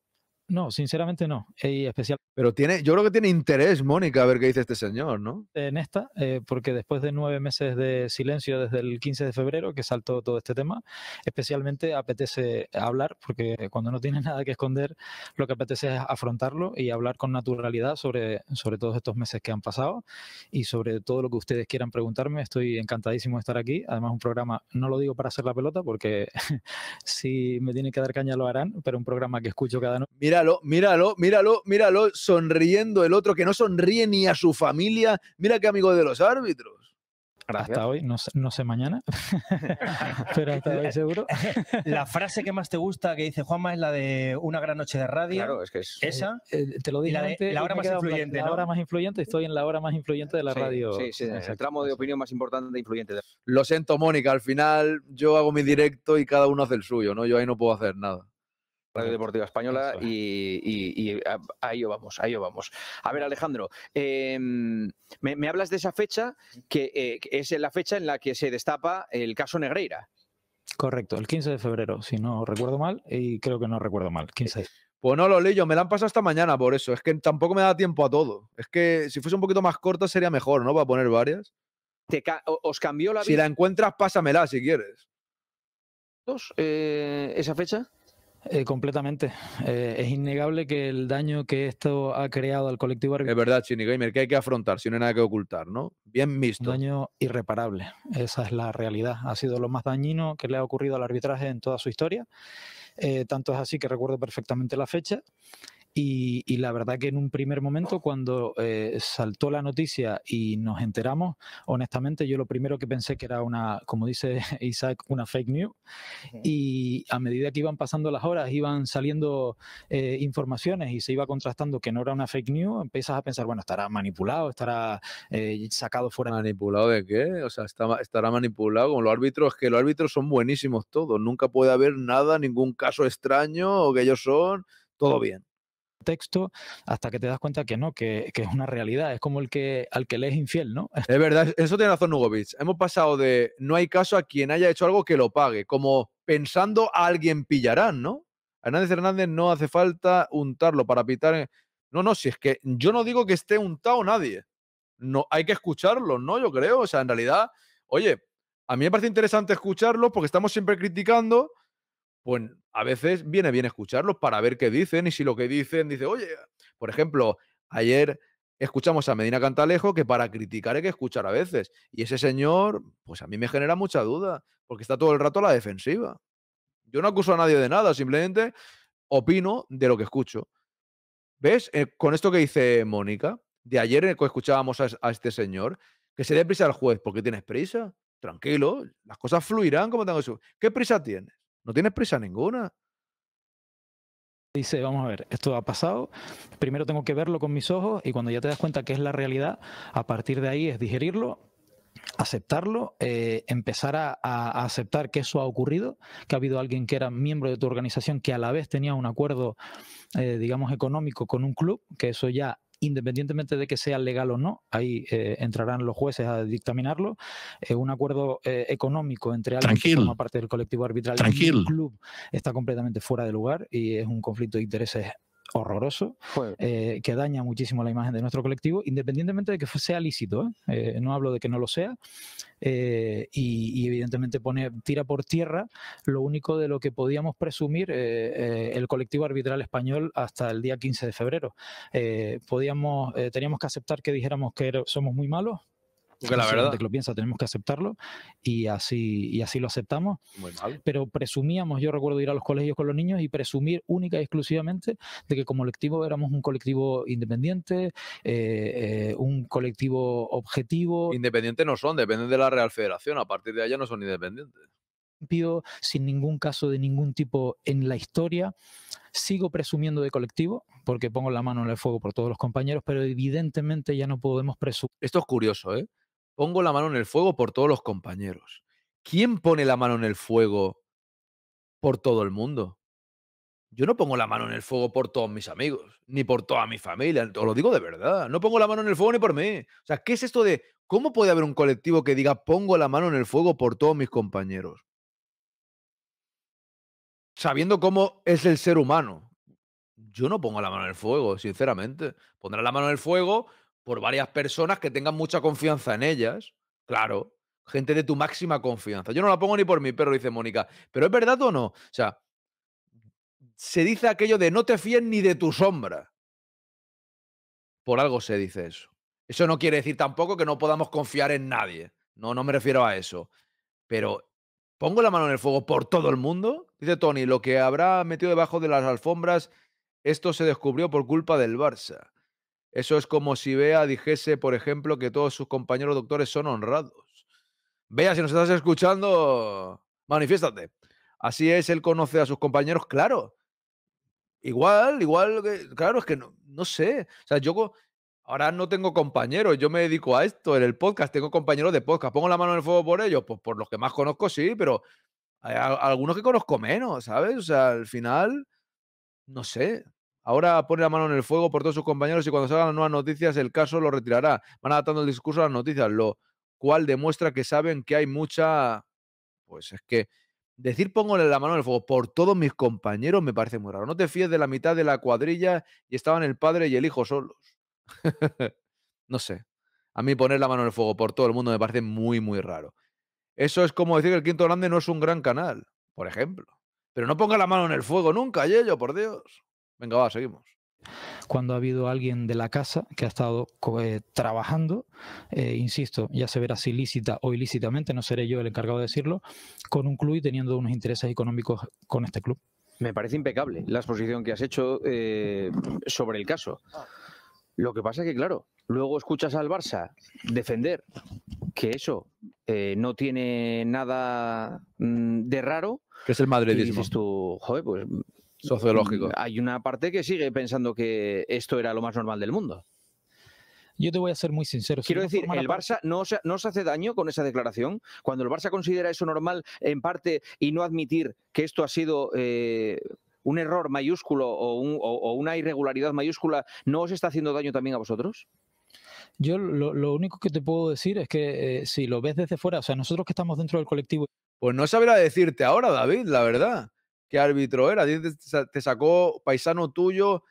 No, sinceramente no. Y especial. Pero tiene, yo creo que tiene interés, Mónica, a ver qué dice este señor, ¿no? En esta, eh, porque después de nueve meses de silencio desde el 15 de febrero, que saltó todo este tema, especialmente apetece hablar, porque cuando no tienes nada que esconder, lo que apetece es afrontarlo y hablar con naturalidad sobre, sobre todos estos meses que han pasado y sobre todo lo que ustedes quieran preguntarme. Estoy encantadísimo de estar aquí. Además, un programa, no lo digo para hacer la pelota, porque si me tienen que dar caña lo harán, pero un programa que escucho cada noche. Mira, Míralo, míralo, míralo, míralo, sonriendo el otro que no sonríe ni a su familia. Mira qué amigo de los árbitros. Hasta hoy, no sé, mañana, pero hasta hoy seguro. La frase que más te gusta que dice Juanma es la de una gran noche de radio. Claro, es que es. Esa. Eh, eh, te lo dije. La, antes, la hora más influyente. La, hora más influyente, estoy en la hora más influyente de la radio. Sí, sí, el tramo de opinión más importante e influyente. Lo siento, Mónica, al final yo hago mi directo y cada uno hace el suyo, ¿no? Yo ahí no puedo hacer nada. Radio Deportiva Española y, ahí a, vamos, a ello vamos. A ver, Alejandro, em, me, hablas de esa fecha eh, que, es la fecha en la que se destapa el caso Negreira. Correcto, el 15 de febrero, si no recuerdo mal, y creo que no recuerdo mal, 15 Pues no lo leí, me la han pasado hasta mañana por eso, es que tampoco me da tiempo a todo. Es que si fuese un poquito más corta sería mejor, ¿no? Para poner varias. ¿Os cambió la vida? Si la encuentras, pásamela si quieres. Eh, ¿Esa fecha? Eh, completamente. Eh, es innegable que el daño que esto ha creado al colectivo arbitral. Es verdad, Chini Gamer, que hay que afrontar, si no hay nada que ocultar, ¿no? Bien visto. Un daño irreparable, esa es la realidad. Ha sido lo más dañino que le ha ocurrido al arbitraje en toda su historia. Eh, tanto es así que recuerdo perfectamente la fecha. Y, la verdad que en un primer momento, cuando eh, saltó la noticia y nos enteramos, honestamente yo lo primero que pensé que era una, como dice Isaac, una fake news. Y a medida que iban pasando las horas, iban saliendo eh, informaciones y se iba contrastando que no era una fake news, empiezas a pensar, bueno, estará manipulado, estará eh, sacado fuera. ¿Manipulado de qué? O sea, estará manipulado con los árbitros, que los árbitros son buenísimos todos. Nunca puede haber nada, ningún caso extraño o que ellos son, todo bien texto hasta que te das cuenta que no, que, es una realidad, es como el que al que lees infiel, ¿no? Es verdad, eso tiene razón Nugovic. Hemos pasado de no hay caso a quien haya hecho algo que lo pague, como pensando a alguien pillarán, ¿no? Hernández Hernández no hace falta untarlo para pitar. No, no, si es que yo no digo que esté untado nadie. No, hay que escucharlo, ¿no? Yo creo, o sea, en realidad, oye, a mí me parece interesante escucharlo porque estamos siempre criticando, pues a veces viene bien escucharlos para ver qué dicen y si lo que dicen dice, oye, por ejemplo, ayer escuchamos a Medina Cantalejo que para criticar hay que escuchar a veces. Y ese señor, pues a mí me genera mucha duda, porque está todo el rato a la defensiva. Yo no acuso a nadie de nada, simplemente opino de lo que escucho. ¿Ves? Eh, con esto que dice Mónica, de ayer escuchábamos a, este señor, que se dé prisa al juez, porque tienes prisa? Tranquilo, las cosas fluirán como tengo eso. ¿Qué prisa tienes? No tienes prisa ninguna. Dice, vamos a ver, esto ha pasado, primero tengo que verlo con mis ojos y cuando ya te das cuenta que es la realidad, a partir de ahí es digerirlo, aceptarlo, eh, empezar a, aceptar que eso ha ocurrido, que ha habido alguien que era miembro de tu organización que a la vez tenía un acuerdo, eh, digamos, económico con un club, que eso ya independientemente de que sea legal o no, ahí eh, entrarán los jueces a dictaminarlo, eh, un acuerdo eh, económico entre alguien parte del colectivo arbitral y el club está completamente fuera de lugar y es un conflicto de intereses horroroso, pues eh, que daña muchísimo la imagen de nuestro colectivo, independientemente de que sea lícito. ¿eh? Eh, no hablo de que no lo sea. Y, y, evidentemente pone, tira por tierra lo único de lo que podíamos presumir el colectivo arbitral español hasta el día 15 de febrero. podíamos, teníamos que aceptar que dijéramos que somos muy malos, porque la verdad. que lo piensa, tenemos que aceptarlo y así, y así lo aceptamos. Pero presumíamos, yo recuerdo ir a los colegios con los niños y presumir única y exclusivamente de que como colectivo éramos un colectivo independiente, eh, eh, un colectivo objetivo. Independientes no son, dependen de la Real Federación, a partir de allá no son independientes sin ningún caso de ningún tipo en la historia. Sigo presumiendo de colectivo, porque pongo la mano en el fuego por todos los compañeros, pero evidentemente ya no podemos presumir. Esto es curioso, ¿eh? pongo la mano en el fuego por todos los compañeros. ¿Quién pone la mano en el fuego por todo el mundo? Yo no pongo la mano en el fuego por todos mis amigos, ni por toda mi familia, os lo digo de verdad, no pongo la mano en el fuego ni por mí. O sea, ¿qué es esto de cómo puede haber un colectivo que diga pongo la mano en el fuego por todos mis compañeros? Sabiendo cómo es el ser humano. Yo no pongo la mano en el fuego, sinceramente. Pondrá la mano en el fuego por varias personas que tengan mucha confianza en ellas. Claro, gente de tu máxima confianza. Yo no la pongo ni por mi perro, dice Mónica. ¿Pero es verdad o no? O sea, se dice aquello de no te fíes ni de tu sombra. Por algo se dice eso. Eso no quiere decir tampoco que no podamos confiar en nadie. No, no me refiero a eso. Pero pongo la mano en el fuego por todo el mundo. Dice Tony, lo que habrá metido debajo de las alfombras, esto se descubrió por culpa del Barça. Eso es como si Bea dijese, por ejemplo, que todos sus compañeros doctores son honrados. Bea, si nos estás escuchando, manifiéstate. Así es, él conoce a sus compañeros, claro. Igual, igual, que, claro, es que no, no sé. O sea, yo ahora no tengo compañeros, yo me dedico a esto en el podcast, tengo compañeros de podcast, pongo la mano en el fuego por ellos, pues por los que más conozco sí, pero hay algunos que conozco menos, ¿sabes? O sea, al final, no sé, Ahora pone la mano en el fuego por todos sus compañeros y cuando salgan las nuevas noticias el caso lo retirará. Van adaptando el discurso a las noticias, lo cual demuestra que saben que hay mucha... Pues es que decir pongo la mano en el fuego por todos mis compañeros me parece muy raro. No te fíes de la mitad de la cuadrilla y estaban el padre y el hijo solos. no sé. A mí poner la mano en el fuego por todo el mundo me parece muy, muy raro. Eso es como decir que el Quinto Grande no es un gran canal, por ejemplo. Pero no ponga la mano en el fuego nunca, Yello, por Dios. Venga, va, seguimos. Cuando ha habido alguien de la casa que ha estado eh, trabajando, eh, insisto, ya se verá si lícita o ilícitamente, no seré yo el encargado de decirlo, con un club y teniendo unos intereses económicos con este club. Me parece impecable la exposición que has hecho eh, sobre el caso. Lo que pasa es que, claro, luego escuchas al Barça defender que eso no tiene nada mm, de raro. Que es el madridismo. Y dices tú, joder, pues sociológico. Hay una parte que sigue pensando que esto era lo más normal del mundo. Yo te voy a ser muy sincero. Quiero decir, ¿el Barça no, se, hace daño con esa declaración? Cuando el Barça considera eso normal en parte y no admitir que esto ha sido eh, un error mayúsculo o, una irregularidad mayúscula, ¿no os está haciendo daño también a vosotros? Yo lo, único que te puedo decir es que eh, si lo ves desde fuera, o sea, nosotros que estamos dentro del colectivo... Pues no sabría decirte ahora, David, la verdad qué árbitro era. Te sacó paisano tuyo.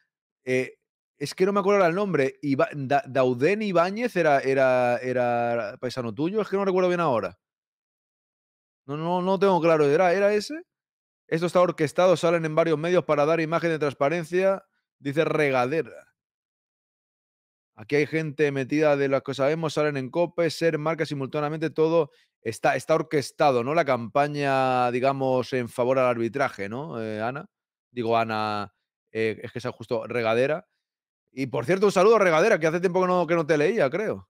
Eh, es que no me acuerdo el nombre. Iba, Dauden Ibáñez era, era, era paisano tuyo. Es que no recuerdo bien ahora. No, no, no tengo claro. ¿Era, ¿Era ese? Esto está orquestado, salen en varios medios para dar imagen de transparencia, dice Regadera. Aquí hay gente metida de las que sabemos, salen en copes, ser marca simultáneamente, todo está, está orquestado, ¿no? La campaña, digamos, en favor al arbitraje, ¿no, eh, Ana? Digo, Ana, eh, es que es justo regadera. Y por cierto, un saludo a Regadera, que hace tiempo que no, que no te leía, creo.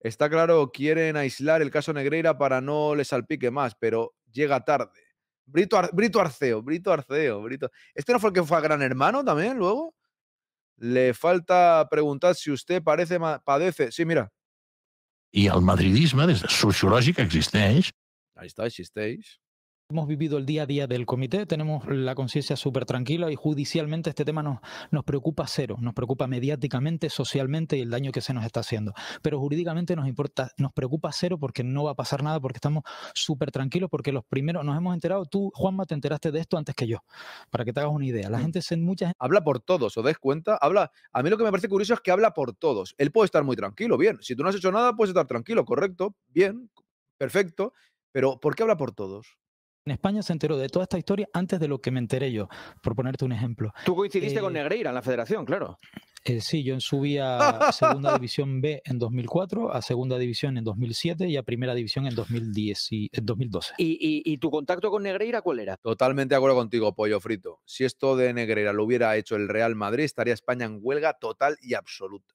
Está claro, quieren aislar el caso Negreira para no le salpique más, pero llega tarde. Brito, Brito Arceo, Brito Arceo, Brito. ¿Este no fue el que fue a Gran Hermano también luego? Le falta preguntar si usted parece, padece... Sí, mira. I el madridisme, des de sociològic, existeix. Ahí està, existeix. hemos vivido el día a día del comité, tenemos la conciencia súper tranquila y judicialmente este tema nos, nos preocupa cero, nos preocupa mediáticamente, socialmente y el daño que se nos está haciendo. Pero jurídicamente nos importa, nos preocupa cero porque no va a pasar nada, porque estamos súper tranquilos, porque los primeros nos hemos enterado, tú, Juanma, te enteraste de esto antes que yo, para que te hagas una idea. La mm. gente se habla por todos, ¿os dais cuenta? Habla, a mí lo que me parece curioso es que habla por todos. Él puede estar muy tranquilo, bien. Si tú no has hecho nada, puedes estar tranquilo, correcto, bien, perfecto. Pero ¿por qué habla por todos? en España se enteró de toda esta historia antes de lo que me enteré yo, por ponerte un ejemplo. Tú coincidiste con eh, Negreira en la federación, claro. Eh, sí, yo subí a Segunda División B en 2004, a Segunda División en 2007 y a Primera División en 2010 y, en 2012. ¿Y, tu contacto con Negreira cuál era? Totalmente de acuerdo contigo, Pollo Frito. Si esto de Negreira lo hubiera hecho el Real Madrid, estaría España en huelga total y absoluta.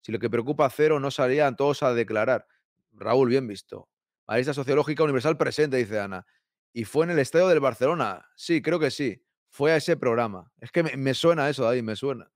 Si lo que preocupa a cero no salían todos a declarar. Raúl, bien visto. esa Sociológica Universal presente, dice Ana. Y fue en el estadio del Barcelona. Sí, creo que sí. Fue a ese programa. Es que me, suena eso, David, me suena.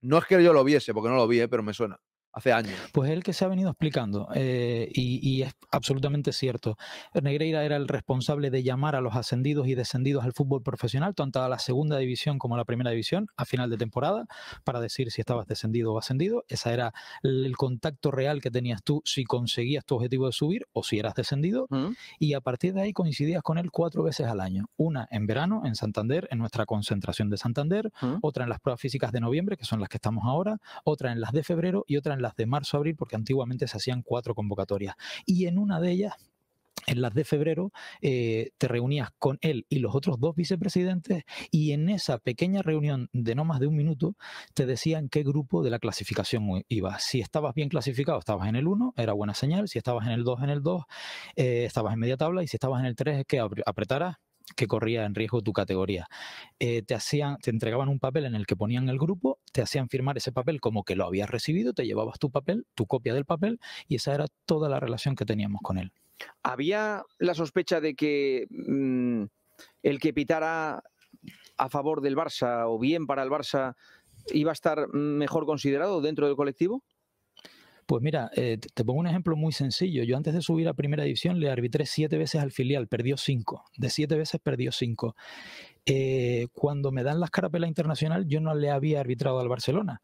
No es que yo lo viese, porque no lo vi, eh, pero me suena hace años. Pues el que se ha venido explicando eh, y, es absolutamente cierto. Negreira era el responsable de llamar a los ascendidos y descendidos al fútbol profesional, tanto a la segunda división como a la primera división, a final de temporada, para decir si estabas descendido o ascendido. Ese era el contacto real que tenías tú si conseguías tu objetivo de subir o si eras descendido. Mm. Y a partir de ahí coincidías con él cuatro veces al año. Una en verano en Santander, en nuestra concentración de Santander, mm. otra en las pruebas físicas de noviembre, que son las que estamos ahora, otra en las de febrero y otra en de marzo-abril, porque antiguamente se hacían cuatro convocatorias. Y en una de ellas en las de febrero, eh, te reunías con él y los otros dos vicepresidentes y en esa pequeña reunión de no más de un minuto te decían qué grupo de la clasificación ibas. Si estabas bien clasificado, estabas en el 1, era buena señal. Si estabas en el 2, en el 2, eh, estabas en media tabla. Y si estabas en el 3, es que apretaras que corría en riesgo tu categoría. Eh, te, hacían, te entregaban un papel en el que ponían el grupo, te hacían firmar ese papel como que lo habías recibido, te llevabas tu papel, tu copia del papel, y esa era toda la relación que teníamos con él. ¿Había la sospecha de que mm, el que pitara a favor del Barça o bien para el Barça iba a estar mejor considerado dentro del colectivo? Pues mira, eh, te pongo un ejemplo muy sencillo. Yo antes de subir a primera división le arbitré siete veces al filial, perdió cinco. De siete veces perdió cinco. Eh, cuando me dan las carapelas internacional, yo no le había arbitrado al Barcelona.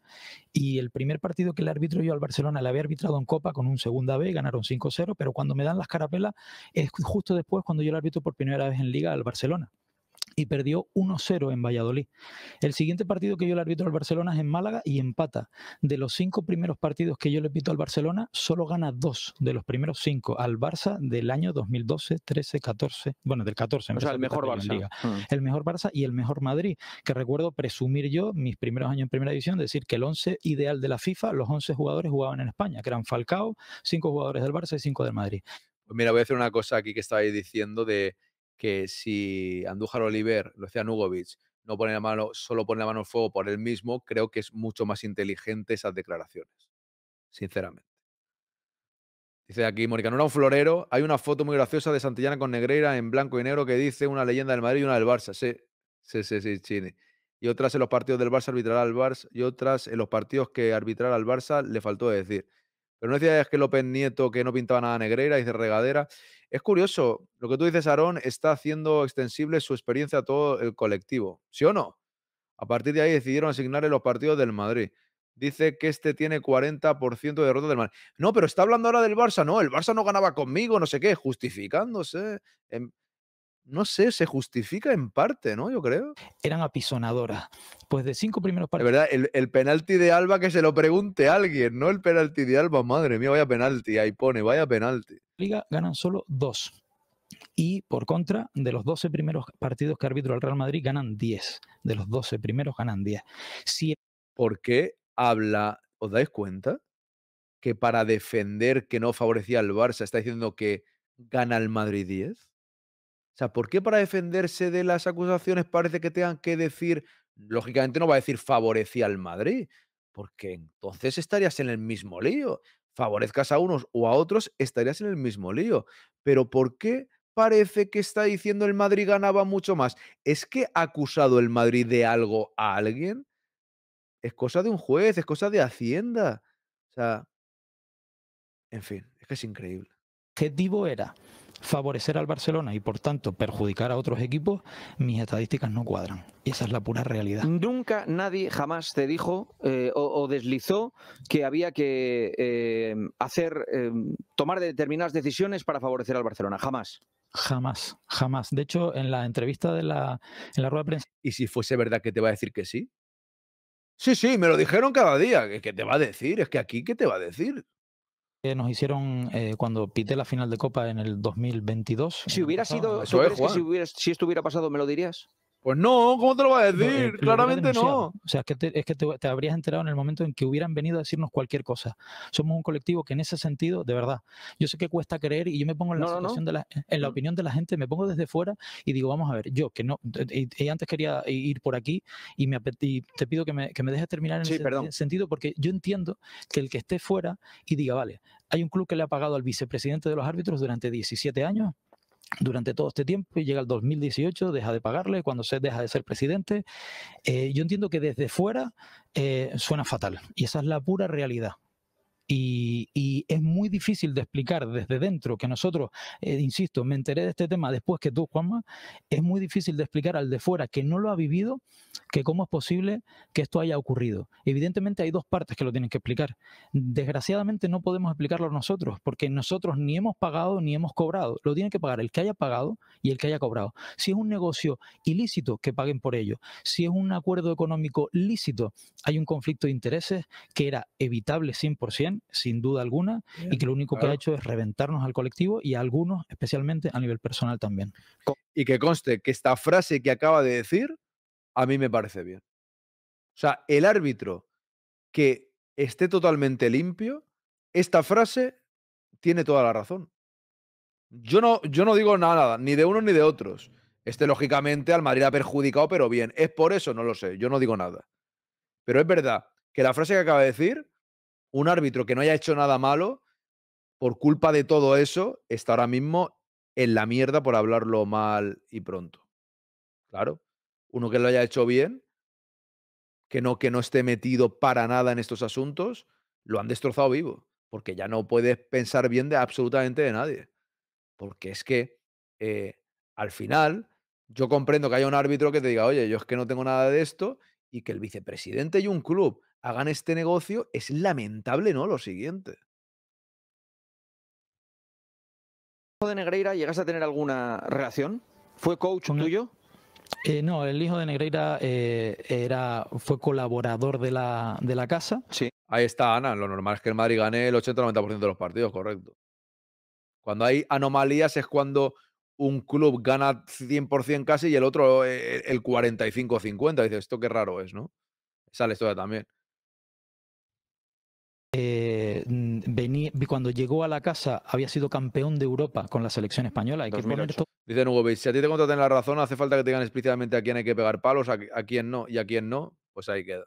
Y el primer partido que le arbitro yo al Barcelona, le había arbitrado en Copa con un segunda B, ganaron 5-0, pero cuando me dan las carapelas es justo después cuando yo le arbitro por primera vez en Liga al Barcelona y perdió 1-0 en Valladolid. El siguiente partido que yo le arbitro al Barcelona es en Málaga y empata. De los cinco primeros partidos que yo le pito al Barcelona, solo gana dos de los primeros cinco al Barça del año 2012, 13, 14, bueno, del 14. O sea, el mejor Barça. Mm. El mejor Barça y el mejor Madrid, que recuerdo presumir yo, mis primeros años en Primera División, decir que el 11 ideal de la FIFA, los 11 jugadores jugaban en España, que eran Falcao, cinco jugadores del Barça y cinco del Madrid. Pues mira, voy a hacer una cosa aquí que estabais diciendo de que si Andújar Oliver, lo decía Nugovic, no pone la mano, solo pone la mano al fuego por él mismo, creo que es mucho más inteligente esas declaraciones, sinceramente. Dice aquí, no era un florero. Hay una foto muy graciosa de Santillana con Negreira en blanco y negro que dice una leyenda del Madrid y una del Barça. Sí, sí, sí, sí, Chini. Y otras en los partidos del Barça arbitrará al Barça. Y otras en los partidos que arbitrará al Barça le faltó decir. Pero no decías que López Nieto que no pintaba nada negrera, de regadera. Es curioso, lo que tú dices, Aarón, está haciendo extensible su experiencia a todo el colectivo. ¿Sí o no? A partir de ahí decidieron asignarle los partidos del Madrid. Dice que este tiene 40% de derrota del Madrid. No, pero está hablando ahora del Barça. No, el Barça no ganaba conmigo, no sé qué, justificándose. En em, no sé, se justifica en parte, ¿no? Yo creo. Eran apisonadoras. Pues de cinco primeros partidos. De verdad, el, penalti de Alba que se lo pregunte alguien, ¿no? El penalti de Alba, madre mía, vaya penalti, ahí pone, vaya penalti. Liga ganan solo dos. Y por contra, de los doce primeros partidos que arbitró el Real Madrid, ganan diez. De los doce primeros ganan diez. ¿Por qué habla, os dais cuenta, que para defender que no favorecía al Barça está diciendo que gana el Madrid 10? O sea, ¿por qué para defenderse de las acusaciones parece que tengan que decir, lógicamente no va a decir favorecía al Madrid, porque entonces estarías en el mismo lío. Favorezcas a unos o a otros, estarías en el mismo lío. Pero ¿por qué parece que está diciendo el Madrid ganaba mucho más? ¿Es que ha acusado el Madrid de algo a alguien? Es cosa de un juez, es cosa de Hacienda. O sea, en fin, es que es increíble. ¿Qué tipo era? favorecer al Barcelona y por tanto perjudicar a otros equipos, mis estadísticas no cuadran. Y esa es la pura realidad. Nunca nadie jamás te dijo eh, o, deslizó que había que eh, hacer eh, tomar determinadas decisiones para favorecer al Barcelona. Jamás. Jamás, jamás. De hecho, en la entrevista de la, en la rueda de prensa. ¿Y si fuese verdad que te va a decir que sí? Sí, sí, me lo dijeron cada día. ¿Qué te va a decir? Es que aquí, ¿qué te va a decir? nos hicieron eh, cuando pité la final de Copa en el 2022. Si hubiera sido, si, hubiera, si esto hubiera pasado, me lo dirías? Pues no, ¿cómo te lo va a decir? Claramente no. O sea, es que, te, es que te, habrías enterado en el momento en que hubieran venido a decirnos cualquier cosa. Somos un colectivo que en ese sentido, de verdad, yo sé que cuesta creer y yo me pongo en la, mm. opinión de la gente, me pongo desde fuera y digo, vamos a ver, yo que no, eh, eh, y, antes quería ir por aquí y, me, te pido que me, dejes terminar en ese sentido porque yo entiendo que el que esté fuera y diga, vale, hay un club que le ha pagado al vicepresidente de los árbitros durante 17 años durante todo este tiempo y llega el 2018, deja de pagarle, cuando se deja de ser presidente. Eh, yo entiendo que desde fuera eh, suena fatal y esa es la pura realidad. Y, es muy difícil de explicar desde dentro, que nosotros, eh, insisto, me enteré de este tema después que tú, Juanma, es muy difícil de explicar al de fuera que no lo ha vivido, que cómo es posible que esto haya ocurrido. Evidentemente hay dos partes que lo tienen que explicar. Desgraciadamente no podemos explicarlo nosotros, porque nosotros ni hemos pagado ni hemos cobrado. Lo tiene que pagar el que haya pagado y el que haya cobrado. Si es un negocio ilícito, que paguen por ello. Si es un acuerdo económico lícito, hay un conflicto de intereses que era evitable 100% sin duda alguna, y que lo único que ha hecho es reventarnos al colectivo y a algunos, especialmente a nivel personal también. Y que conste que esta frase que acaba de decir, a mí me parece bien. O sea, el árbitro que esté totalmente limpio, esta frase tiene toda la razón. Yo no, yo no digo nada, ni de unos ni de otros. Este, lógicamente, al Madrid ha perjudicado, pero bien. ¿Es por eso? No lo sé, yo no digo nada. Pero es verdad que la frase que acaba de decir un árbitro que no haya hecho nada malo, por culpa de todo eso, está ahora mismo en la mierda por hablarlo mal y pronto. Claro, uno que lo haya hecho bien, que no, que no esté metido para nada en estos asuntos, lo han destrozado vivo, porque ya no puedes pensar bien de absolutamente de nadie. Porque es que eh, al final yo comprendo que haya un árbitro que te diga, oye, yo es que no tengo nada de esto y que el vicepresidente y un club hagan este negocio es lamentable, ¿no? Lo siguiente. hijo ¿El de Negreira llegas a tener alguna reacción? ¿Fue coach tuyo? Eh, no, el hijo de Negreira eh, era, fue colaborador de la, de la casa. Sí, ahí está Ana. Lo normal es que el Madrid gane el 80-90% de los partidos, correcto. Cuando hay anomalías es cuando un club gana 100% casi y el otro eh, el 45-50. Dices, esto qué raro es, ¿no? Sale esto también. Eh, cuando llegó a la casa había sido campeón de Europa con la selección española. Hay que poner todo... Dice si a ti te contratan la razón, hace falta que te digan explícitamente a quién hay que pegar palos, a, a quién no y a quién no, pues ahí queda.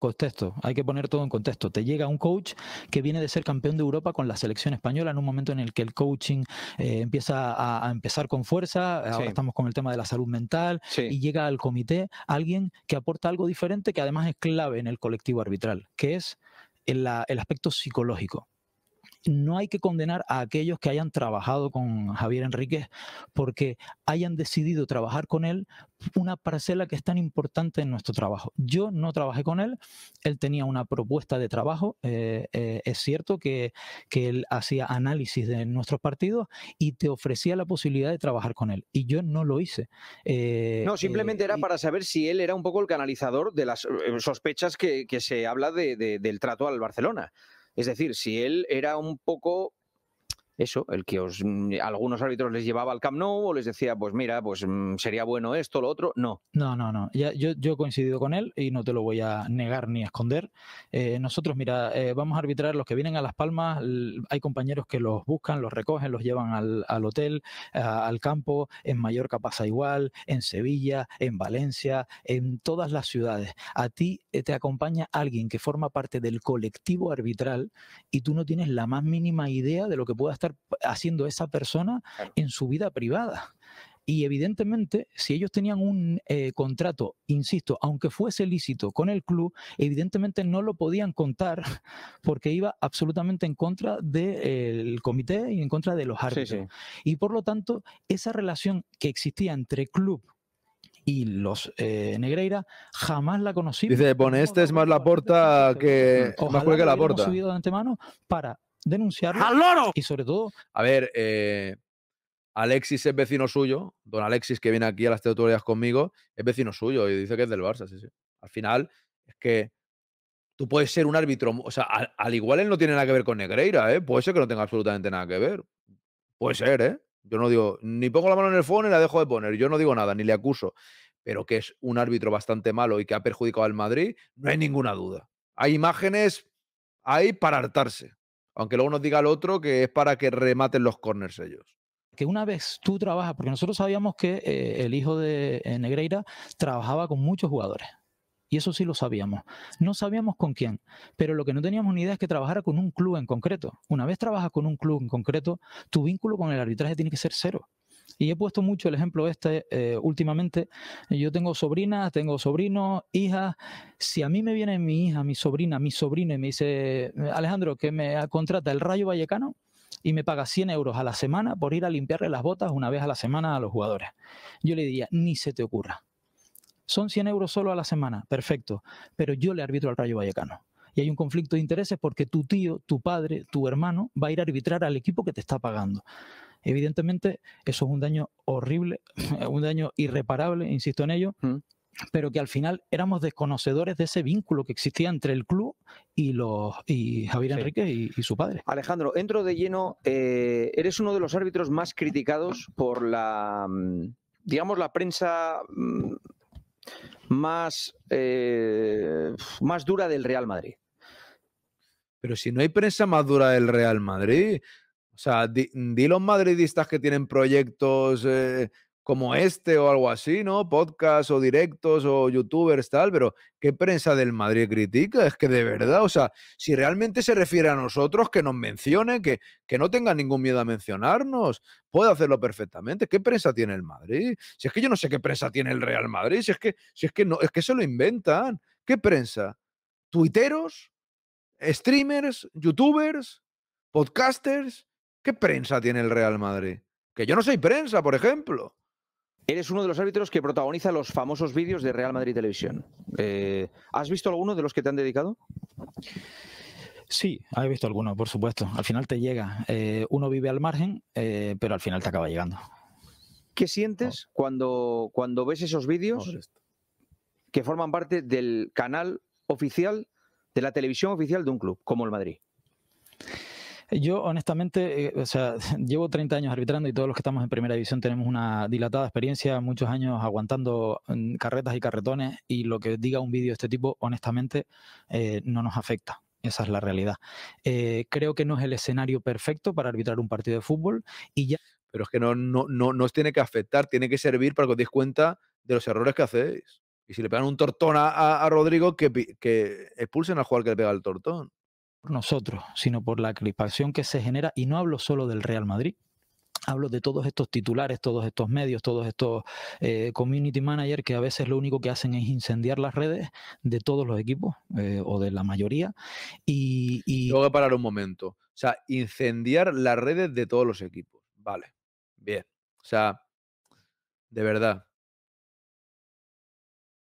Contexto, hay que poner todo en contexto. Te llega un coach que viene de ser campeón de Europa con la selección española en un momento en el que el coaching eh, empieza a, empezar con fuerza, ahora estamos con el tema de la salud mental, y llega al comité alguien que aporta algo diferente que además es clave en el colectivo arbitral, que es el aspecto psicológico. No hay que condenar a aquellos que hayan trabajado con Javier Enríquez porque hayan decidido trabajar con él una parcela que es tan importante en nuestro trabajo. Yo no trabajé con él, él tenía una propuesta de trabajo, eh, eh, es cierto que, él hacía análisis de nuestros partidos y te ofrecía la posibilidad de trabajar con él y yo no lo hice. Eh, no, simplemente era para saber si él era un poco el canalizador de las sospechas que, se habla del trato al Barcelona. Es decir, si él era un poco eso, el que mm, algunos árbitros les llevaba al Camp Nou o les decía, pues mira, pues mm, sería bueno esto, lo otro, no. No, no, no. Ya, yo, he coincidido con él y no te lo voy a negar ni a esconder. Eh, nosotros, mira, eh, vamos a arbitrar los que vienen a Las Palmas, hay compañeros que los buscan, los recogen, los llevan al, hotel, al campo, en Mallorca pasa igual, en Sevilla, en Valencia, en todas las ciudades. A ti eh, te acompaña alguien que forma parte del colectivo arbitral y tú no tienes la más mínima idea de lo que pueda estar haciendo esa persona en su vida privada. Y evidentemente, si ellos tenían un eh, contrato, insisto, aunque fuese lícito con el club, evidentemente no lo podían contar porque iba absolutamente en contra del eh, comité y en contra de los árbitros. Y por lo tanto, esa relación que existía entre club y los eh, Negreira jamás la conocí. Dice, pone este es más la puerta que ojalá más la subido de antemano para denunciarlo. ¡Al loro! Y sobre todo. A ver, eh, Alexis es vecino suyo, don Alexis que viene aquí a las tertulias conmigo, es vecino suyo y dice que es del Barça, sí, sí. Al final, es que tú puedes ser un árbitro, o sea, al, igual él no tiene nada que ver con Negreira, ¿eh? Puede ser que no tenga absolutamente nada que ver. Puede ser, ¿eh? Yo no digo, ni pongo la mano en el fondo ni la dejo de poner, yo no digo nada, ni le acuso, pero que es un árbitro bastante malo y que ha perjudicado al Madrid, no hay ninguna duda. Hay imágenes ahí para hartarse. Aunque luego nos diga el otro que es para que rematen los corners ellos que una vez tú trabajas, porque nosotros sabíamos que eh, el hijo de eh, Negreira trabajaba con muchos jugadores. Y eso sí lo sabíamos. No sabíamos con quién, pero lo que no teníamos ni idea es que trabajara con un club en concreto. Una vez trabajas con un club en concreto, tu vínculo con el arbitraje tiene que ser cero. Y he puesto mucho el ejemplo este eh, últimamente. Yo tengo sobrinas, tengo sobrinos, hijas. Si a mí me viene mi hija, mi sobrina, mi sobrino y me dice, Alejandro, que me contrata el Rayo Vallecano y me paga 100 euros a la semana por ir a limpiarle las botas una vez a la semana a los jugadores. Yo le diría, ni se te ocurra. Son 100 euros solo a la semana, perfecto, pero yo le arbitro al Rayo Vallecano y hay un conflicto de intereses porque tu tío, tu padre, tu hermano va a ir a arbitrar al equipo que te está pagando. Evidentemente, eso es un daño horrible, un daño irreparable, insisto en ello, pero que al final éramos desconocedores de ese vínculo que existía entre el club y, los, y Javier Enrique y, su padre. Alejandro, entro de lleno, eh, eres uno de los árbitros más criticados por la, mm, digamos, la prensa mm, más, eh, más dura del Real Madrid. Pero si no hay prensa más dura del Real Madrid, o sea, di, los madridistas que tienen proyectos eh, como este o algo así, ¿no? Podcasts o directos o youtubers, tal, pero ¿qué prensa del Madrid critica? Es que de verdad, o sea, si realmente se refiere a nosotros, que nos mencione, que, no tenga ningún miedo a mencionarnos, puede hacerlo perfectamente. ¿Qué prensa tiene el Madrid? Si es que yo no sé qué prensa tiene el Real Madrid, si es que, si es que no, es que se lo inventan. ¿Qué prensa? Twitteros, ¿Streamers? ¿Youtubers? ¿Podcasters? ¿Qué prensa tiene el Real Madrid? Que yo no soy prensa, por ejemplo. Eres uno de los árbitros que protagoniza los famosos vídeos de Real Madrid Televisión. Eh, ¿Has visto alguno de los que te han dedicado? Sí, he visto alguno, por supuesto. Al final te llega. Eh, uno vive al margen, eh, pero al final te acaba llegando. ¿Qué sientes oh. cuando, cuando ves esos vídeos que forman parte del canal oficial, de la televisión oficial de un club, como el Madrid? Yo, honestamente, eh, o sea, llevo 30 años arbitrando y todos los que estamos en primera división tenemos una dilatada experiencia, muchos años aguantando mm, carretas y carretones y lo que diga un vídeo de este tipo, honestamente, eh, no nos afecta. Esa es la realidad. Eh, creo que no es el escenario perfecto para arbitrar un partido de fútbol y ya. Pero es que no, no, os tiene que afectar, tiene que servir para que os deis cuenta de los errores que hacéis. Y si le pegan un tortón a, Rodrigo, que, que expulsen al jugador que le pega el tortón por nosotros, sino por la crispación que se genera, y no hablo solo del Real Madrid, hablo de todos estos titulares, todos estos medios, todos estos eh, community managers que a veces lo único que hacen es incendiar las redes de todos los equipos eh, o de la mayoría. Y, y... Tengo que parar un momento. O sea, incendiar las redes de todos los equipos. Vale, bien. O sea, de verdad.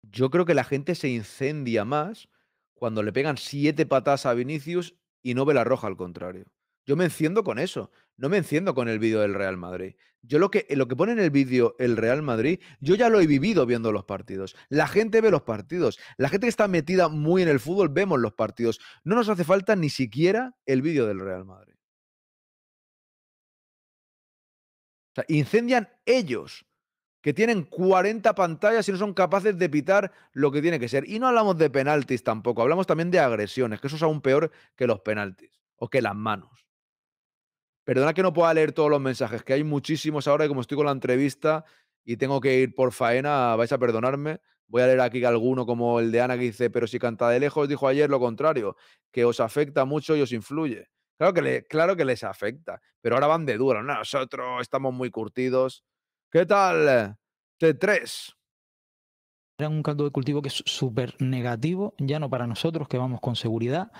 Yo creo que la gente se incendia más cuando le pegan siete patas a Vinicius y no ve la roja al contrario. Yo me enciendo con eso, no me enciendo con el vídeo del Real Madrid. Yo lo que, lo que pone en el vídeo el Real Madrid, yo ya lo he vivido viendo los partidos. La gente ve los partidos, la gente que está metida muy en el fútbol vemos los partidos. No nos hace falta ni siquiera el vídeo del Real Madrid. O incendian ellos que tienen 40 pantallas y no son capaces de pitar lo que tiene que ser. Y no hablamos de penaltis tampoco, hablamos también de agresiones, que eso es aún peor que los penaltis o que las manos. Perdona que no pueda leer todos los mensajes, que hay muchísimos ahora y como estoy con la entrevista y tengo que ir por faena, vais a perdonarme. Voy a leer aquí alguno como el de Ana que dice, pero si canta de lejos, dijo ayer lo contrario, que os afecta mucho y os influye. Claro que, claro que les afecta, pero ahora van de duro. nosotros estamos muy curtidos. ¿Qué tal? T3. Era un caldo de cultivo que es súper negativo, ya no para nosotros que vamos con seguridad,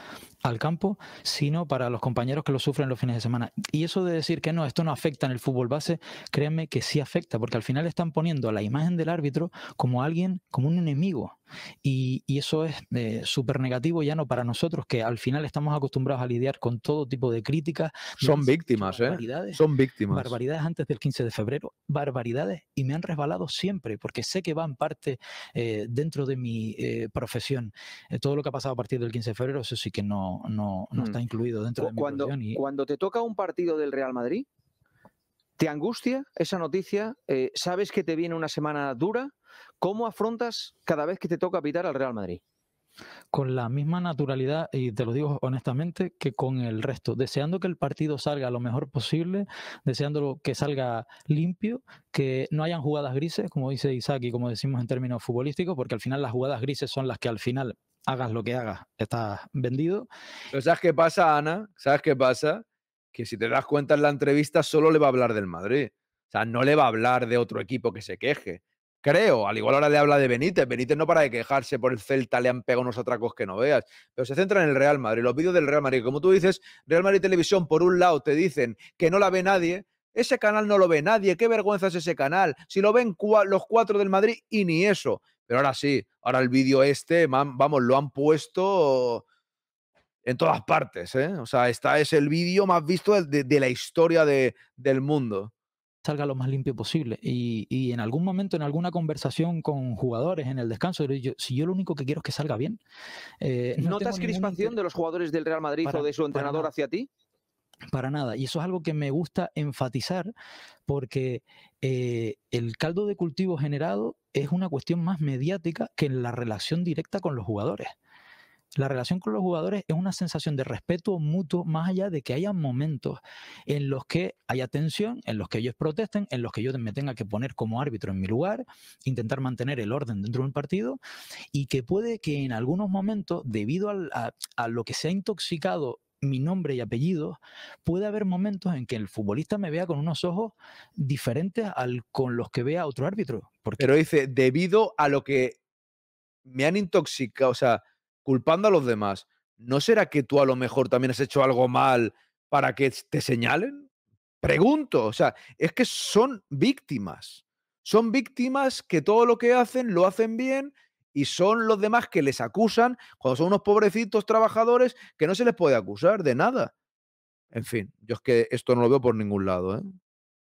al campo, sino para los compañeros que lo sufren los fines de semana. Y eso de decir que no, esto no afecta en el fútbol base, créanme que sí afecta, porque al final están poniendo a la imagen del árbitro como alguien, como un enemigo. Y, y eso es eh, súper negativo ya no para nosotros, que al final estamos acostumbrados a lidiar con todo tipo de críticas. Son víctimas, ¿eh? Son víctimas. Barbaridades antes del 15 de febrero, barbaridades, y me han resbalado siempre, porque sé que van parte eh, dentro de mi eh, profesión. todo lo que ha pasado a partir del 15 de febrero, eso sí que no no, está mm. incluido dentro de mi cuando, Cuando te toca un partido del Real Madrid, ¿te angustia esa noticia? Eh, ¿Sabes que te viene una semana dura? ¿Cómo afrontas cada vez que te toca pitar al Real Madrid? con la misma naturalidad, y te lo digo honestamente, que con el resto, deseando que el partido salga lo mejor posible, deseando que salga limpio, que no hayan jugadas grises, como dice Isaac y como decimos en términos futbolísticos, porque al final las jugadas grises son las que al final hagas lo que hagas, estás vendido. Pero ¿sabes qué pasa, Ana? ¿Sabes qué pasa? Que si te das cuenta en la entrevista, solo le va a hablar del Madrid. O sea, no le va a hablar de otro equipo que se queje. Creo, al igual ahora le habla de Benítez. Benítez no para de quejarse por el Celta, le han pegado unos atracos que no veas. Pero se centra en el Real Madrid, los vídeos del Real Madrid. Como tú dices, Real Madrid Televisión, por un lado, te dicen que no la ve nadie, ese canal no lo ve nadie, qué vergüenza es ese canal. Si lo ven los cuatro del Madrid y ni eso. Pero ahora sí, ahora el vídeo este, vamos, lo han puesto en todas partes, ¿eh? O sea, este es el vídeo más visto de, la historia del mundo salga lo más limpio posible. Y, en algún momento, en alguna conversación con jugadores en el descanso, si yo lo único que quiero es que salga bien. Eh, ¿Notas crispación de los jugadores del Real Madrid o de su entrenador hacia ti? Para nada. Y eso es algo que me gusta enfatizar porque eh, el caldo de cultivo generado es una cuestión más mediática que la relación directa con los jugadores. La relación con los jugadores es una sensación de respeto mutuo más allá de que haya momentos en los que haya tensión, en los que ellos protesten, en los que yo me tenga que poner como árbitro en mi lugar, intentar mantener el orden dentro de un partido y que puede que en algunos momentos, debido a, a lo que se ha intoxicado mi nombre y apellido, puede haber momentos en que el futbolista me vea con unos ojos diferentes al con los que vea otro árbitro. Pero dice, debido a lo que me han intoxicado, o sea, culpando a los demás, ¿no será que tú a lo mejor también has hecho algo mal para que te señalen? Pregunto, o sea, es que son víctimas. Son víctimas que todo lo que hacen lo hacen bien y son los demás que les acusan cuando son unos pobrecitos trabajadores que no se les puede acusar de nada. En fin, yo es que esto no lo veo por ningún lado, ¿eh?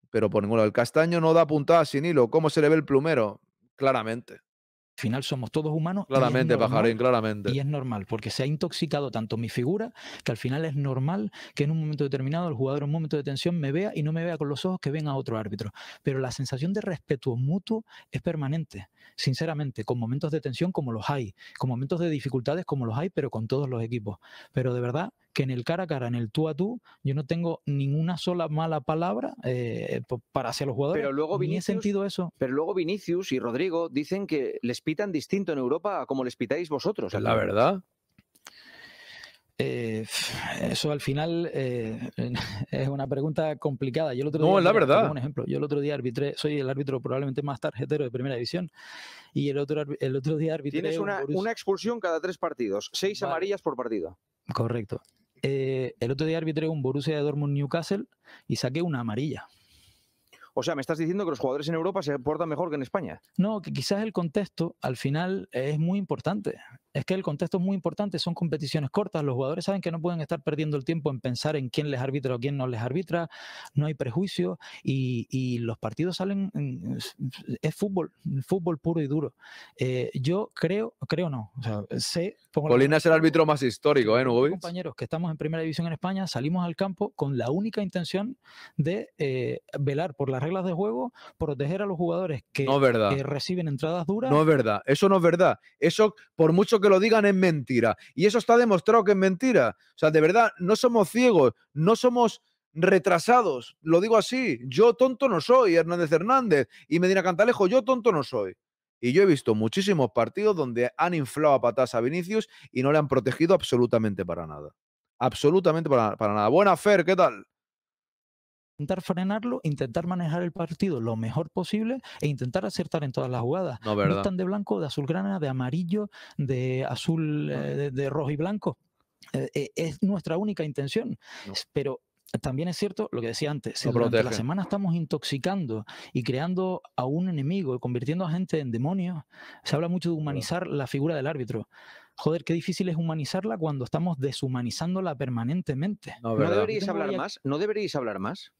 Pero por ningún lado. El castaño no da puntada sin hilo. ¿Cómo se le ve el plumero? Claramente. Al final somos todos humanos. Claramente, pajarín, claramente. Y es normal, porque se ha intoxicado tanto mi figura que al final es normal que en un momento determinado el jugador en un momento de tensión me vea y no me vea con los ojos que ven a otro árbitro. Pero la sensación de respeto mutuo es permanente, sinceramente, con momentos de tensión como los hay, con momentos de dificultades como los hay, pero con todos los equipos. Pero de verdad, que en el cara a cara, en el tú a tú, yo no tengo ninguna sola mala palabra eh, para hacia los jugadores. Pero luego Vinicius, sentido eso. Pero luego Vinicius y Rodrigo dicen que les pitan distinto en Europa a como les pitáis vosotros. La verdad. Eh, eso al final eh, es una pregunta complicada. Yo el otro no, es la verdad. Un ejemplo, yo el otro día arbitré, soy el árbitro probablemente más tarjetero de primera división. Y el otro, el otro día arbitré. Tienes una, expulsión cada tres partidos, seis amarillas por partido. Correcto. Eh, el otro día arbitré un Borussia Dortmund Newcastle y saqué una amarilla. O sea, me estás diciendo que los jugadores en Europa se portan mejor que en España. No, que quizás el contexto al final es muy importante es que el contexto es muy importante, son competiciones cortas, los jugadores saben que no pueden estar perdiendo el tiempo en pensar en quién les arbitra o quién no les arbitra, no hay prejuicio y, los partidos salen, es fútbol, fútbol puro y duro. Eh, yo creo, creo no, o sea, sé... Colina es el árbitro más histórico, ¿eh, Compañeros que estamos en Primera División en España, salimos al campo con la única intención de eh, velar por las reglas de juego, proteger a los jugadores que, que reciben entradas duras. No es verdad, eso no es verdad. Eso, por mucho que que lo digan es mentira. Y eso está demostrado que es mentira. O sea, de verdad, no somos ciegos, no somos retrasados. Lo digo así. Yo tonto no soy, Hernández Hernández. Y Medina Cantalejo, yo tonto no soy. Y yo he visto muchísimos partidos donde han inflado a patas a Vinicius y no le han protegido absolutamente para nada. Absolutamente para, para nada. Buena Fer, ¿qué tal? intentar frenarlo, intentar manejar el partido lo mejor posible e intentar acertar en todas las jugadas. No, están de blanco, de azulgrana, de amarillo, de azul, eh, de, rojo y blanco. Eh, eh, es nuestra única intención. Pero también es cierto lo que decía antes, si durante la semana estamos intoxicando y creando a un enemigo, y convirtiendo a gente en demonios, se habla mucho de humanizar la figura del árbitro. Joder, qué difícil es humanizarla cuando estamos deshumanizándola permanentemente. ¿No deberíais hablar más? ¿No deberíais hablar más?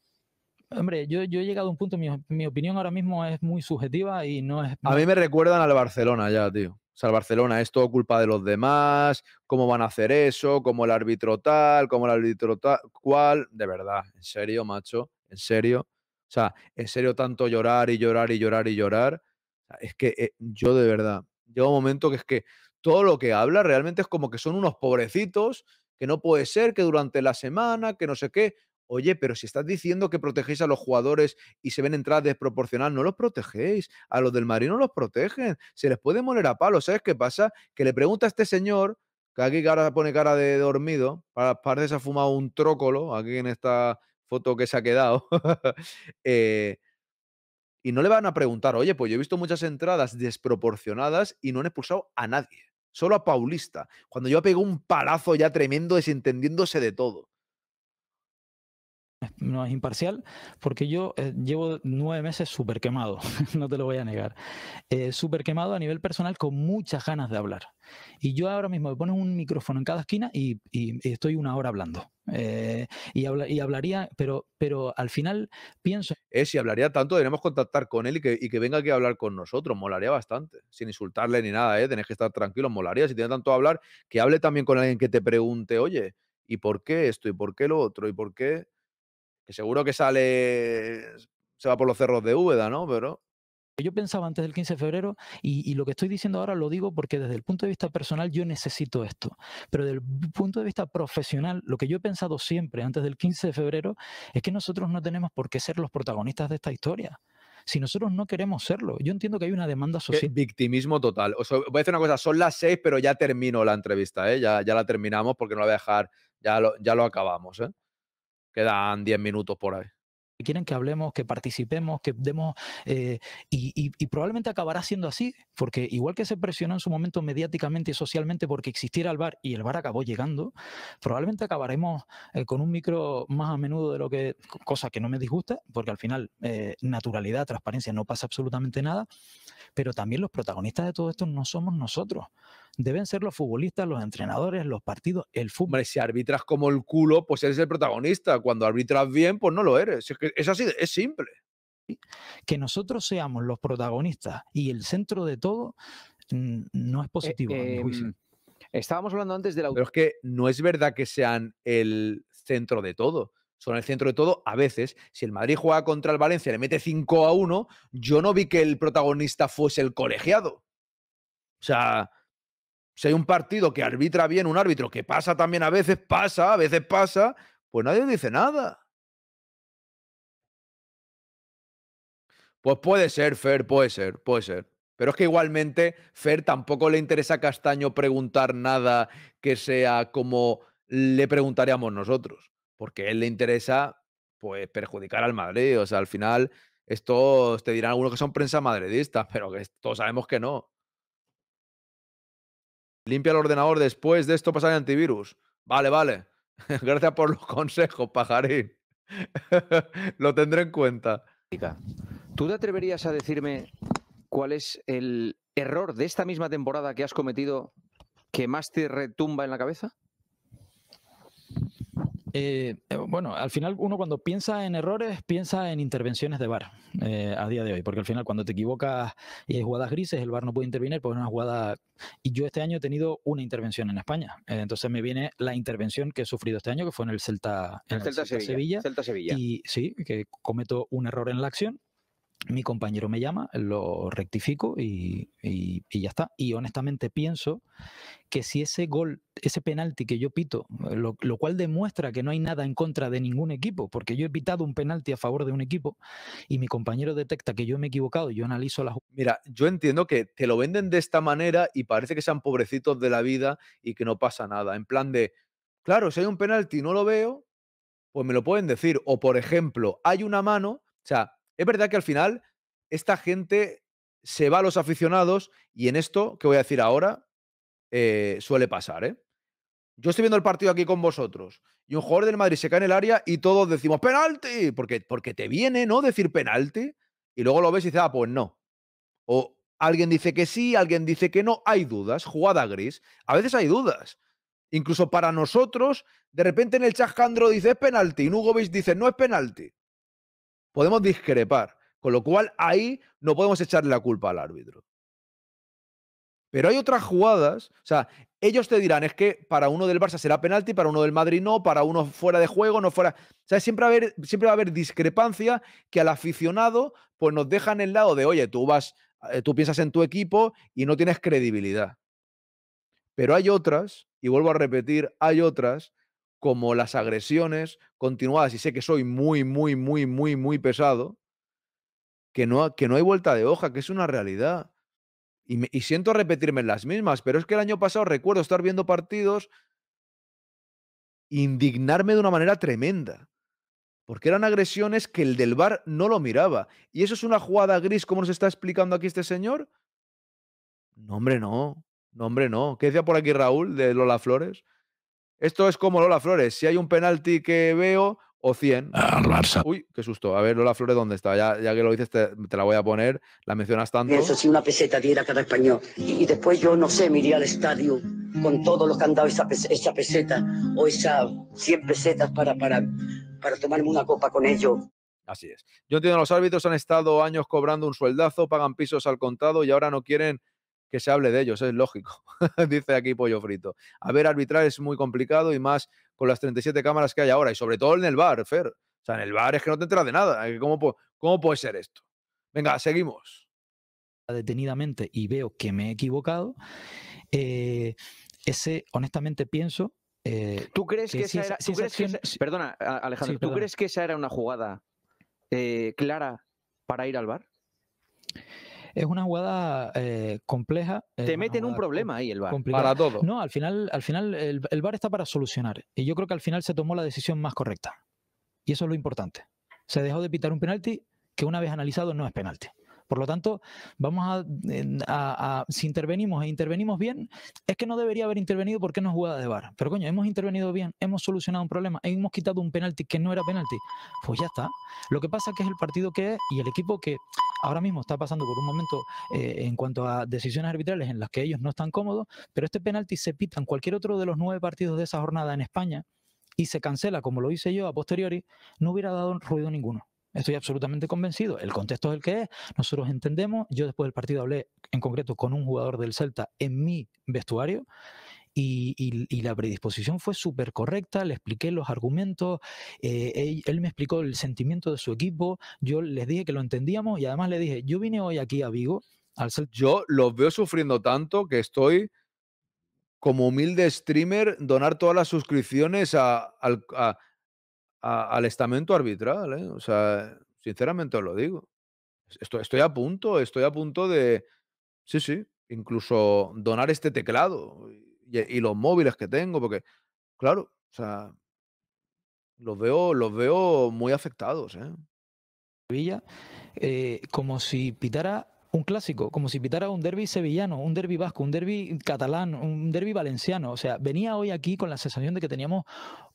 Hombre, yo, yo, he llegado a un punto, mi, mi, opinión ahora mismo es muy subjetiva y no es... A mí me recuerdan al Barcelona ya, tío. O sea, al Barcelona es todo culpa de los demás, cómo van a hacer eso, cómo el árbitro tal, cómo el árbitro tal, cuál... de verdad, en serio, macho, en serio. O sea, en serio tanto llorar y llorar y llorar y llorar. Es que eh, yo de verdad, llega un momento que es que todo lo que habla realmente es como que son unos pobrecitos, que no puede ser, que durante la semana, que no sé qué. Oye, pero si estás diciendo que protegéis a los jugadores y se ven entradas desproporcionadas, no los protegéis. A los del marino los protegen. Se les puede moler a palo. ¿Sabes qué pasa? Que le pregunta a este señor, que aquí ahora pone cara de dormido, para las partes ha fumado un trócolo aquí en esta foto que se ha quedado. Eh, y no le van a preguntar, oye, pues yo he visto muchas entradas desproporcionadas y no han expulsado a nadie. Solo a Paulista. Cuando yo pegó un palazo ya tremendo desentendiéndose de todo no es imparcial, porque yo eh, llevo nueve meses súper quemado, no te lo voy a negar. Eh, súper quemado a nivel personal con muchas ganas de hablar. Y yo ahora mismo me pones un micrófono en cada esquina y, estoy una hora hablando. Eh, y, hablaría, pero, pero al final pienso... es si hablaría tanto, deberíamos contactar con él y que, y que, venga aquí a hablar con nosotros, molaría bastante, sin insultarle ni nada, ¿eh? tenés que estar tranquilo, molaría, si tiene tanto a hablar, que hable también con alguien que te pregunte, oye, ¿y por qué esto? ¿Y por qué lo otro? ¿Y por qué? que seguro que sale, se va por los cerros de Úbeda, ¿no? Pero yo pensaba antes del 15 de febrero y, lo que estoy diciendo ahora lo digo porque desde el punto de vista personal yo necesito esto, pero desde el punto de vista profesional lo que yo he pensado siempre antes del 15 de febrero es que nosotros no tenemos por qué ser los protagonistas de esta historia. Si nosotros no queremos serlo, yo entiendo que hay una demanda social. Victimismo total. voy a decir una cosa, son las seis, pero ya termino la entrevista, ¿eh? ya, la terminamos porque no la voy a dejar, ya ya lo acabamos. ¿eh? Quedan 10 minutos por ahí quieren que hablemos, que participemos, que demos, eh, y, probablemente acabará siendo así, porque igual que se presionó en su momento mediáticamente y socialmente porque existiera el bar y el bar acabó llegando, probablemente acabaremos eh, con un micro más a menudo de lo que, cosa que no me disgusta, porque al final eh, naturalidad, transparencia, no pasa absolutamente nada, pero también los protagonistas de todo esto no somos nosotros deben ser los futbolistas, los entrenadores, los partidos, el fútbol. si arbitras como el culo, pues eres el protagonista. Cuando arbitras bien, pues no lo eres. Es, así, es simple. Que nosotros seamos los protagonistas y el centro de todo mm, no es eh, positivo. Em, estábamos hablando antes de la... Pero es que no es verdad que sean el centro de todo son el centro de todo a veces. Si el Madrid juega contra el Valencia, le mete 5 a 1, yo no vi que el protagonista fuese el colegiado. O sea, si hay un partido que arbitra bien, un árbitro que pasa también a veces, pasa, a veces pasa, pues nadie dice nada. Pues puede ser, Fer, puede ser, puede ser. Pero es que igualmente Fer tampoco le interesa a Castaño preguntar nada que sea como le preguntaríamos nosotros, porque a él le interesa pues perjudicar al Madrid, o sea, al final esto te dirán algunos que son prensa madridista, pero que todos sabemos que no. Limpia el ordenador después de esto pasar el antivirus. Vale, vale. Gracias por los consejos, pajarín. Lo tendré en cuenta. ¿Tú te atreverías a decirme cuál es el error de esta misma temporada que has cometido que más te retumba en la cabeza? Eh, eh, bueno, al final uno cuando piensa en errores, piensa en intervenciones de VAR eh, a día de hoy, porque al final cuando te equivocas y hay jugadas grises, el VAR no puede intervenir porque es una jugada... Y yo este año he tenido una intervención en España, entonces me viene la intervención que he sufrido este año, que fue en el Celta, Celta, Celta Sevilla. Y sí, que cometo un error en la acción mi compañero me llama, lo rectifico y, ya está. Y honestamente pienso que si ese gol, ese penalti que yo pito, lo, cual demuestra que no hay nada en contra de ningún equipo, porque yo he pitado un penalti a favor de un equipo y mi compañero detecta que yo me he equivocado, yo analizo las... Mira, yo entiendo que te lo venden de esta manera y parece que sean pobrecitos de la vida y que no pasa nada. En plan de, claro, si hay un penalti y no lo veo, pues me lo pueden decir. O por ejemplo, hay una mano, o sea es verdad que al final esta gente se va a los aficionados y en esto que voy a decir ahora eh, suele pasar. ¿eh? Yo estoy viendo el partido aquí con vosotros y un jugador del Madrid se cae en el área y todos decimos penalti, porque, te viene, ¿no? Decir penalti y luego lo ves y dices, ah, pues no. O alguien dice que sí, alguien dice que no, hay dudas, jugada gris, a veces hay dudas. Incluso para nosotros, de repente en el chat dice es penalti, y Nugovic dice no es penalti podemos discrepar, con lo cual ahí no podemos echarle la culpa al árbitro. Pero hay otras jugadas, o sea, ellos te dirán, es que para uno del Barça será penalti, para uno del Madrid no, para uno fuera de juego, no fuera... O sea, siempre va, a haber, siempre va a haber discrepancia que al aficionado pues nos dejan el lado de, oye, tú vas, eh, tú piensas en tu equipo y no tienes credibilidad. Pero hay otras, y vuelvo a repetir, hay otras como las agresiones continuadas, y sé que soy muy, muy, muy, muy, muy pesado, que no, que no hay vuelta de hoja, que es una realidad. Y, siento repetirme las mismas, pero es que el año pasado recuerdo estar viendo partidos, indignarme de una manera tremenda porque eran agresiones que el del bar no lo miraba. ¿Y eso es una jugada gris como nos está explicando aquí este señor? No, hombre, no. No, hombre, no. ¿Qué decía por aquí Raúl de Lola Flores? Esto es como Lola Flores. Si hay un penalti que veo, o 100. Ah, Uy, qué susto. A ver, Lola Flores, ¿dónde está? Ya, ya que lo dices, te, la voy a poner. La mencionas tanto. Eso sí, una peseta diera cada español. Y, después yo, no sé, me iría al estadio con todos los que han dado esa, peseta o esas 100 pesetas para, para, para tomarme una copa con ellos. Así es. Yo entiendo, los árbitros han estado años cobrando un sueldazo, pagan pisos al contado y ahora no quieren que se hable de ellos, es lógico, dice aquí Pollo Frito. A ver, arbitrar es muy complicado y más con las 37 cámaras que hay ahora y sobre todo en el bar, Fer. O sea, en el bar es que no te enteras de nada. Eh, ¿Cómo, cómo puede ser esto? Venga, seguimos. Detenidamente y veo que me he equivocado. Eh, ese, honestamente, pienso. Eh, ¿Tú crees que, esa era, perdona, Alejandro, ¿tú crees que esa era una jugada clara para ir al bar? es una jugada eh, compleja. Te mete en un problema ahí el bar Para todo. No, al final, al final el, el está para solucionar. Y yo creo que al final se tomó la decisión más correcta. Y eso es lo importante. Se dejó de pitar un penalti que una vez analizado no es penalti. Por lo tanto, vamos a, si intervenimos e intervenimos bien, es que no debería haber intervenido porque no es jugada de bar. Pero coño, hemos intervenido bien, hemos solucionado un problema, hemos quitado un penalti que no era penalti. Pues ya está. Lo que pasa es que es el partido que es y el equipo que ahora mismo está pasando por un momento eh, en cuanto a decisiones arbitrales en las que ellos no están cómodos, pero este penalti se pita en cualquier otro de los nueve partidos de esa jornada en España y se cancela, como lo hice yo a posteriori, no hubiera dado ruido ninguno. Estoy absolutamente convencido. El contexto es el que es. Nosotros entendemos. Yo después del partido hablé en concreto con un jugador del Celta en mi vestuario y, la predisposición fue súper correcta, le expliqué los argumentos, eh, él, me explicó el sentimiento de su equipo, yo les dije que lo entendíamos y además le dije, yo vine hoy aquí a Vigo. Al Celta. Yo los veo sufriendo tanto que estoy como humilde streamer donar todas las suscripciones a al estamento arbitral. ¿eh? O sea, sinceramente os lo digo. Estoy, estoy a punto, estoy a punto de, sí, sí, incluso donar este teclado y, los móviles que tengo, porque, claro, o sea, los veo, los veo muy afectados. ¿eh? Eh, como si pitara un clásico, como si pitara un derby sevillano, un derby vasco, un derby catalán, un derby valenciano. O sea, venía hoy aquí con la sensación de que teníamos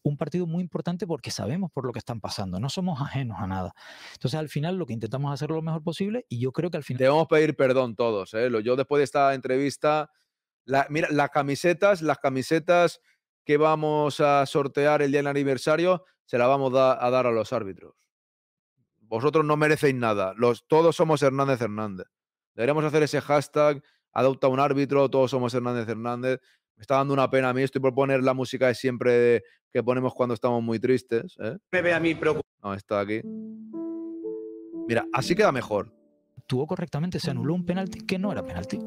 un partido muy importante porque sabemos por lo que están pasando, no somos ajenos a nada. Entonces, al final, lo que intentamos hacer lo mejor posible y yo creo que al final... Debemos pedir perdón todos. ¿eh? Yo después de esta entrevista, mira, las camisetas, las camisetas que vamos a sortear el día del aniversario, se las vamos a dar a los árbitros. Vosotros no merecéis nada. Los, todos somos Hernández Hernández. Deberíamos hacer ese hashtag, adopta un árbitro, todos somos Hernández Hernández. Me está dando una pena a mí, estoy por poner la música de siempre que ponemos cuando estamos muy tristes. ¿eh? Me ve a mí No, está aquí. Mira, así queda mejor. Tuvo correctamente, se anuló un penalti que no era penalti.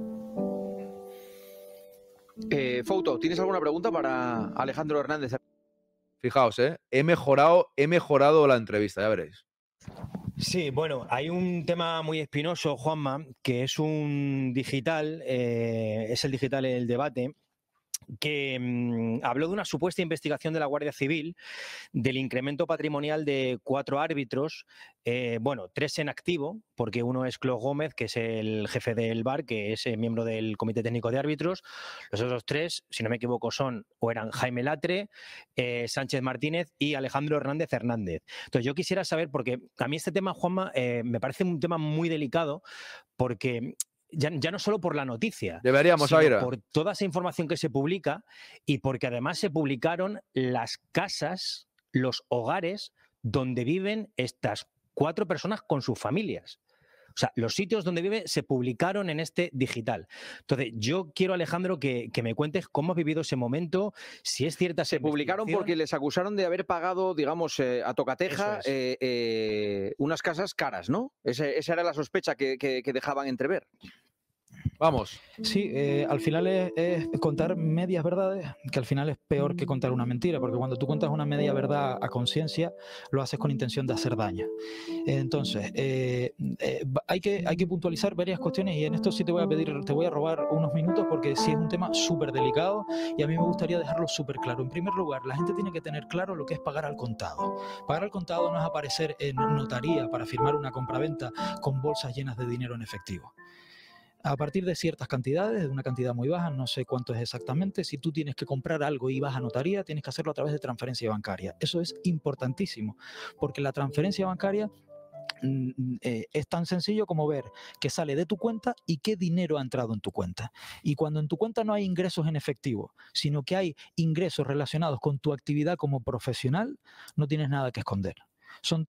Eh, Foto, ¿tienes alguna pregunta para Alejandro Hernández? Fijaos, ¿eh? he mejorado, he mejorado la entrevista, ya veréis. Sí, bueno, hay un tema muy espinoso, Juanma, que es un digital, eh, es el digital el debate, que mm, habló de una supuesta investigación de la Guardia Civil del incremento patrimonial de cuatro árbitros, eh, bueno, tres en activo, porque uno es Clo Gómez, que es el jefe del bar, que es eh, miembro del Comité Técnico de Árbitros. Los otros tres, si no me equivoco, son o eran Jaime Latre, eh, Sánchez Martínez y Alejandro Hernández Hernández. Entonces yo quisiera saber, porque a mí este tema, Juanma, me parece un tema muy delicado, porque ya, no solo por la noticia. Deberíamos Por toda esa información que se publica y porque además se publicaron las casas, los hogares donde viven estas cuatro personas con sus familias. O sea, los sitios donde vive se publicaron en este digital. Entonces, yo quiero, Alejandro, que, me cuentes cómo has vivido ese momento, si es cierta. Se publicaron porque les acusaron de haber pagado, digamos, eh, a tocateja eh, eh, unas casas caras, ¿no? esa era la sospecha que dejaban entrever. Vamos. Sí, eh, al final es, contar medias verdades, que al final es peor que contar una mentira, porque cuando tú cuentas una media verdad a conciencia, lo haces con intención de hacer daño. Entonces, eh, eh, hay, que, hay que puntualizar varias cuestiones y en esto sí te voy a pedir, te voy a robar unos minutos porque sí es un tema súper delicado y a mí me gustaría dejarlo súper claro. En primer lugar, la gente tiene que tener claro lo que es pagar al contado. Pagar al contado no es aparecer en notaría para firmar una compraventa con bolsas llenas de dinero en efectivo a partir de ciertas cantidades, de una cantidad muy baja, no sé cuánto es exactamente, si tú tienes que comprar algo y vas a notaría, tienes que hacerlo a través de transferencia bancaria. Eso es importantísimo, porque la transferencia bancaria mm, mm, eh, es tan sencillo como ver que sale de tu cuenta y qué dinero ha entrado en tu cuenta. Y cuando en tu cuenta no hay ingresos en efectivo, sino que hay ingresos relacionados con tu actividad como profesional, no tienes nada que esconder.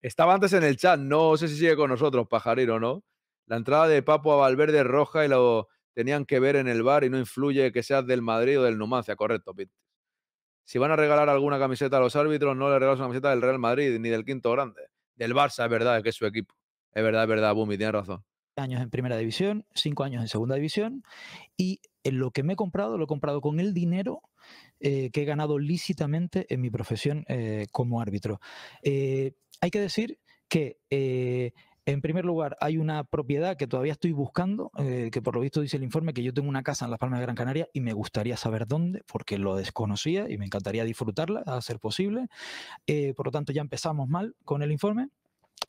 Estaba antes en el chat, no sé si sigue con nosotros, pajarero, ¿no? La entrada de Papo a Valverde es roja y lo tenían que ver en el bar y no influye que seas del Madrid o del Numancia, correcto, Pit. Si van a regalar alguna camiseta a los árbitros, no le regalas una camiseta del Real Madrid ni del quinto grande. Del Barça, es verdad, es que es su equipo. Es verdad, es verdad, Bumi, tienes razón. Años en primera división, cinco años en segunda división y en eh, lo que me he comprado, lo he comprado con el dinero eh, que he ganado lícitamente en mi profesión eh, como árbitro. hay que decir que en primer lugar, hay una propiedad que todavía estoy buscando, eh, que por lo visto dice el informe que yo tengo una casa en Las Palmas de Gran Canaria y me gustaría saber dónde, porque lo desconocía y me encantaría disfrutarla, a ser posible. Eh, por lo tanto, ya empezamos mal con el informe.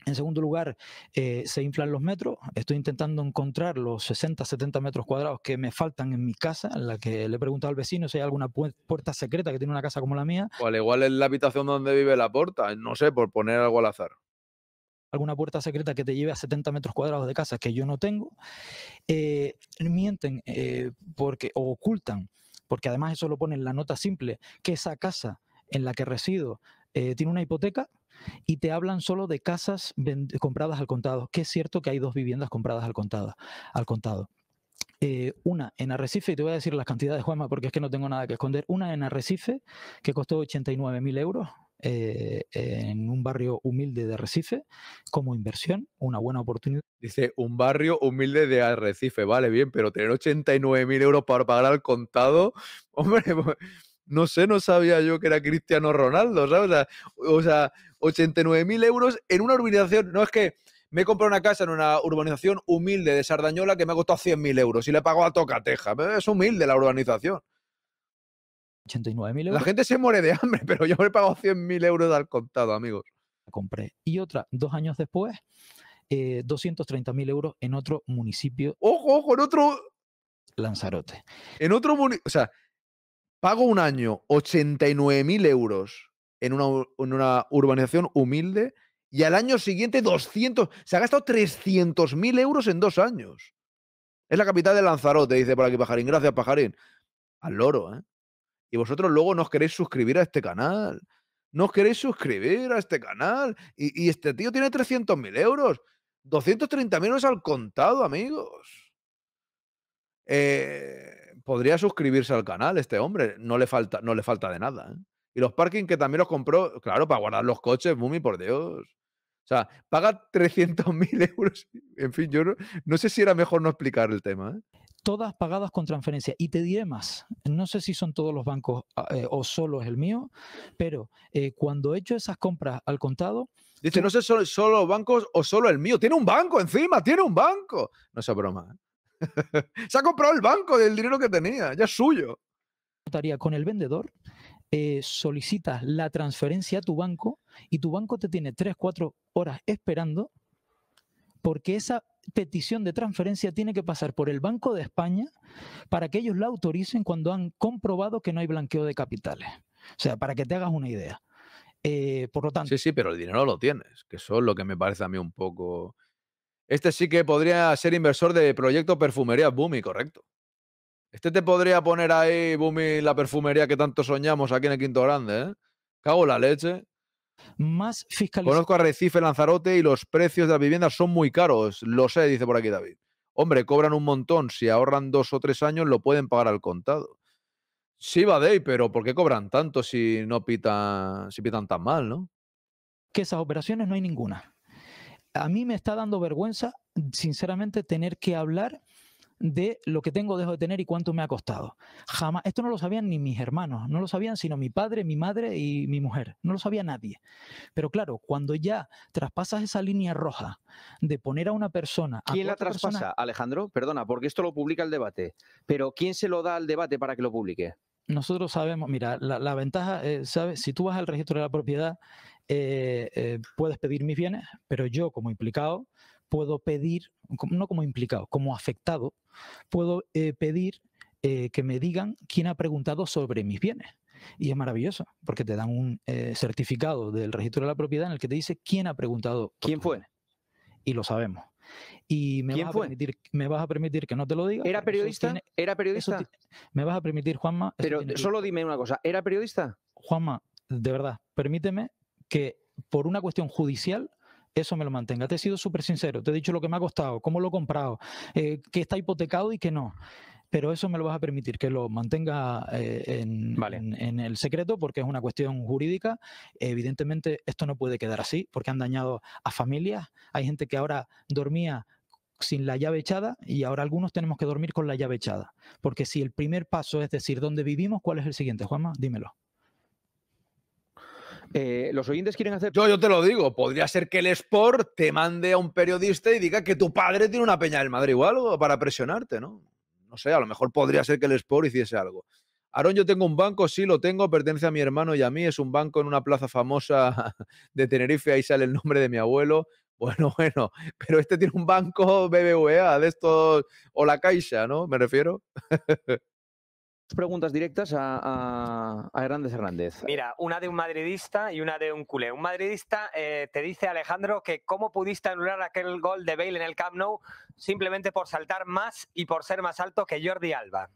En segundo lugar, eh, se inflan los metros. Estoy intentando encontrar los 60, 70 metros cuadrados que me faltan en mi casa, en la que le he preguntado al vecino si hay alguna puerta secreta que tiene una casa como la mía. O igual es la habitación donde vive la puerta, no sé, por poner algo al azar alguna puerta secreta que te lleve a 70 metros cuadrados de casa que yo no tengo, eh, mienten eh, porque, o ocultan, porque además eso lo pone en la nota simple, que esa casa en la que resido eh, tiene una hipoteca y te hablan solo de casas compradas al contado, que es cierto que hay dos viviendas compradas al contado. Al contado. una en Arrecife, y te voy a decir las cantidades, Juanma, porque es que no tengo nada que esconder, una en Arrecife, que costó 89.000 euros, eh, en un barrio humilde de Recife como inversión, una buena oportunidad. Dice, un barrio humilde de Arrecife, vale, bien, pero tener 89.000 euros para pagar al contado, hombre, pues, no sé, no sabía yo que era Cristiano Ronaldo, ¿sabes? O sea, o sea 89.000 euros en una urbanización, no es que me he comprado una casa en una urbanización humilde de Sardañola que me ha costado 100.000 euros y le he pagado a Tocateja, es humilde la urbanización. 89.000 euros. La gente se muere de hambre, pero yo me he pagado 100.000 euros al contado, amigos. La compré. Y otra, dos años después, eh, 230.000 euros en otro municipio. ¡Ojo, ojo! En otro. Lanzarote. En otro municipio. O sea, pago un año 89.000 euros en una, en una urbanización humilde y al año siguiente 200. Se ha gastado 300.000 euros en dos años. Es la capital de Lanzarote, dice por aquí Pajarín. Gracias, Pajarín. Al loro, ¿eh? Y vosotros luego no os queréis suscribir a este canal. No os queréis suscribir a este canal. Y, este tío tiene 300.000 euros. 230.000 euros al contado, amigos. Eh, podría suscribirse al canal este hombre. No le falta, no le falta de nada. ¿eh? Y los parking que también los compró, claro, para guardar los coches, Mumi, por Dios. O sea, paga 300.000 euros. En fin, yo no, no, sé si era mejor no explicar el tema. ¿eh? todas pagadas con transferencia. Y te diré más, no sé si son todos los bancos ah, eh, o solo es el mío, pero eh, cuando he hecho esas compras al contado... Dice, no sé solo, los bancos o solo el mío. Tiene un banco encima, tiene un banco. No sea broma. ¿eh? Se ha comprado el banco del dinero que tenía, ya es suyo. Con el vendedor, solicitas la transferencia a tu banco y tu banco te tiene 3, 4 horas esperando porque esa petición de transferencia tiene que pasar por el Banco de España para que ellos la autoricen cuando han comprobado que no hay blanqueo de capitales. O sea, para que te hagas una idea. Eh, por lo tanto. Sí, sí, pero el dinero lo tienes, que eso es lo que me parece a mí un poco. Este sí que podría ser inversor de proyecto perfumería Bumi, correcto. Este te podría poner ahí, Bumi la perfumería que tanto soñamos aquí en el Quinto Grande, ¿eh? Cago la leche más fiscalización. Conozco a Recife, Lanzarote y los precios de las viviendas son muy caros. Lo sé, dice por aquí David. Hombre, cobran un montón. Si ahorran dos o tres años, lo pueden pagar al contado. Sí, ahí, pero ¿por qué cobran tanto si no pitan, si pitan tan mal, no? Que esas operaciones no hay ninguna. A mí me está dando vergüenza, sinceramente, tener que hablar de lo que tengo, dejo de tener y cuánto me ha costado. Jamás, esto no lo sabían ni mis hermanos, no lo sabían sino mi padre, mi madre y mi mujer, no lo sabía nadie. Pero claro, cuando ya traspasas esa línea roja de poner a una persona... ¿Quién la traspasa, Alejandro? Perdona, porque esto lo publica el debate, pero ¿quién se lo da al debate para que lo publique? Nosotros sabemos, mira, la, ventaja, eh, ¿sabes? Si tú vas al registro de la propiedad, eh, eh, puedes pedir mis bienes, pero yo como implicado puedo pedir, no como implicado, como afectado, puedo eh, pedir eh, que me digan quién ha preguntado sobre mis bienes. Y es maravilloso, porque te dan un eh, certificado del registro de la propiedad en el que te dice quién ha preguntado. ¿Quién fue? Y lo sabemos. Y me, vas, A permitir, me vas a permitir que no te lo diga. ¿Era periodista? ¿Era periodista? me vas a permitir, Juanma. Pero solo dime una cosa, ¿era periodista? Juanma, de verdad, permíteme que por una cuestión judicial eso me lo mantenga. Te he sido súper sincero, te he dicho lo que me ha costado, cómo lo he comprado, eh, que está hipotecado y que no. Pero eso me lo vas a permitir, que lo mantenga eh, en, el secreto, porque es una cuestión jurídica. Evidentemente, esto no puede quedar así, porque han dañado a familias. Hay gente que ahora dormía sin la llave echada y ahora algunos tenemos que dormir con la llave echada. Porque si el primer paso es decir dónde vivimos, ¿cuál es el siguiente, Juanma? Dímelo. Eh, los oyentes quieren hacer. Yo, yo te lo digo, podría ser que el Sport te mande a un periodista y diga que tu padre tiene una peña del Madrid o algo para presionarte, ¿no? No sé, a lo mejor podría ser que el Sport hiciese algo. Aarón, yo tengo un banco, sí lo tengo, pertenece a mi hermano y a mí, es un banco en una plaza famosa de Tenerife, ahí sale el nombre de mi abuelo. Bueno, bueno, pero este tiene un banco BBVA de estos, o la Caixa, ¿no? Me refiero. preguntas directas a, Hernández Hernández. Mira, una de un madridista y una de un culé. Un madridista eh, te dice, Alejandro, que cómo pudiste anular aquel gol de Bale en el Camp Nou simplemente por saltar más y por ser más alto que Jordi Alba.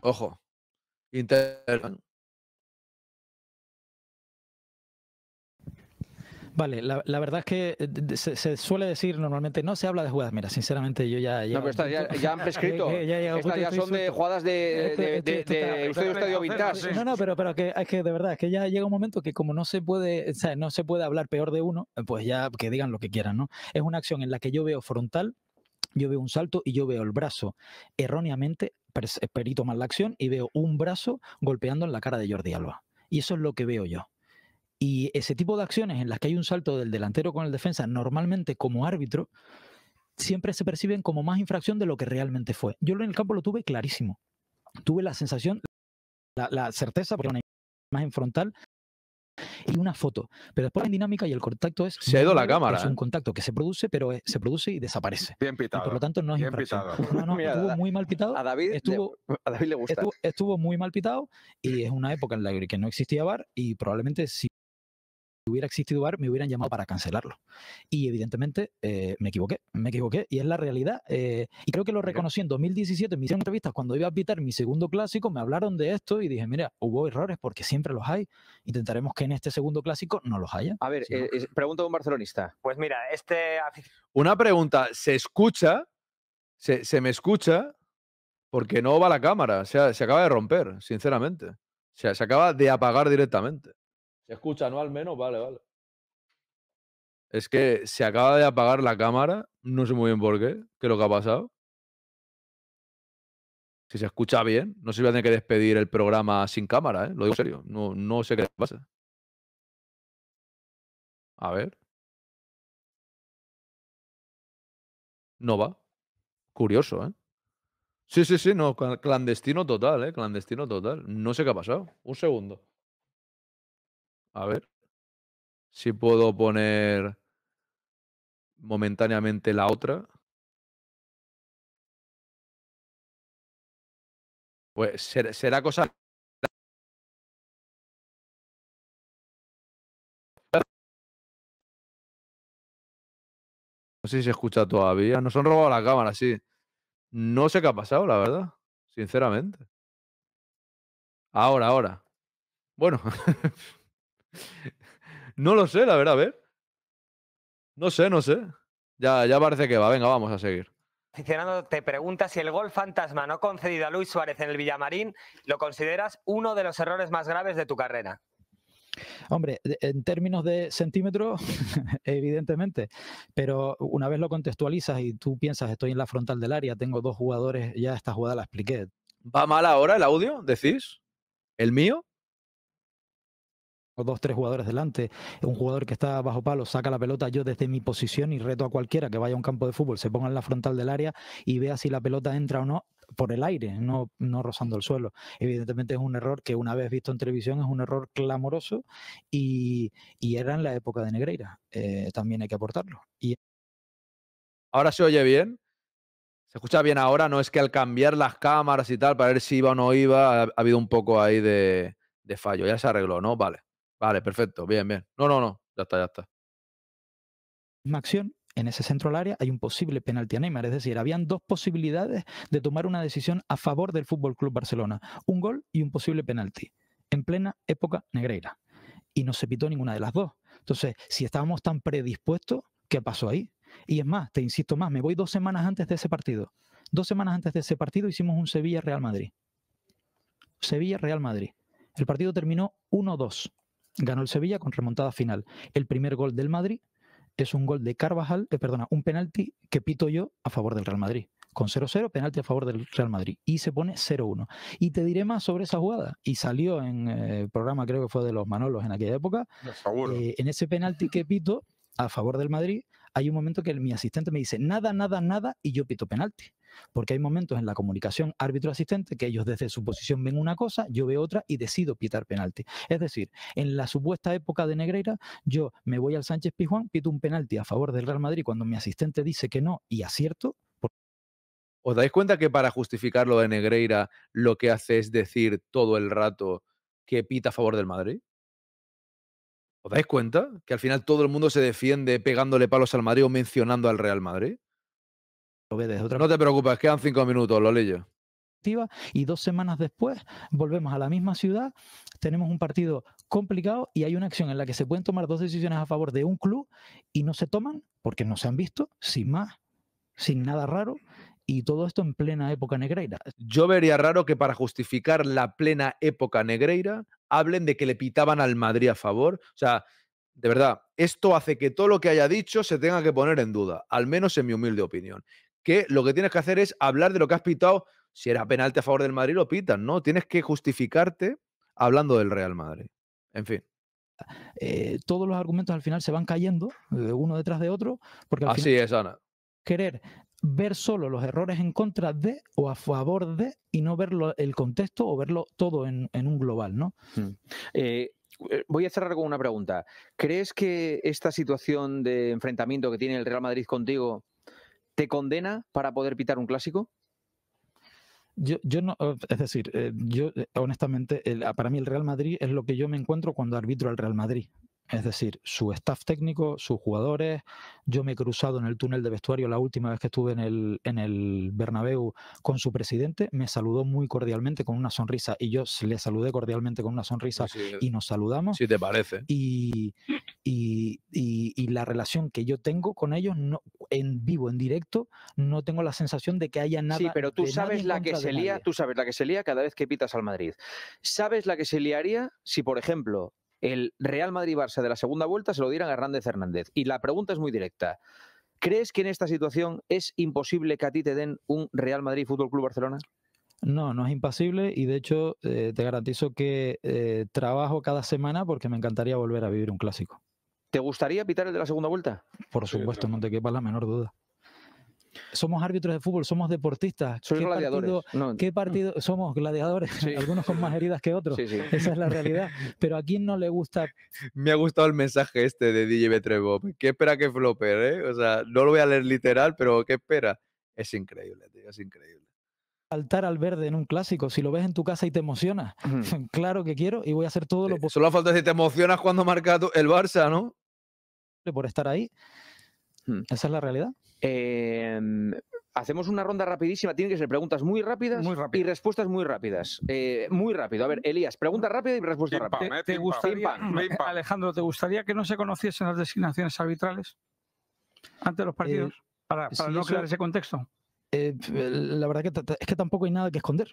Ojo. Inter Vale, la, verdad es que eh, se, suele decir normalmente, no se habla de jugadas. Mira, sinceramente, yo ya. No, pero ya, han prescrito. Eh, eh, ya, ya son de jugadas de, de, estadio vintage. No, no, pero, que, es que de verdad, es que ya llega un momento que como no se puede, no se puede hablar peor de uno, pues ya que digan lo que quieran, ¿no? Es una acción en la que yo veo frontal, yo veo un salto y yo veo el brazo erróneamente, perito mal la acción, y veo un brazo golpeando en la cara de Jordi Alba. Y eso es lo que veo yo. Y ese tipo de acciones en las que hay un salto del delantero con el defensa, normalmente como árbitro, siempre se perciben como más infracción de lo que realmente fue. Yo en el campo lo tuve clarísimo. Tuve la sensación, la, certeza, porque una imagen frontal y una foto. Pero después en dinámica y el contacto es. Se ha ido la cámara. Es un ¿eh? contacto que se produce, pero se produce y desaparece. Bien pitado. por lo tanto no es bien No, no, estuvo muy mal pitado. A David, estuvo, le, a gusta. Estuvo, muy mal pitado y es una época en la que no existía VAR y probablemente si si hubiera existido bar me hubieran llamado para cancelarlo. Y evidentemente eh, me equivoqué, me equivoqué. Y es la realidad. Eh, y creo que lo reconocí en 2017, en mis entrevistas cuando iba a pitar mi segundo clásico, me hablaron de esto y dije, mira, hubo errores porque siempre los hay. Intentaremos que en este segundo clásico no los haya. A ver, eh, pregunta a un barcelonista. Pues mira, este... Una pregunta, ¿se escucha? ¿Se, se me escucha? Porque no va la cámara, o sea, se acaba de romper, sinceramente. O sea, se acaba de apagar directamente escucha, ¿no? Al menos, vale, vale. Es que se acaba de apagar la cámara, no sé muy bien por qué, qué es lo que ha pasado. Si se escucha bien, no se si a tener que despedir el programa sin cámara, ¿eh? Lo digo en serio, no, no sé qué pasa. A ver. No va. Curioso, ¿eh? Sí, sí, sí, no, clandestino total, ¿eh? Clandestino total. No sé qué ha pasado. Un segundo. A ver si puedo poner momentáneamente la otra. Pues será, será cosa No sé si se escucha todavía. Nos han robado la cámara, sí. No sé qué ha pasado, la verdad. Sinceramente. Ahora, ahora. Bueno. no lo sé, la verdad, a ver. No sé, no sé. Ya, ya parece que va. Venga, vamos a seguir. te pregunta si el gol fantasma no concedido a Luis Suárez en el Villamarín lo consideras uno de los errores más graves de tu carrera. Hombre, en términos de centímetros, evidentemente, pero una vez lo contextualizas y tú piensas, estoy en la frontal del área, tengo dos jugadores, ya esta jugada la expliqué. ¿Va mal ahora el audio, decís? ¿El mío? dos, tres jugadores delante, un jugador que está bajo palo, saca la pelota yo desde mi posición y reto a cualquiera que vaya a un campo de fútbol, se ponga en la frontal del área y vea si la pelota entra o no por el aire, no, no rozando el suelo. Evidentemente es un error que una vez visto en televisión es un error clamoroso y, era en la época de Negreira, eh, también hay que aportarlo. Y... Ahora se oye bien. Se escucha bien ahora, no es que al cambiar las cámaras y tal, para ver si iba o no iba, ha, habido un poco ahí de fallo. Ya se arregló, ¿no? Vale. Vale, perfecto, bien, bien. No, no, no, ya está, ya está. acción, en ese centro al área hay un posible penalti a Neymar, es decir, habían dos posibilidades de tomar una decisión a favor del Fútbol Club Barcelona, un gol y un posible penalti, en plena época negreira. Y no se pitó ninguna de las dos. Entonces, si estábamos tan predispuestos, ¿qué pasó ahí? Y es más, te insisto más, me voy dos semanas antes de ese partido. Dos semanas antes de ese partido hicimos un Sevilla-Real Madrid. Sevilla-Real Madrid. El partido terminó 1-2 ganó el Sevilla con remontada final. El primer gol del Madrid es un gol de Carvajal, eh, perdona, un penalti que pito yo a favor del Real Madrid. Con 0-0, penalti a favor del Real Madrid. Y se pone 0-1. Y te diré más sobre esa jugada. Y salió en el eh, programa, creo que fue de los Manolos en aquella época. Eh, en ese penalti que pito a favor del Madrid, hay un momento que mi asistente me dice nada, nada, nada y yo pito penalti. Porque hay momentos en la comunicación árbitro-asistente que ellos desde su posición ven una cosa, yo veo otra y decido pitar penalti. Es decir, en la supuesta época de Negreira, yo me voy al Sánchez Pizjuán, pito un penalti a favor del Real Madrid cuando mi asistente dice que no y acierto. ¿Os dais cuenta que para justificar lo de Negreira lo que hace es decir todo el rato que pita a favor del Madrid? ¿Os dais cuenta que al final todo el mundo se defiende pegándole palos al Madrid o mencionando al Real Madrid? no te preocupes, quedan cinco minutos, lo leyo. Y dos semanas después volvemos a la misma ciudad, tenemos un partido complicado y hay una acción en la que se pueden tomar dos decisiones a favor de un club y no se toman porque no se han visto, sin más, sin nada raro y todo esto en plena época negreira. Yo vería raro que para justificar la plena época negreira hablen de que le pitaban al Madrid a favor. O sea, de verdad, esto hace que todo lo que haya dicho se tenga que poner en duda, al menos en mi humilde opinión. Que lo que tienes que hacer es hablar de lo que has pitado. Si era penalti a favor del Madrid, lo pitan, ¿no? Tienes que justificarte hablando del Real Madrid. En fin. Eh, todos los argumentos al final se van cayendo, de eh, uno detrás de otro, porque Así es, Ana querer ver solo los errores en contra de o a favor de y no ver el contexto o verlo todo en, un global, ¿no? Mm. Eh, eh, voy a cerrar con una pregunta. ¿Crees que esta situación de enfrentamiento que tiene el Real Madrid contigo te condena para poder pitar un clásico? Yo, yo, no, eh, es decir, yo honestamente, para mí el Real Madrid es lo que yo me encuentro cuando arbitro al Real Madrid. Es decir, su staff técnico, sus jugadores. Yo me he cruzado en el túnel de vestuario la última vez que estuve en el, en el Bernabéu con su presidente. Me saludó muy cordialmente con una sonrisa y yo le saludé cordialmente con una sonrisa y nos saludamos. Si te parece. Y, y, y, la relación que yo tengo con ellos no, en vivo, en directo, no tengo la sensación de que haya nada. Sí, pero tú sabes la que se tú sabes la que se lía cada vez que pitas al Madrid. ¿Sabes la que se liaría si, por ejemplo, el Real Madrid-Barça de la segunda vuelta se lo dieran a Hernández Hernández. Y la pregunta es muy directa. ¿Crees que en esta situación es imposible que a ti te den un Real Madrid Fútbol Club Barcelona? No, no es imposible y de hecho eh, te garantizo que eh, trabajo cada semana porque me encantaría volver a vivir un clásico. ¿Te gustaría pitar el de la segunda vuelta? Por supuesto, no te quepa la menor duda somos árbitros de fútbol, somos deportistas. ¿Qué Partido, Somos gladiadores, algunos con más heridas que otros. Esa es la realidad. Pero a quién no le gusta. Me ha gustado el mensaje este de DJ Betrebo. ¿Qué espera que flopere ¿eh? O sea, no lo voy a leer literal, pero ¿qué espera? Es increíble, tío, es increíble saltar al verde en un clásico. Si lo ves en tu casa y te emocionas, claro que quiero y voy a hacer todo lo eh, posible. Solo falta si te emocionas cuando marca el Barça, ¿no? Por estar ahí. Hmm. Esa es la realidad. Em, hacemos una ronda rapidísima. Tienen que ser preguntas muy rápidas y respuestas muy rápidas. Eh, muy rápido. A ver, Elías, pregunta rápida y respuesta rápida. Eh, eh, Alejandro, ¿te gustaría que no se conociesen las designaciones arbitrales ante los partidos? para, no crear ese contexto. la verdad que es que tampoco hay nada que esconder.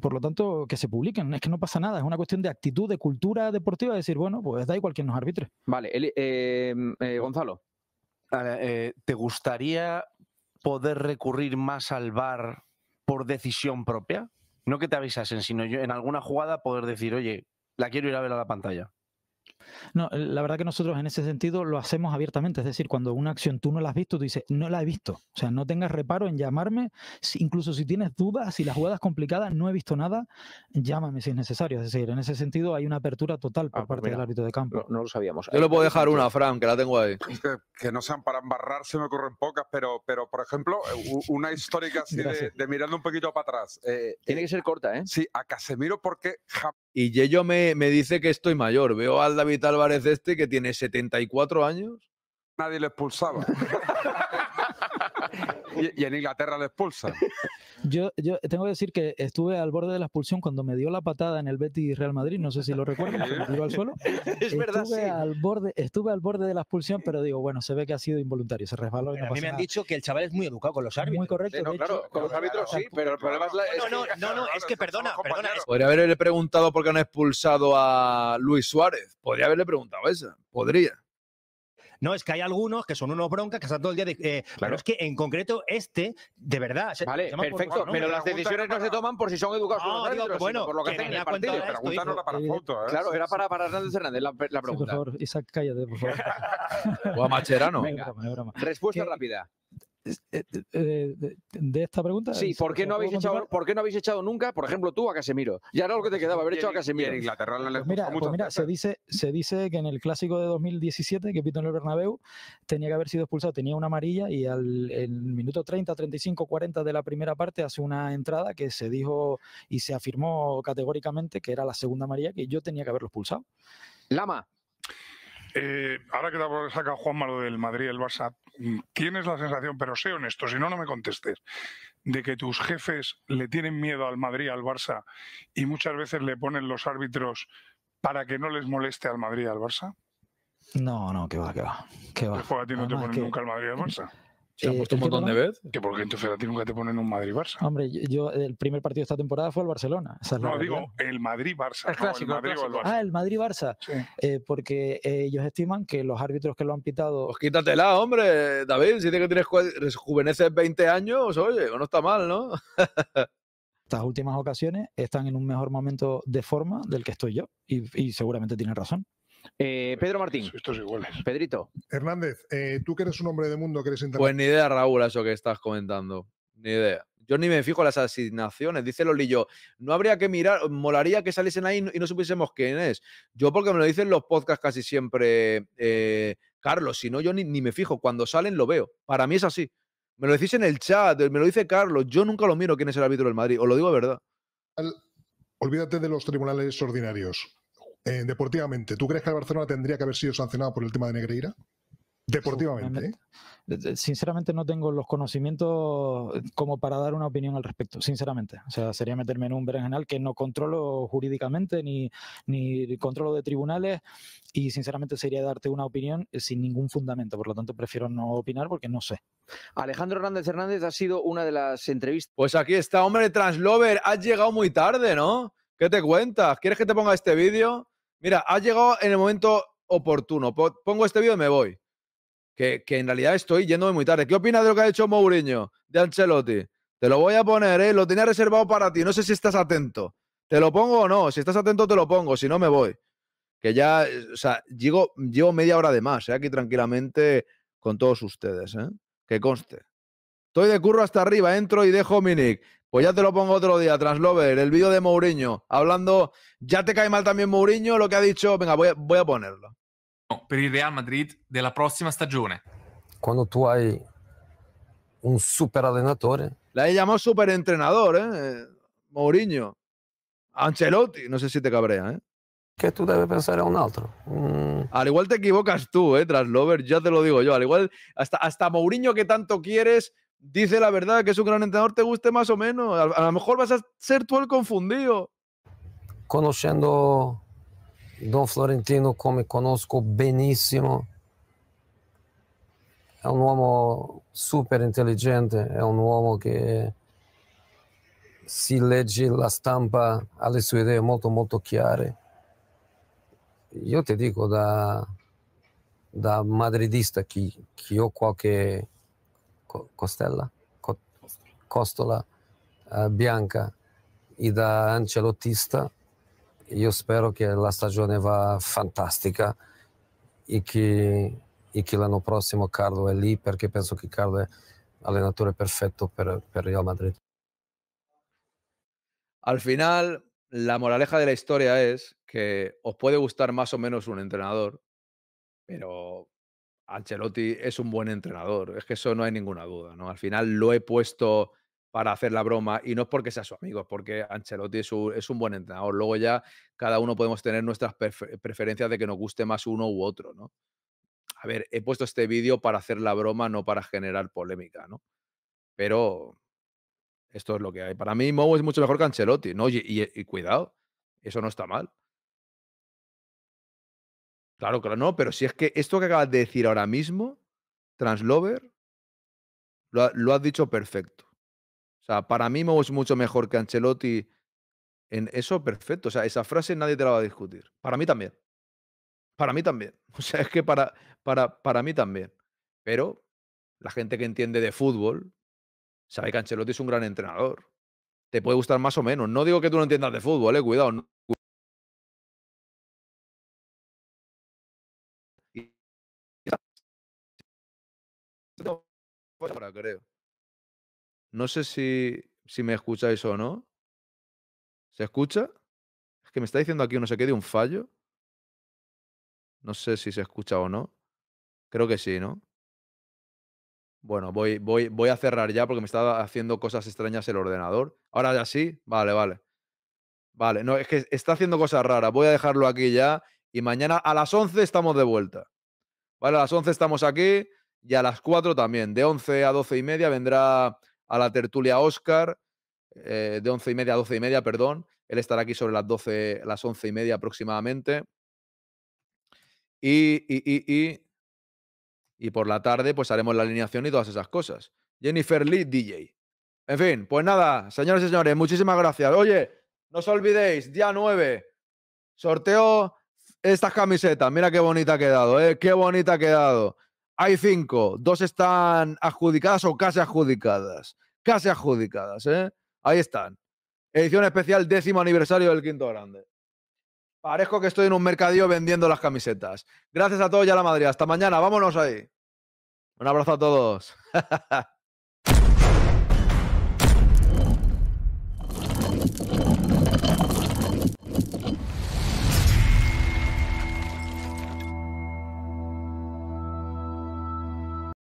Por lo tanto, que se publiquen. Es que no pasa nada. Es una cuestión de actitud, de cultura deportiva. decir, bueno, pues da igual quien nos arbitre. Vale, Gonzalo. Eh, ¿te gustaría poder recurrir más al VAR por decisión propia? No que te avisasen, sino en alguna jugada poder decir, oye, la quiero ir a ver a la pantalla. No, eh, la verdad que nosotros en ese sentido lo hacemos abiertamente, es decir, cuando una acción tú no la has visto, tú dices, no la he visto, o sea, no tengas reparo en llamarme, incluso si tienes dudas, si la jugada es complicada, no he visto nada, llámame si es necesario, es decir, en ese sentido hay una apertura total por ah, pues parte del árbitro de campo. No, lo sabíamos. Yo le puedo dejar una, Fran, que la tengo ahí. Que, no sean para embarrar, se me ocurren pocas, pero, pero por ejemplo, eh, una histórica así de, mirando un poquito para atrás. Eh, Tiene que ser corta, ¿eh? Sí, a Casemiro porque... Y Yello me, me dice que estoy mayor, veo al David Álvarez este que tiene 74 años? Nadie le expulsaba. y, en Inglaterra lo expulsan. Yo, tengo que decir que estuve al borde de la expulsión cuando me dio la patada en el Betis Real Madrid, no sé si lo recuerdan, me tiró al suelo. Es verdad, al borde, estuve al borde de la expulsión, pero digo, bueno, se ve que ha sido involuntario, se resbaló. y no a mí me han dicho que el chaval es muy educado con los árbitros. Muy correcto. con los árbitros sí, pero el problema es No, no, no, es que perdona, perdona. Podría haberle preguntado por qué han expulsado a Luis Suárez. Podría haberle preguntado eso. Podría. No, es que hay algunos que son unos broncas que están todo el día. Eh, pero es que en concreto este, de verdad. Se, vale, perfecto, pero las decisiones no se toman por si son educados no, ah, por bueno, por lo que, que en el partido. Esto, para ¿eh? Claro, era para, para Hernández Hernández la, pregunta. por favor, Isaac, cállate, por favor. o a Macherano. Respuesta rápida. Eh, eh, de esta pregunta. Sí, ¿por qué, no habéis echado, qué no habéis echado nunca, por ejemplo, tú a Casemiro? Ya era lo que te pues quedaba, haber echado a Casemiro. En Inglaterra pues pues mira, se, dice, se dice que en el clásico de 2017 que pito en el Bernabéu tenía que haber sido expulsado, tenía una amarilla y al el minuto 30, 35, 40 de la primera parte hace una entrada que se dijo y se afirmó categóricamente que era la segunda amarilla que yo tenía que haberlo expulsado. Lama, eh, ahora que te saca Juan Malo del Madrid, el Barça, mm, tienes la sensación, pero sé honesto, si no, no me contestes, de que tus jefes le tienen miedo al Madrid, al Barça, y muchas veces le ponen los árbitros para que no les moleste al Madrid, al Barça? No, no, que va, que va. qué va. Pues a ti nunca al Madrid, al Barça. Se han eh, puesto un montón de veces. Que porque en tu nunca te ponen un Madrid-Barça. Hombre, yo, el primer partido de esta temporada fue el Barcelona. no, digo, el Madrid-Barça. El, Madrid Barça. Ah, el Madrid-Barça. Eh, porque eh, ellos estiman que los árbitros que lo han pitado. Pues quítatela, hombre, David. Si tienes que tienes 20 años, pues, oye, no está mal, ¿no? Estas últimas ocasiones están en un mejor momento de forma del que estoy yo. Y, seguramente tienes razón. Eh, pues Pedro Martín. es igual. Pedrito. Hernández, eh, tú que eres un hombre de mundo, que eres Pues ni idea, Raúl, eso que estás comentando. Ni idea. Yo ni me fijo en las asignaciones, dice Lolillo. No habría que mirar, molaría que saliesen ahí y no supiésemos quién es. Yo, porque me lo dicen los podcasts casi siempre, eh, Carlos, si no, yo ni, ni, me fijo. Cuando salen lo veo. Para mí es así. Me lo decís en el chat, me lo dice Carlos. Yo nunca lo miro quién es el árbitro del Madrid, os lo digo de verdad. Olvídate de los tribunales ordinarios. Eh, deportivamente, ¿tú crees que el Barcelona tendría que haber sido sancionado por el tema de Negreira? Deportivamente. Sinceramente eh, eh, no tengo los conocimientos como para dar una opinión al respecto, sinceramente. O sea, sería meterme en un berenjenal que no controlo jurídicamente ni, ni controlo de tribunales y sinceramente sería darte una opinión sin ningún fundamento. Por lo tanto, prefiero no opinar porque no sé. Alejandro Hernández Hernández ha sido una de las entrevistas. Pues aquí está, hombre, Translover, has llegado muy tarde, ¿no? ¿Qué te cuentas? ¿Quieres que te ponga este vídeo? mira, ha llegado en el momento oportuno, pongo este vídeo y me voy. Que, que, en realidad estoy yéndome muy tarde. ¿Qué opinas de lo que ha hecho Mourinho de Ancelotti? Te lo voy a poner, ¿eh? lo tenía reservado para ti, no sé si estás atento. ¿Te lo pongo o no? Si estás atento te lo pongo, si no me voy. Que ya, eh, o sea, llego, llevo media hora de más, ¿eh? aquí tranquilamente con todos ustedes, ¿eh? que conste. Estoy de curro hasta arriba, entro y dejo nick. Pues ya te lo pongo otro día, Translover, el vídeo de Mourinho, hablando, ya te cae mal también Mourinho, lo que ha dicho, venga, voy a, ponerlo. No, el Real Madrid de la próxima stagione. Cuando tú hay un super Le La llamado super entrenador, ¿eh? Mourinho. Ancelotti, no sé si te cabrea, ¿eh? Que tú debes pensar en un otro. Mm. Al igual te equivocas tú, ¿eh? Translover, ya te lo digo yo. Al igual, hasta, hasta Mourinho que tanto quieres, dice la verdad, que es un gran entrenador, te guste más o menos. A, a lo mejor vas a ser tú el confundido. Conoscendo Don Florentino come conosco benissimo, è un uomo super intelligente, è un uomo che si legge la stampa, ha le sue idee molto molto chiare. Io ti dico da, da madridista che, che ho qualche Costella, Co- Costola eh, Bianca e da Ancelottista. Io spero che la stagione va fantastica e che, e che l'anno prossimo Carlo è lì perché penso che Carlo è allenatore perfetto per, per Real Madrid. Al final, la moraleja de la historia es que os puede gustar más o menos un entrenador, pero Ancelotti es un buen entrenador, es que eso no hay ninguna duda, ¿no? Al final lo he puesto para hacer la broma y no es porque sea su amigo, es porque Ancelotti es un, buen entrenador. Luego ya cada uno podemos tener nuestras preferencias de que nos guste más uno u otro, ¿no? A ver, he puesto este vídeo para hacer la broma, no para generar polémica, ¿no? Pero esto es lo que hay. Para mí, Mou es mucho mejor que Ancelotti, ¿no? y cuidado, eso no está mal. Claro, claro, no, pero si es que esto que acabas de decir ahora mismo, Translover, lo, has dicho perfecto. O sea, para mí me es mucho mejor que Ancelotti en eso, perfecto. O sea, esa frase nadie te la va a discutir. Para mí también. Para mí también. O sea, es que para, para, para mí también. Pero la gente que entiende de fútbol sabe que Ancelotti es un gran entrenador. Te puede gustar más o menos. No digo que tú no entiendas de fútbol, eh, cuidado. ahora, creo. No sé si, si me escucháis o no. ¿Se escucha? Es que me está diciendo aquí no sé qué de un fallo. No sé si se escucha o no. Creo que sí, ¿no? Bueno, voy, voy, voy a cerrar ya porque me está haciendo cosas extrañas el ordenador. Ahora ya sí. Vale, vale. Vale, no, es que está haciendo cosas raras. Voy a dejarlo aquí ya. Y mañana a las 11 estamos de vuelta. Vale, a las 11 estamos aquí y a las 4 también, de 11 a 12 y media vendrá a la tertulia Oscar, eh, de 11 y media a 12 y media, perdón. Él estará aquí sobre las 12, las 11 y media aproximadamente. Y, y, por la tarde pues haremos la alineación y todas esas cosas. Jennifer Lee, DJ. En fin, pues nada, señores y señores, muchísimas gracias. Oye, no os olvidéis, día 9, sorteo estas camisetas. Mira qué bonita ha quedado, ¿eh? Qué bonita ha quedado. Hay cinco, dos están adjudicadas o casi adjudicadas. Casi adjudicadas, ¿eh? Ahí están. Edición especial décimo aniversario del Quinto Grande. Parezco que estoy en un mercadillo vendiendo las camisetas. Gracias a todos y a la madre. Hasta mañana. Vámonos ahí. Un abrazo a todos.